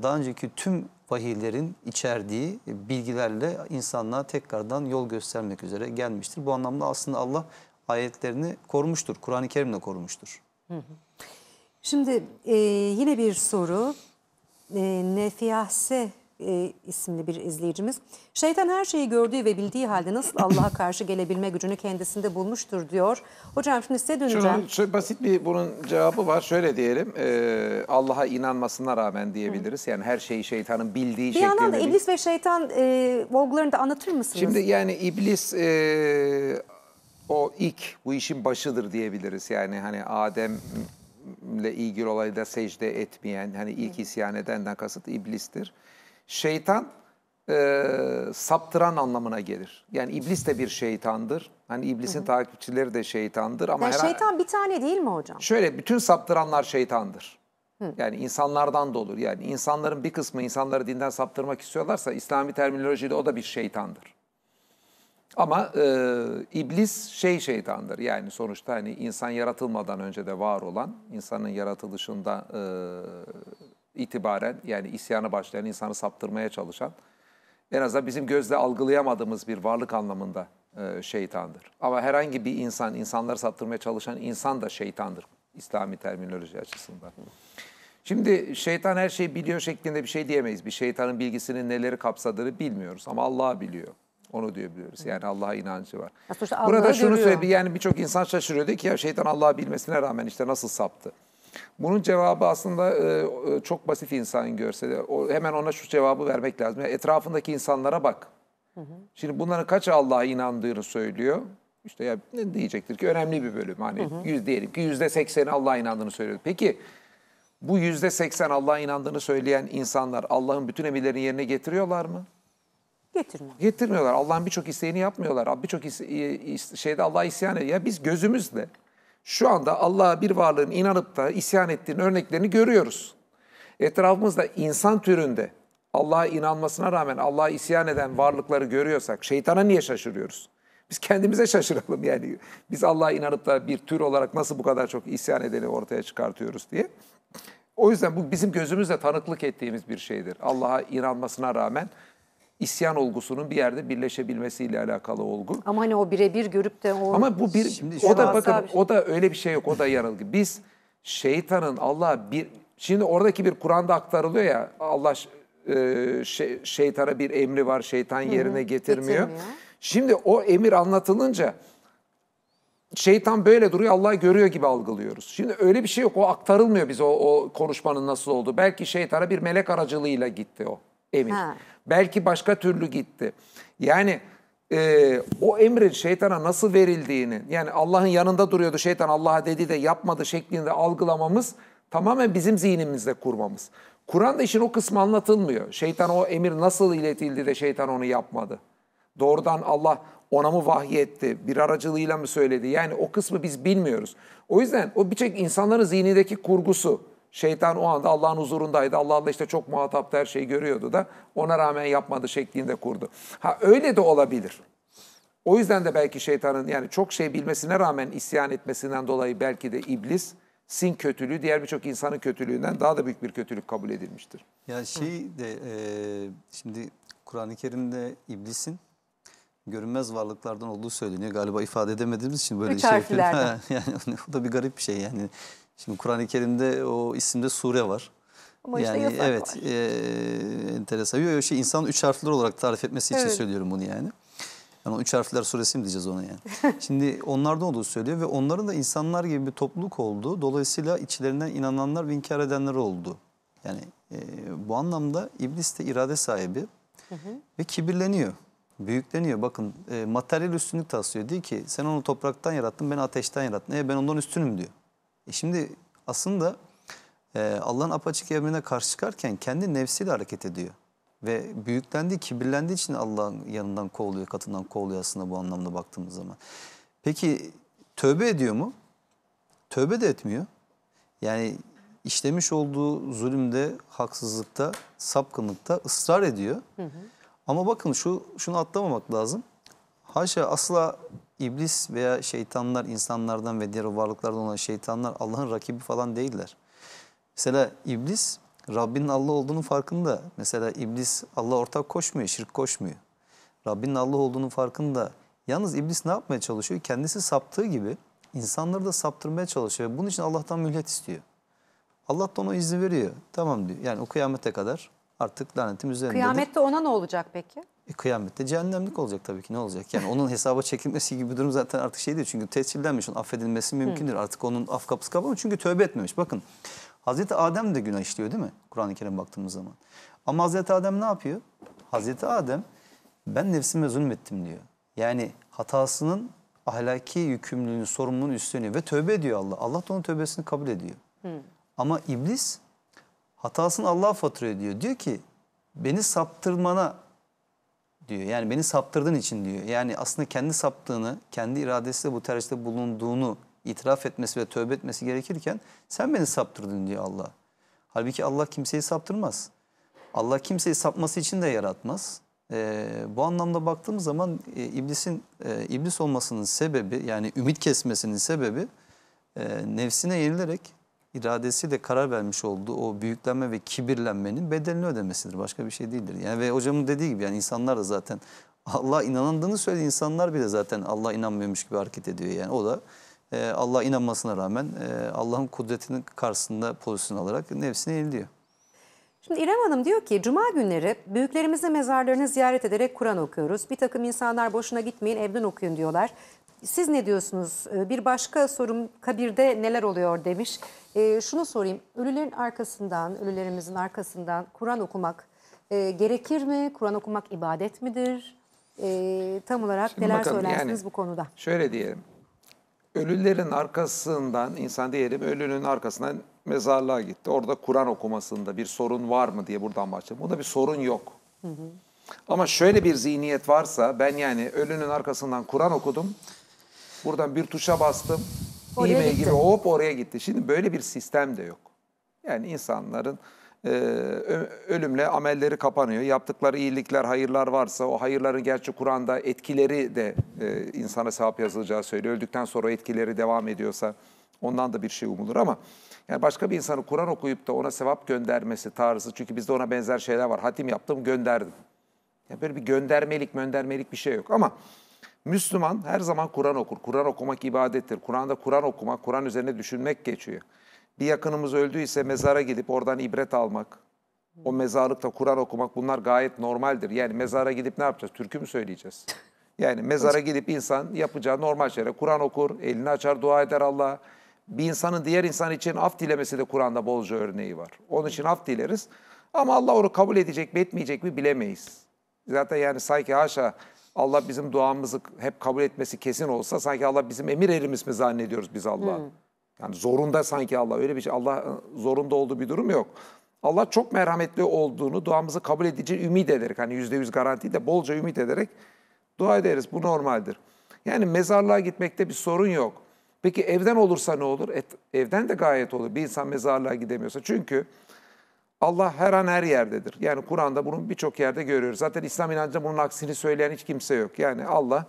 daha önceki tüm vahiylerin içerdiği bilgilerle insanlığa tekrardan yol göstermek üzere gelmiştir. Bu anlamda aslında Allah ayetlerini korumuştur. Kur'an-ı Kerim'le korumuştur. Şimdi e, yine bir soru. E, Nefiyahse e, isimli bir izleyicimiz. Şeytan her şeyi gördüğü ve bildiği halde nasıl Allah'a karşı gelebilme gücünü kendisinde bulmuştur diyor. Hocam şimdi size döneceğim. Şunun, şöyle basit bir bunun cevabı var. Şöyle diyelim e, Allah'a inanmasına rağmen diyebiliriz. Yani her şeyi şeytanın bildiği bir şeklinde. Bir yandan da iblis ve şeytan e, olgularını da anlatır mısınız? Şimdi yani iblis e, o ilk bu işin başıdır diyebiliriz. Yani hani Adem ile ilgili olayda secde etmeyen hani ilk isyan edenden kasıt iblistir şeytan e, saptıran anlamına gelir. Yani iblis de bir şeytandır. Hani iblisin Hı -hı. takipçileri de şeytandır ama yani şeytan bir tane değil mi hocam? Şöyle bütün saptıranlar şeytandır. Hı. Yani insanlardan da olur. Yani insanların bir kısmı insanları dinden saptırmak istiyorlarsa İslami terminolojide o da bir şeytandır. Ama e, iblis şey şeytandır. Yani sonuçta hani insan yaratılmadan önce de var olan, insanın yaratılışında e, itibaren yani isyanı başlayan, insanı saptırmaya çalışan en azından bizim gözle algılayamadığımız bir varlık anlamında e, şeytandır. Ama herhangi bir insan, insanları saptırmaya çalışan insan da şeytandır İslami terminoloji açısından. Şimdi şeytan her şeyi biliyor şeklinde bir şey diyemeyiz. Bir şeytanın bilgisinin neleri kapsadığını bilmiyoruz ama Allah biliyor. Onu diyor biliyoruz. Yani Allah'a inancı var. Burada şunu görüyor. söyleyeyim yani birçok insan şaşırıyordu ki ya şeytan Allah'ı bilmesine rağmen işte nasıl saptı. Bunun cevabı aslında e, e, çok basit insan görse de hemen ona şu cevabı vermek lazım. Yani etrafındaki insanlara bak. Hı hı. Şimdi bunların kaç Allah'a inandığını söylüyor. İşte ya ne diyecektir ki önemli bir bölüm. Hani hı hı. Yüz, diyelim ki yüzde sekseni Allah'a inandığını söylüyor. Peki bu yüzde seksen Allah'a inandığını söyleyen insanlar Allah'ın bütün emirlerini yerine getiriyorlar mı? Getirmiyor. Getirmiyorlar. Allah'ın birçok isteğini yapmıyorlar. Birçok şeyde Allah'a isyan ediyor. Ya biz gözümüzle şu anda Allah'a bir varlığın inanıp da isyan ettiğin örneklerini görüyoruz. Etrafımızda insan türünde Allah'a inanmasına rağmen Allah'a isyan eden varlıkları görüyorsak şeytana niye şaşırıyoruz? Biz kendimize şaşıralım yani. Biz Allah'a inanıp da bir tür olarak nasıl bu kadar çok isyan edeni ortaya çıkartıyoruz diye. O yüzden bu bizim gözümüzle tanıklık ettiğimiz bir şeydir. Allah'a inanmasına rağmen isyan olgusunun bir yerde birleşebilmesiyle alakalı olgu. Ama hani o birebir görüp de o Ama bu bir Şimdi o da bakın şey. o da öyle bir şey yok. O da yanılgı. Biz şeytanın Allah bir Şimdi oradaki bir Kur'an'da aktarılıyor ya Allah e, şey, şeytana bir emri var. Şeytan yerine Hı -hı, getirmiyor. getirmiyor. Şimdi o emir anlatılınca şeytan böyle duruyor Allah görüyor gibi algılıyoruz. Şimdi öyle bir şey yok o aktarılmıyor bize o, o konuşmanın nasıl olduğu. Belki şeytana bir melek aracılığıyla gitti o emir. Ha. Belki başka türlü gitti. Yani e, o emrin şeytana nasıl verildiğini, yani Allah'ın yanında duruyordu şeytan Allah'a dedi de yapmadı şeklinde algılamamız tamamen bizim zihnimizde kurmamız. Kur'an'da işin o kısmı anlatılmıyor. Şeytan o emir nasıl iletildi de şeytan onu yapmadı. Doğrudan Allah ona mı vahyetti, bir aracılığıyla mı söyledi? Yani o kısmı biz bilmiyoruz. O yüzden o birçok insanların zihnindeki kurgusu, Şeytan o anda Allah'ın huzurundaydı. Allah'la işte çok muhataptı her şeyi görüyordu da ona rağmen yapmadı şeklinde kurdu. Ha öyle de olabilir. O yüzden de belki şeytanın yani çok şey bilmesine rağmen isyan etmesinden dolayı belki de iblis sin kötülüğü diğer birçok insanın kötülüğünden daha da büyük bir kötülük kabul edilmiştir. Ya şey de e, şimdi Kur'an-ı Kerim'de iblisin görünmez varlıklardan olduğu söyleniyor. Galiba ifade edemediğimiz için böyle şey Üç şey. Ha yani o da bir garip bir şey yani. Şimdi Kur'an-ı Kerim'de o isimde sure var. Ama yani, işte yasak evet, var. E, enteresan. Yok şey insan üç harfler olarak tarif etmesi için evet. söylüyorum bunu yani. Yani o üç harfler suresi mi diyeceğiz ona yani. Şimdi onlardan olduğu söylüyor ve onların da insanlar gibi bir topluluk oldu. Dolayısıyla içlerinden inananlar ve inkar edenler oldu. Yani e, bu anlamda iblis de irade sahibi ve kibirleniyor. Büyükleniyor. Bakın e, materyal üstünlük taslıyor. Diyor ki sen onu topraktan yarattın, ben ateşten yarattın. E ben ondan üstünüm diyor. E şimdi aslında e, Allah'ın apaçık emrine karşı çıkarken kendi nefsiyle hareket ediyor. Ve büyüklendiği, kibirlendiği için Allah'ın yanından kovuluyor, katından kovuluyor aslında bu anlamda baktığımız zaman. Peki tövbe ediyor mu? Tövbe de etmiyor. Yani işlemiş olduğu zulümde, haksızlıkta, sapkınlıkta ısrar ediyor. Hı hı. Ama bakın şu şunu atlamamak lazım. Haşa asla İblis veya şeytanlar insanlardan ve diğer varlıklardan olan şeytanlar Allah'ın rakibi falan değiller. Mesela iblis Rabbinin Allah olduğunun farkında. Mesela iblis Allah ortak koşmuyor, şirk koşmuyor. Rabbinin Allah olduğunun farkında. Yalnız iblis ne yapmaya çalışıyor? Kendisi saptığı gibi insanları da saptırmaya çalışıyor. Bunun için Allah'tan mühlet istiyor. Allah da ona izni veriyor. Tamam diyor. Yani o kıyamete kadar artık lanetim üzerindedir. Kıyamette ona ne olacak peki? E, kıyamette cehennemlik olacak tabii ki ne olacak? Yani onun hesaba çekilmesi gibi bir durum zaten artık şey değil. Çünkü tescillenmiş, onun affedilmesi mümkündür. Hı. Artık onun af kapısı kapalı çünkü tövbe etmemiş. Bakın Hazreti Adem de günah işliyor değil mi? Kur'an-ı Kerim baktığımız zaman. Ama Hazreti Adem ne yapıyor? Hazreti Adem ben nefsime zulmettim diyor. Yani hatasının ahlaki yükümlülüğünü, sorumluluğunu üstleniyor ve tövbe ediyor Allah. Allah da onun tövbesini kabul ediyor. Hı. Ama iblis hatasını Allah'a fatura ediyor. Diyor ki beni saptırmana diyor. Yani beni saptırdığın için diyor. Yani aslında kendi saptığını, kendi iradesiyle bu tercihte bulunduğunu itiraf etmesi ve tövbe etmesi gerekirken sen beni saptırdın diyor Allah. Halbuki Allah kimseyi saptırmaz. Allah kimseyi sapması için de yaratmaz. Ee, bu anlamda baktığımız zaman e, iblisin e, iblis olmasının sebebi yani ümit kesmesinin sebebi e, nefsine yenilerek iradesi de karar vermiş olduğu o büyüklenme ve kibirlenmenin bedelini ödemesidir. Başka bir şey değildir. Yani ve hocamın dediği gibi yani insanlar da zaten Allah inanıldığını söyledi. insanlar bile zaten Allah inanmıyormuş gibi hareket ediyor. Yani o da e, Allah inanmasına rağmen e, Allah'ın kudretinin karşısında pozisyon alarak nefsini eğiliyor. Şimdi İrem Hanım diyor ki cuma günleri büyüklerimizin mezarlarını ziyaret ederek Kur'an okuyoruz. Bir takım insanlar boşuna gitmeyin evden okuyun diyorlar. Siz ne diyorsunuz? Ee, bir başka sorum kabirde neler oluyor demiş. E, şunu sorayım. Ölülerin arkasından, ölülerimizin arkasından Kur'an okumak e, gerekir mi? Kur'an okumak ibadet midir? E, tam olarak Şimdi neler bakalım, söylersiniz yani, bu konuda? Şöyle diyelim. Ölülerin arkasından, insan diyelim ölünün arkasından mezarlığa gitti. Orada Kur'an okumasında bir sorun var mı diye buradan başlayalım. Bunda bir sorun yok. Hı hı. Ama şöyle bir zihniyet varsa ben yani ölünün arkasından Kur'an okudum. Buradan bir tuşa bastım. Oraya e gibi hop oraya gitti. Şimdi böyle bir sistem de yok. Yani insanların e, ölümle amelleri kapanıyor. Yaptıkları iyilikler, hayırlar varsa o hayırların gerçi Kur'an'da etkileri de e, insana sevap yazılacağı söylüyor. Öldükten sonra etkileri devam ediyorsa ondan da bir şey umulur ama yani başka bir insanı Kur'an okuyup da ona sevap göndermesi tarzı çünkü bizde ona benzer şeyler var. Hatim yaptım gönderdim. Yani böyle bir göndermelik, göndermelik bir şey yok ama Müslüman her zaman Kur'an okur. Kur'an okumak ibadettir. Kur'an'da Kur'an okumak, Kur'an üzerine düşünmek geçiyor. Bir yakınımız öldüyse mezara gidip oradan ibret almak, o mezarlıkta Kur'an okumak bunlar gayet normaldir. Yani mezara gidip ne yapacağız? Türkü mü söyleyeceğiz? Yani mezara gidip insan yapacağı normal şeyler. Kur'an okur, elini açar, dua eder Allah'a. Bir insanın diğer insan için af dilemesi de Kur'an'da bolca örneği var. Onun için af dileriz. Ama Allah onu kabul edecek mi etmeyecek mi bilemeyiz. Zaten yani sanki haşa Allah bizim duamızı hep kabul etmesi kesin olsa sanki Allah bizim emir elimiz mi zannediyoruz biz Allah'ı? Hmm. Yani zorunda sanki Allah öyle bir şey. Allah ıı, zorunda olduğu bir durum yok. Allah çok merhametli olduğunu duamızı kabul edici ümit ederek hani yüzde yüz garanti de bolca ümit ederek dua ederiz. Bu normaldir. Yani mezarlığa gitmekte bir sorun yok. Peki evden olursa ne olur? Et, evden de gayet olur. Bir insan mezarlığa gidemiyorsa. Çünkü Allah her an her yerdedir. Yani Kur'an'da bunu birçok yerde görüyoruz. Zaten İslam inancında bunun aksini söyleyen hiç kimse yok. Yani Allah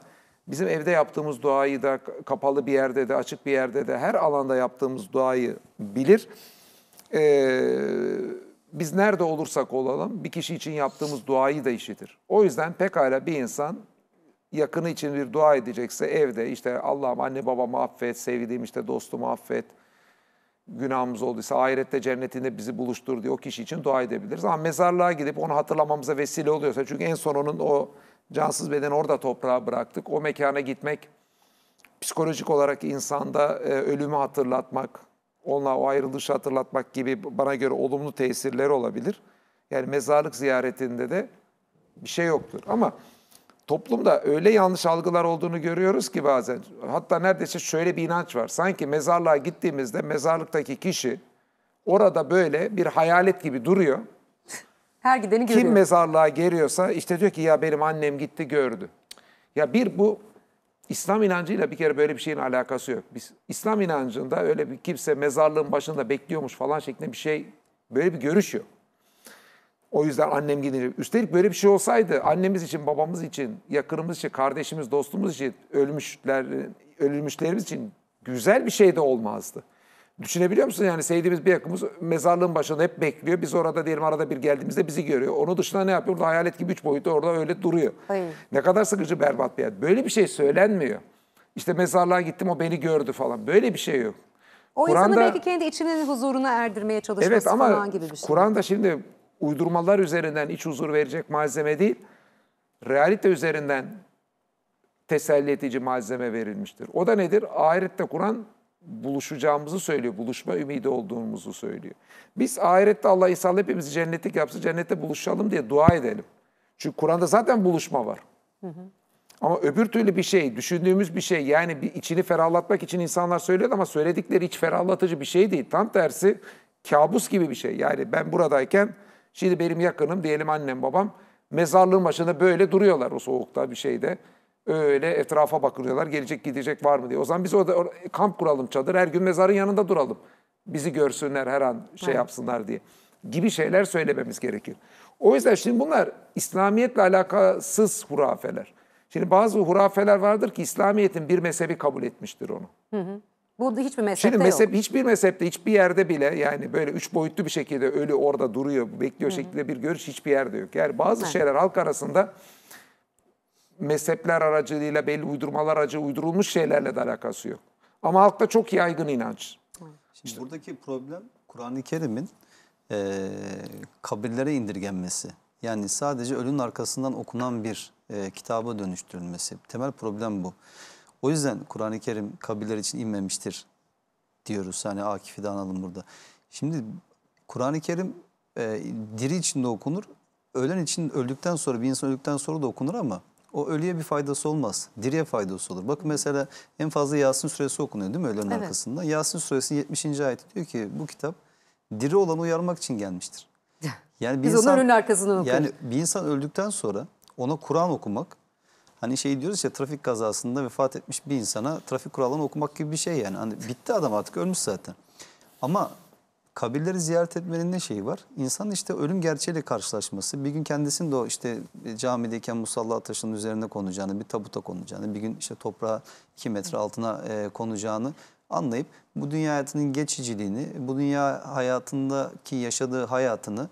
bizim evde yaptığımız duayı da kapalı bir yerde de açık bir yerde de her alanda yaptığımız duayı bilir. Ee, biz nerede olursak olalım bir kişi için yaptığımız duayı da işitir. O yüzden pekala bir insan yakını için bir dua edecekse evde işte Allah'ım anne babamı affet, sevdiğim işte dostumu affet, günahımız olduysa ahirette cennetinde bizi buluştur diye o kişi için dua edebiliriz. Ama mezarlığa gidip onu hatırlamamıza vesile oluyorsa çünkü en son onun o cansız bedeni orada toprağa bıraktık. O mekana gitmek psikolojik olarak insanda e, ölümü hatırlatmak, onunla o ayrılışı hatırlatmak gibi bana göre olumlu tesirleri olabilir. Yani mezarlık ziyaretinde de bir şey yoktur. Ama toplumda öyle yanlış algılar olduğunu görüyoruz ki bazen. Hatta neredeyse şöyle bir inanç var. Sanki mezarlığa gittiğimizde mezarlıktaki kişi orada böyle bir hayalet gibi duruyor. Her gideni görüyor. Kim mezarlığa geliyorsa işte diyor ki ya benim annem gitti gördü. Ya bir bu İslam inancıyla bir kere böyle bir şeyin alakası yok. Biz İslam inancında öyle bir kimse mezarlığın başında bekliyormuş falan şeklinde bir şey böyle bir görüş yok. O yüzden annem gidince. Üstelik böyle bir şey olsaydı annemiz için, babamız için, yakınımız için, kardeşimiz, dostumuz için, ölmüşler, ölmüşlerimiz için güzel bir şey de olmazdı. Düşünebiliyor musun? Yani sevdiğimiz bir yakımız mezarlığın başında hep bekliyor. Biz orada diyelim arada bir geldiğimizde bizi görüyor. Onun dışında ne yapıyor? Orada hayalet gibi üç boyutlu orada öyle duruyor. Ay. Ne kadar sıkıcı berbat bir yer. Böyle bir şey söylenmiyor. İşte mezarlığa gittim o beni gördü falan. Böyle bir şey yok. O Kur'an'da, insanı belki kendi içinin huzuruna erdirmeye çalışması evet, ama falan gibi bir şey. Kur'an'da şimdi uydurmalar üzerinden iç huzur verecek malzeme değil, realite üzerinden teselli edici malzeme verilmiştir. O da nedir? Ahirette Kur'an buluşacağımızı söylüyor. Buluşma ümidi olduğumuzu söylüyor. Biz ahirette Allah İsa'la hepimizi cennetlik yapsın, cennette buluşalım diye dua edelim. Çünkü Kur'an'da zaten buluşma var. Hı hı. Ama öbür türlü bir şey, düşündüğümüz bir şey yani bir içini ferahlatmak için insanlar söylüyor ama söyledikleri hiç ferahlatıcı bir şey değil. Tam tersi kabus gibi bir şey. Yani ben buradayken Şimdi benim yakınım diyelim annem babam mezarlığın başında böyle duruyorlar o soğukta bir şeyde. Öyle etrafa bakıyorlar gelecek gidecek var mı diye. O zaman biz orada kamp kuralım çadır her gün mezarın yanında duralım. Bizi görsünler her an şey evet. yapsınlar diye gibi şeyler söylememiz gerekir O yüzden şimdi bunlar İslamiyet'le alakasız hurafeler. Şimdi bazı hurafeler vardır ki İslamiyet'in bir mezhebi kabul etmiştir onu. Hı hı. Bu hiçbir mezhepte Şimdi mezhep, yok. Hiçbir mezhepte, hiçbir yerde bile yani böyle üç boyutlu bir şekilde ölü orada duruyor, bekliyor hı şeklinde bir görüş hiçbir yerde yok. Yani bazı Hı. şeyler halk arasında mezhepler aracılığıyla belli uydurmalar aracılığıyla uydurulmuş şeylerle de alakası yok. Ama halkta çok yaygın inanç. Hı. Şimdi işte. buradaki problem Kur'an-ı Kerim'in e, kabirlere indirgenmesi. Yani sadece ölünün arkasından okunan bir e, kitaba dönüştürülmesi. Temel problem bu. O yüzden Kur'an-ı Kerim kabirler için inmemiştir diyoruz. Hani Akif'i de analım burada. Şimdi Kur'an-ı Kerim e, diri içinde okunur. Ölen için öldükten sonra bir insan öldükten sonra da okunur ama o ölüye bir faydası olmaz. Diriye faydası olur. Bakın mesela en fazla Yasin suresi okunuyor değil mi öğlenin evet. arkasında? Yasin suresi 70. ayet diyor ki bu kitap diri olanı uyarmak için gelmiştir. Yani bir Biz insan, onun önün arkasından okuyoruz. Yani bir insan öldükten sonra ona Kur'an okumak Hani şey diyoruz ya trafik kazasında vefat etmiş bir insana trafik kurallarını okumak gibi bir şey yani. Hani bitti adam artık ölmüş zaten. Ama kabirleri ziyaret etmenin ne şeyi var? İnsan işte ölüm gerçeğiyle karşılaşması. Bir gün kendisinin de o işte camideyken musalla taşının üzerine konacağını, bir tabuta konacağını, bir gün işte toprağa iki metre altına e, konacağını anlayıp bu dünya hayatının geçiciliğini, bu dünya hayatındaki yaşadığı hayatını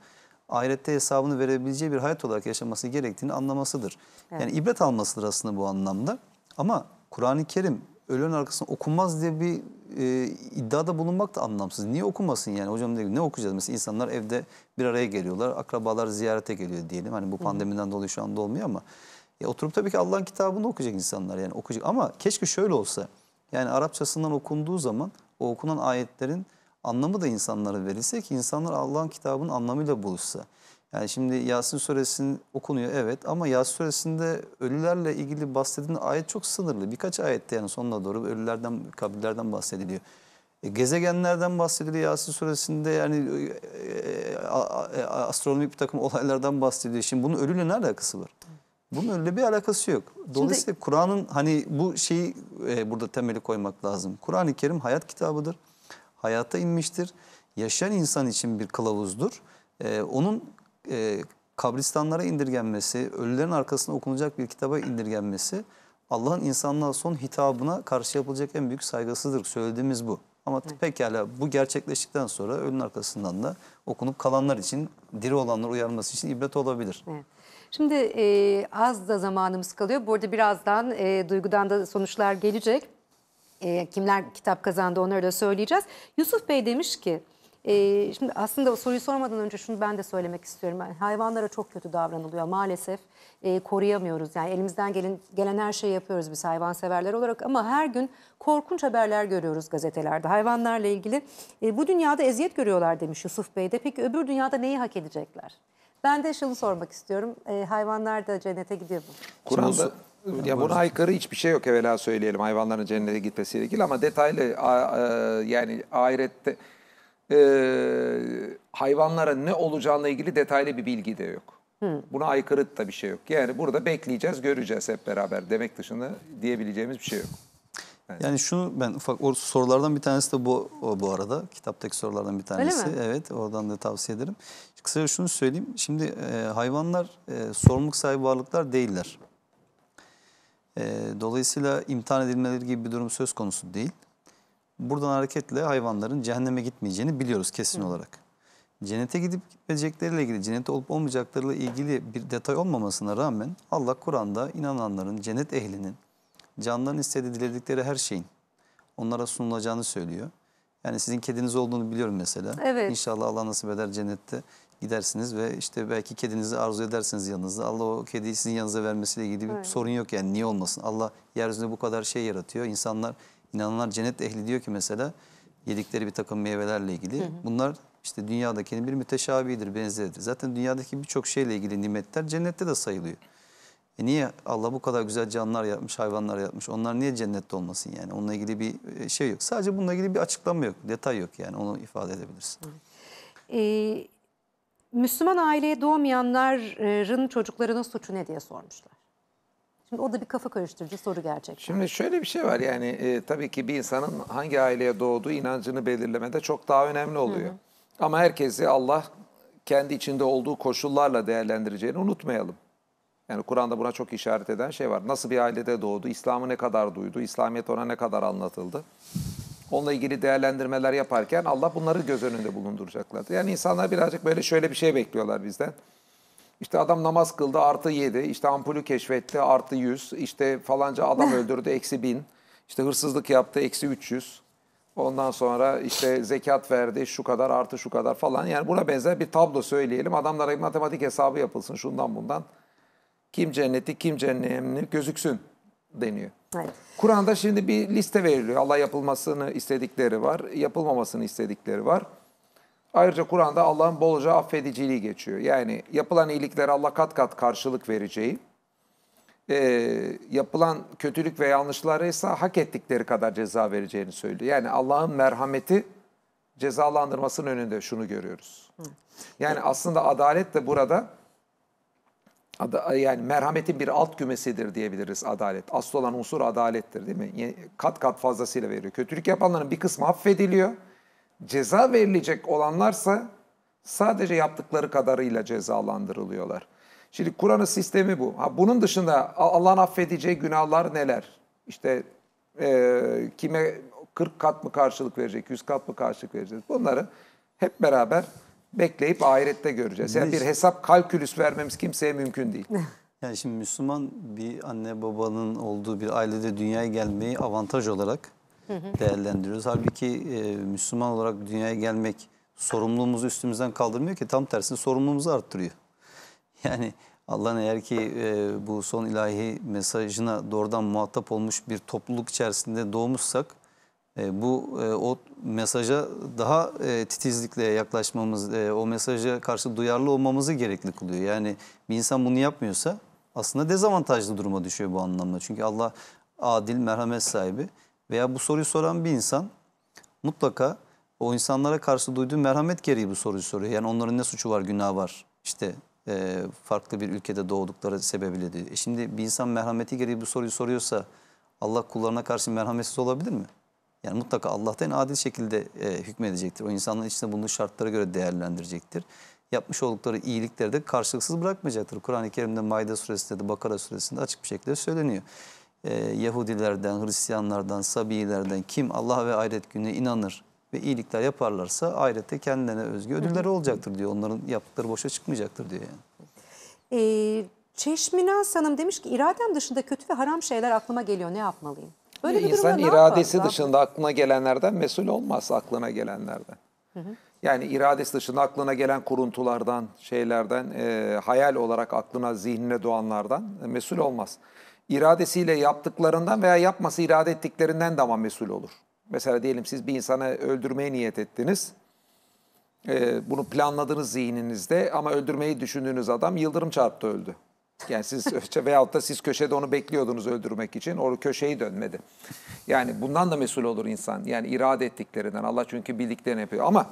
ahirette hesabını verebileceği bir hayat olarak yaşaması gerektiğini anlamasıdır. Evet. Yani ibret almasıdır aslında bu anlamda. Ama Kur'an-ı Kerim öğlen arkasında okunmaz diye bir e, iddiada bulunmak da anlamsız. Niye okumasın yani? Hocam diyor ne okuyacağız? Mesela insanlar evde bir araya geliyorlar. Akrabalar ziyarete geliyor diyelim. Hani bu pandemiden dolayı şu anda olmuyor ama. E, oturup tabii ki Allah'ın kitabını okuyacak insanlar yani okuyacak. Ama keşke şöyle olsa. Yani Arapçasından okunduğu zaman o okunan ayetlerin anlamı da insanlara verilse insanlar Allah'ın kitabının anlamıyla buluşsa. Yani şimdi Yasin suresinin okunuyor evet ama Yasin suresinde ölülerle ilgili bahsedilen ayet çok sınırlı. Birkaç ayette yani sonuna doğru ölülerden, kabirlerden bahsediliyor. E, gezegenlerden bahsediliyor Yasin suresinde yani e, e, e astronomik bir takım olaylardan bahsediliyor. Şimdi bunun ölüyle ne alakası var? Bunun öyle bir alakası yok. Dolayısıyla Kur'an'ın hani bu şeyi e, burada temeli koymak lazım. Kur'an-ı Kerim hayat kitabıdır hayata inmiştir. Yaşayan insan için bir kılavuzdur. E, onun e, kabristanlara indirgenmesi, ölülerin arkasına okunacak bir kitaba indirgenmesi Allah'ın insanlığa son hitabına karşı yapılacak en büyük saygısıdır. Söylediğimiz bu. Ama evet. pekala bu gerçekleştikten sonra ölün arkasından da okunup kalanlar için, diri olanlar uyarması için ibret olabilir. Evet. Şimdi e, az da zamanımız kalıyor. Bu arada birazdan e, duygudan da sonuçlar gelecek. E, kimler kitap kazandı onları da söyleyeceğiz. Yusuf Bey demiş ki, e, şimdi aslında o soruyu sormadan önce şunu ben de söylemek istiyorum. Yani hayvanlara çok kötü davranılıyor maalesef. E, koruyamıyoruz. Yani elimizden gelen, gelen her şeyi yapıyoruz biz hayvanseverler olarak ama her gün korkunç haberler görüyoruz gazetelerde hayvanlarla ilgili. E, bu dünyada eziyet görüyorlar demiş Yusuf Bey de. Peki öbür dünyada neyi hak edecekler? Ben de şunu sormak istiyorum. E, hayvanlar da cennete gidiyor mu? Kur'an'da ya buna aykırı hiçbir şey yok evvela söyleyelim hayvanların cennete gitmesiyle ilgili ama detaylı yani ahirette e, hayvanlara ne olacağına ilgili detaylı bir bilgi de yok. Buna aykırı da bir şey yok. Yani burada bekleyeceğiz, göreceğiz hep beraber demek dışında diyebileceğimiz bir şey yok. Yani, yani şunu ben ufak sorulardan bir tanesi de bu bu arada kitaptaki sorulardan bir tanesi. Evet, oradan da tavsiye ederim. Kısaca şunu söyleyeyim. Şimdi e, hayvanlar e, sorumluluk sahibi varlıklar değiller. E, dolayısıyla imtihan edilmeleri gibi bir durum söz konusu değil. Buradan hareketle hayvanların cehenneme gitmeyeceğini biliyoruz kesin Hı. olarak. Cennete gidip gitmeyecekleriyle ilgili, cennete olup olmayacaklarıyla ilgili bir detay olmamasına rağmen Allah Kur'an'da inananların, cennet ehlinin, canların istediği, diledikleri her şeyin onlara sunulacağını söylüyor. Yani sizin kediniz olduğunu biliyorum mesela. Evet. İnşallah Allah nasip eder cennette gidersiniz ve işte belki kedinizi arzu edersiniz yanınızda. Allah o kediyi sizin yanınıza vermesiyle ilgili bir evet. sorun yok yani niye olmasın? Allah yeryüzünde bu kadar şey yaratıyor. İnsanlar, inananlar cennet ehli diyor ki mesela yedikleri bir takım meyvelerle ilgili. Hı hı. Bunlar işte dünyadakinin bir müteşabidir, benzeridir. Zaten dünyadaki birçok şeyle ilgili nimetler cennette de sayılıyor. E niye Allah bu kadar güzel canlılar yapmış, hayvanlar yapmış? Onlar niye cennette olmasın yani? Onunla ilgili bir e, şey yok. Sadece bununla ilgili bir açıklama yok, detay yok yani onu ifade edebilirsin. Evet. Ee, Müslüman aileye doğmayanların çocuklarının suçu ne diye sormuşlar. Şimdi o da bir kafa karıştırıcı soru gerçekten. Şimdi şöyle bir şey var yani e, tabii ki bir insanın hangi aileye doğduğu inancını belirlemede çok daha önemli oluyor. Hı hı. Ama herkesi Allah kendi içinde olduğu koşullarla değerlendireceğini unutmayalım. Yani Kur'an'da buna çok işaret eden şey var. Nasıl bir ailede doğdu, İslam'ı ne kadar duydu, İslamiyet ona ne kadar anlatıldı onunla ilgili değerlendirmeler yaparken Allah bunları göz önünde bulunduracaklardı. Yani insanlar birazcık böyle şöyle bir şey bekliyorlar bizden. İşte adam namaz kıldı artı yedi, işte ampulü keşfetti artı yüz, işte falanca adam öldürdü eksi bin, işte hırsızlık yaptı eksi üç yüz. Ondan sonra işte zekat verdi şu kadar artı şu kadar falan. Yani buna benzer bir tablo söyleyelim. Adamlara matematik hesabı yapılsın şundan bundan. Kim cenneti kim cehennemli gözüksün deniyor. Evet. Kur'an'da şimdi bir liste veriliyor. Allah yapılmasını istedikleri var, yapılmamasını istedikleri var. Ayrıca Kur'an'da Allah'ın bolca affediciliği geçiyor. Yani yapılan iyiliklere Allah kat kat karşılık vereceği, e, yapılan kötülük ve yanlışlara ise hak ettikleri kadar ceza vereceğini söylüyor. Yani Allah'ın merhameti cezalandırmasının önünde şunu görüyoruz. Yani aslında adalet de burada yani merhametin bir alt kümesidir diyebiliriz adalet. Asıl olan unsur adalettir değil mi? Kat kat fazlasıyla veriyor. Kötülük yapanların bir kısmı affediliyor. Ceza verilecek olanlarsa sadece yaptıkları kadarıyla cezalandırılıyorlar. Şimdi Kur'an'ın sistemi bu. Ha, bunun dışında Allah'ın affedeceği günahlar neler? İşte e, kime 40 kat mı karşılık verecek, 100 kat mı karşılık verecek Bunları hep beraber bekleyip ahirette göreceğiz. Yani bir hesap kalkülüs vermemiz kimseye mümkün değil. Yani şimdi Müslüman bir anne babanın olduğu bir ailede dünyaya gelmeyi avantaj olarak değerlendiriyoruz. Halbuki e, Müslüman olarak dünyaya gelmek sorumluluğumuzu üstümüzden kaldırmıyor ki tam tersine sorumluluğumuzu arttırıyor. Yani Allah'ın eğer ki e, bu son ilahi mesajına doğrudan muhatap olmuş bir topluluk içerisinde doğmuşsak e, bu e, o mesaja daha e, titizlikle yaklaşmamız, o mesaja karşı duyarlı olmamızı gerekli kılıyor. Yani bir insan bunu yapmıyorsa aslında dezavantajlı duruma düşüyor bu anlamda. Çünkü Allah adil, merhamet sahibi veya bu soruyu soran bir insan mutlaka o insanlara karşı duyduğu merhamet gereği bu soruyu soruyor. Yani onların ne suçu var, günah var. işte farklı bir ülkede doğdukları sebebiyle diyor. şimdi bir insan merhameti gereği bu soruyu soruyorsa Allah kullarına karşı merhametsiz olabilir mi? Yani mutlaka Allah'tan adil şekilde e, hükmedecektir. O insanların içinde bulunduğu şartlara göre değerlendirecektir. Yapmış oldukları iyilikleri de karşılıksız bırakmayacaktır. Kur'an-ı Kerim'de Maide suresinde de Bakara suresinde açık bir şekilde söyleniyor. E, Yahudilerden, Hristiyanlardan, Sabiilerden kim Allah ve ahiret gününe inanır ve iyilikler yaparlarsa ahirette kendilerine özgü ödülleri olacaktır diyor. Onların yaptıkları boşa çıkmayacaktır diyor yani. Ee, Çeşminaz Hanım demiş ki iradem dışında kötü ve haram şeyler aklıma geliyor ne yapmalıyım? Böyle bir İnsan iradesi yapar, dışında aklına gelenlerden mesul olmaz aklına gelenlerden. Hı hı. Yani iradesi dışında aklına gelen kuruntulardan, şeylerden, e, hayal olarak aklına, zihnine doğanlardan e, mesul olmaz. İradesiyle yaptıklarından veya yapması irade ettiklerinden de ama mesul olur. Mesela diyelim siz bir insanı öldürmeye niyet ettiniz. E, bunu planladınız zihninizde ama öldürmeyi düşündüğünüz adam yıldırım çarptı öldü. Yani siz veyahut da siz köşede onu bekliyordunuz öldürmek için. O köşeyi dönmedi. Yani bundan da mesul olur insan. Yani irade ettiklerinden. Allah çünkü bildiklerini yapıyor. Ama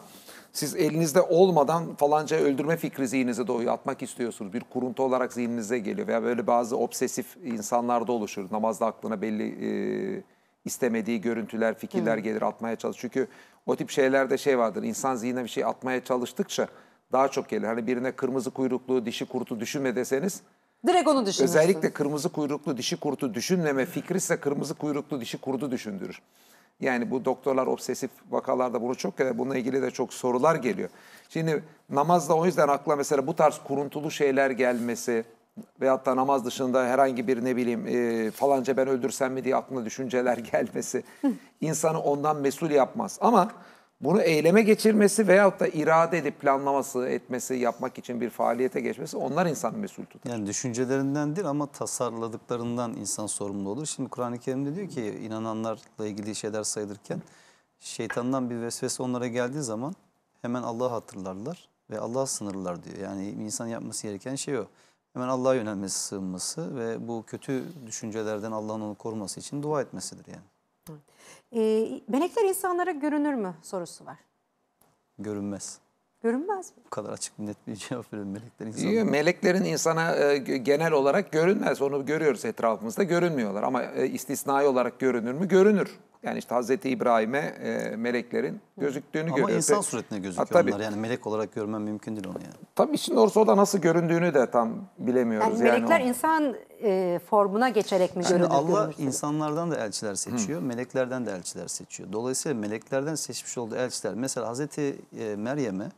siz elinizde olmadan falanca öldürme fikri zihninize doğuyor. Atmak istiyorsunuz. Bir kuruntu olarak zihninize geliyor. Veya böyle bazı obsesif insanlarda oluşur. Namazda aklına belli e, istemediği görüntüler, fikirler Hı. gelir atmaya çalış. Çünkü o tip şeylerde şey vardır. İnsan zihnine bir şey atmaya çalıştıkça daha çok gelir. Hani birine kırmızı kuyruklu dişi kurtu düşünme deseniz Direkt onu düşünürsün. Özellikle kırmızı kuyruklu dişi kurtu düşünmeme fikri ise kırmızı kuyruklu dişi kurdu düşündürür. Yani bu doktorlar obsesif vakalarda bunu çok kere bununla ilgili de çok sorular geliyor. Şimdi namazda o yüzden akla mesela bu tarz kuruntulu şeyler gelmesi veyahut da namaz dışında herhangi bir ne bileyim e, falanca ben öldürsem mi diye aklına düşünceler gelmesi insanı ondan mesul yapmaz. Ama bunu eyleme geçirmesi veyahut da irade edip planlaması, etmesi, yapmak için bir faaliyete geçmesi onlar insanı mesul tutar. Yani düşüncelerindendir ama tasarladıklarından insan sorumlu olur. Şimdi Kur'an-ı Kerim'de diyor ki inananlarla ilgili şeyler sayılırken şeytandan bir vesvese onlara geldiği zaman hemen Allah'ı hatırlarlar ve Allah'a sınırlar diyor. Yani insan yapması gereken şey o. Hemen Allah'a yönelmesi, sığınması ve bu kötü düşüncelerden Allah'ın onu koruması için dua etmesidir yani. E, melekler insanlara görünür mü sorusu var. Görünmez. Görünmez mi? Bu kadar açık net bir cevap veriyorum melekler insana. meleklerin insana e, genel olarak görünmez. Onu görüyoruz etrafımızda görünmüyorlar. Ama e, istisnai olarak görünür mü? Görünür. Yani işte Hazreti İbrahim'e e, meleklerin gözüktüğünü görüyoruz. Ama insan suretine gözüküyorlar. ha, tabii. Yani melek olarak görmem mümkün değil onu yani. Tabii şimdi orası o da nasıl göründüğünü de tam bilemiyoruz. Yani, yani melekler o. insan e, formuna geçerek mi yani Allah görülür? insanlardan da elçiler seçiyor, Hı. meleklerden de elçiler seçiyor. Dolayısıyla meleklerden seçmiş olduğu elçiler mesela Hazreti e, Meryem'e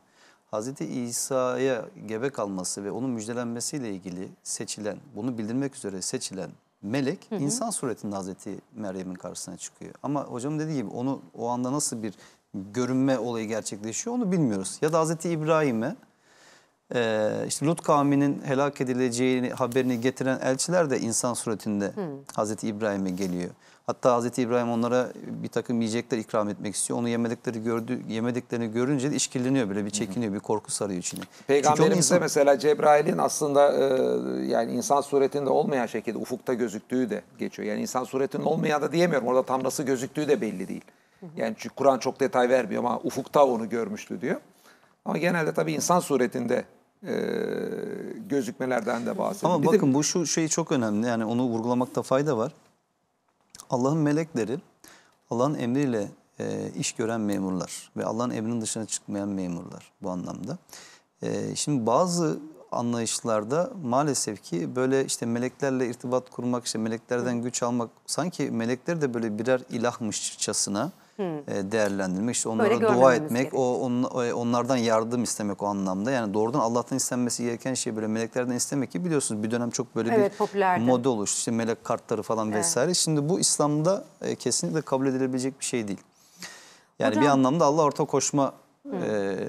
Hazreti İsa'ya gebe kalması ve onun müjdelenmesiyle ilgili seçilen, bunu bildirmek üzere seçilen melek hı hı. insan suretinde Hazreti Meryem'in karşısına çıkıyor. Ama hocam dediği gibi onu o anda nasıl bir görünme olayı gerçekleşiyor onu bilmiyoruz. Ya da Hazreti İbrahim'e e, işte Lut kavminin helak edileceğini haberini getiren elçiler de insan suretinde hmm. Hazreti İbrahim'e geliyor. Hatta Hazreti İbrahim onlara bir takım yiyecekler ikram etmek istiyor. Onu yemedikleri gördü, yemediklerini görünce de işkilleniyor böyle bir çekiniyor, bir korku sarıyor içine. Peygamberimiz insan... mesela Cebrail'in aslında e, yani insan suretinde olmayan şekilde ufukta gözüktüğü de geçiyor. Yani insan suretinde olmayan da diyemiyorum. Orada tam nasıl gözüktüğü de belli değil. Yani çünkü Kur'an çok detay vermiyor ama ufukta onu görmüştü diyor. Ama genelde tabii insan suretinde e, gözükmelerden de bahsedelim. Ama bakın bu şu şey çok önemli. Yani onu vurgulamakta fayda var. Allah'ın melekleri Allah'ın emriyle e, iş gören memurlar ve Allah'ın emrinin dışına çıkmayan memurlar bu anlamda. E, şimdi bazı anlayışlarda maalesef ki böyle işte meleklerle irtibat kurmak, işte meleklerden güç almak sanki melekler de böyle birer ilahmışçasına e, değerlendirmek, işte onlara dua etmek, o on, e, onlardan yardım istemek o anlamda. Yani doğrudan Allah'tan istenmesi gereken şey böyle meleklerden istemek ki biliyorsunuz bir dönem çok böyle evet, bir moda oluştu. İşte melek kartları falan evet. vesaire. Şimdi bu İslam'da e, kesinlikle kabul edilebilecek bir şey değil. Yani Hocam, bir anlamda Allah orta koşma Hı. e,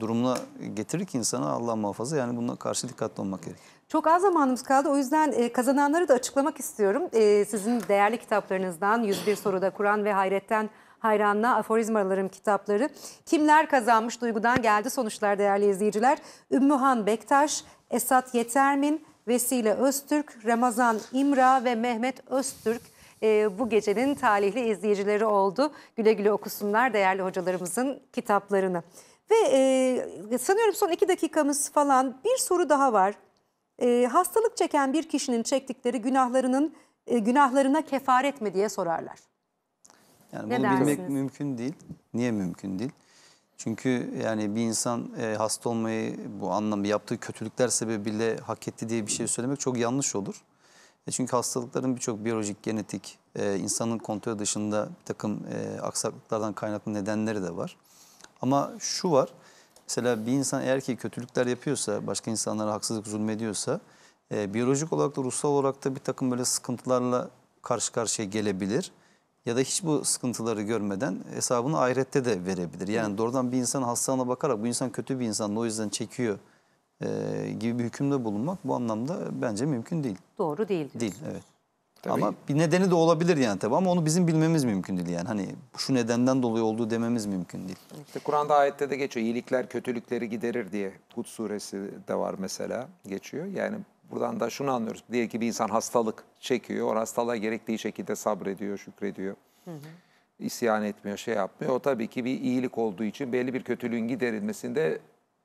durumuna getirir ki insana Allah muhafaza. Yani bununla karşı dikkatli olmak gerek. Çok az zamanımız kaldı. O yüzden e, kazananları da açıklamak istiyorum. E, sizin değerli kitaplarınızdan 101 soruda Kur'an ve Hayret'ten hayranına aforizmalarım kitapları. Kimler kazanmış duygudan geldi sonuçlar değerli izleyiciler. Ümmühan Bektaş, Esat Yetermin, Vesile Öztürk, Ramazan İmra ve Mehmet Öztürk e, bu gecenin talihli izleyicileri oldu. Güle güle okusunlar değerli hocalarımızın kitaplarını. Ve e, sanıyorum son iki dakikamız falan bir soru daha var. E, hastalık çeken bir kişinin çektikleri günahlarının e, günahlarına kefaret mi diye sorarlar. Yani ne bunu dersiniz? bilmek mümkün değil. Niye mümkün değil? Çünkü yani bir insan e, hasta olmayı bu anlamda yaptığı kötülükler sebebiyle hak etti diye bir şey söylemek çok yanlış olur. E çünkü hastalıkların birçok biyolojik, genetik, e, insanın kontrolü dışında bir takım e, aksaklıklardan kaynaklı nedenleri de var. Ama şu var, mesela bir insan eğer ki kötülükler yapıyorsa, başka insanlara haksızlık zulmediyorsa, e, biyolojik olarak da ruhsal olarak da bir takım böyle sıkıntılarla karşı karşıya gelebilir ya da hiç bu sıkıntıları görmeden hesabını ahirette de verebilir. Yani doğrudan bir insan hastalığına bakarak bu insan kötü bir insan o yüzden çekiyor e, gibi bir hükümde bulunmak bu anlamda bence mümkün değil. Doğru değil. Diyorsun. Değil evet. Tabii. Ama bir nedeni de olabilir yani tabii ama onu bizim bilmemiz mümkün değil yani. Hani şu nedenden dolayı olduğu dememiz mümkün değil. İşte Kur'an'da ayette de geçiyor. İyilikler kötülükleri giderir diye. Hud suresi de var mesela geçiyor. Yani Buradan da şunu anlıyoruz. Diyelim ki bir insan hastalık çekiyor. O hastalığa gerektiği şekilde sabrediyor, şükrediyor. Hı hı. İsyan etmiyor, şey yapmıyor. O tabii ki bir iyilik olduğu için belli bir kötülüğün giderilmesinde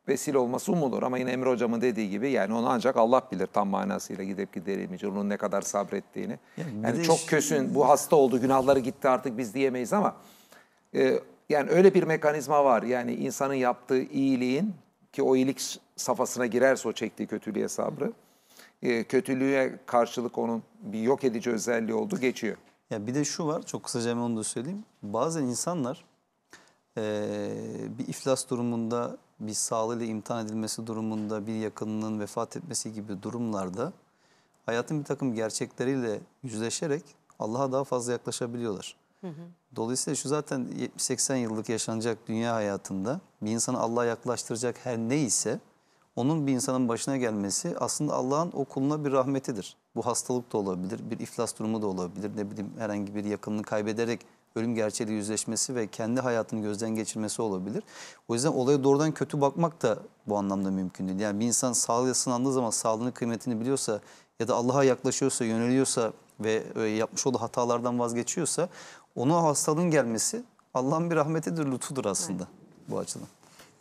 vesile olması umulur. Ama yine Emre Hocam'ın dediği gibi yani onu ancak Allah bilir tam manasıyla gidip giderilmeyeceği, onun ne kadar sabrettiğini. Yani, yani çok işte... kösün, bu hasta oldu, günahları gitti artık biz diyemeyiz ama... E, yani öyle bir mekanizma var. Yani insanın yaptığı iyiliğin ki o iyilik safhasına girerse o çektiği kötülüğe sabrı. Hı e, kötülüğe karşılık onun bir yok edici özelliği oldu geçiyor. Ya bir de şu var çok kısaca hemen onu da söyleyeyim. Bazen insanlar e, bir iflas durumunda bir sağlığıyla imtihan edilmesi durumunda bir yakınının vefat etmesi gibi durumlarda hayatın bir takım gerçekleriyle yüzleşerek Allah'a daha fazla yaklaşabiliyorlar. Dolayısıyla şu zaten 80 yıllık yaşanacak dünya hayatında bir insanı Allah'a yaklaştıracak her neyse ise onun bir insanın başına gelmesi aslında Allah'ın o kuluna bir rahmetidir. Bu hastalık da olabilir, bir iflas durumu da olabilir. Ne bileyim herhangi bir yakınını kaybederek ölüm gerçeğiyle yüzleşmesi ve kendi hayatını gözden geçirmesi olabilir. O yüzden olaya doğrudan kötü bakmak da bu anlamda mümkün değil. Yani bir insan sağlığa sınandığı zaman sağlığının kıymetini biliyorsa ya da Allah'a yaklaşıyorsa, yöneliyorsa ve e, yapmış olduğu hatalardan vazgeçiyorsa ona hastalığın gelmesi Allah'ın bir rahmetidir, lütfudur aslında evet. bu açıdan.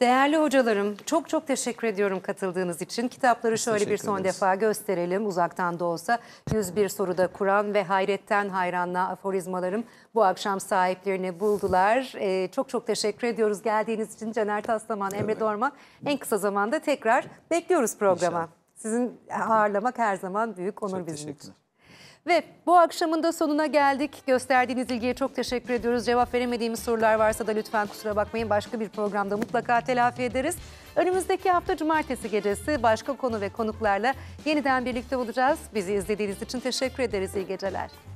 Değerli hocalarım çok çok teşekkür ediyorum katıldığınız için. Kitapları şöyle bir son defa gösterelim uzaktan da olsa. 101 soruda Kur'an ve hayretten hayranla aforizmalarım bu akşam sahiplerini buldular. Ee, çok çok teşekkür ediyoruz geldiğiniz için Caner Taslaman, Emre evet. Dorman. En kısa zamanda tekrar bekliyoruz programa. İnşallah. Sizin ağırlamak her zaman büyük onur çok bizim için. Ve bu akşamın da sonuna geldik. Gösterdiğiniz ilgiye çok teşekkür ediyoruz. Cevap veremediğimiz sorular varsa da lütfen kusura bakmayın. Başka bir programda mutlaka telafi ederiz. Önümüzdeki hafta cumartesi gecesi başka konu ve konuklarla yeniden birlikte olacağız. Bizi izlediğiniz için teşekkür ederiz. İyi geceler.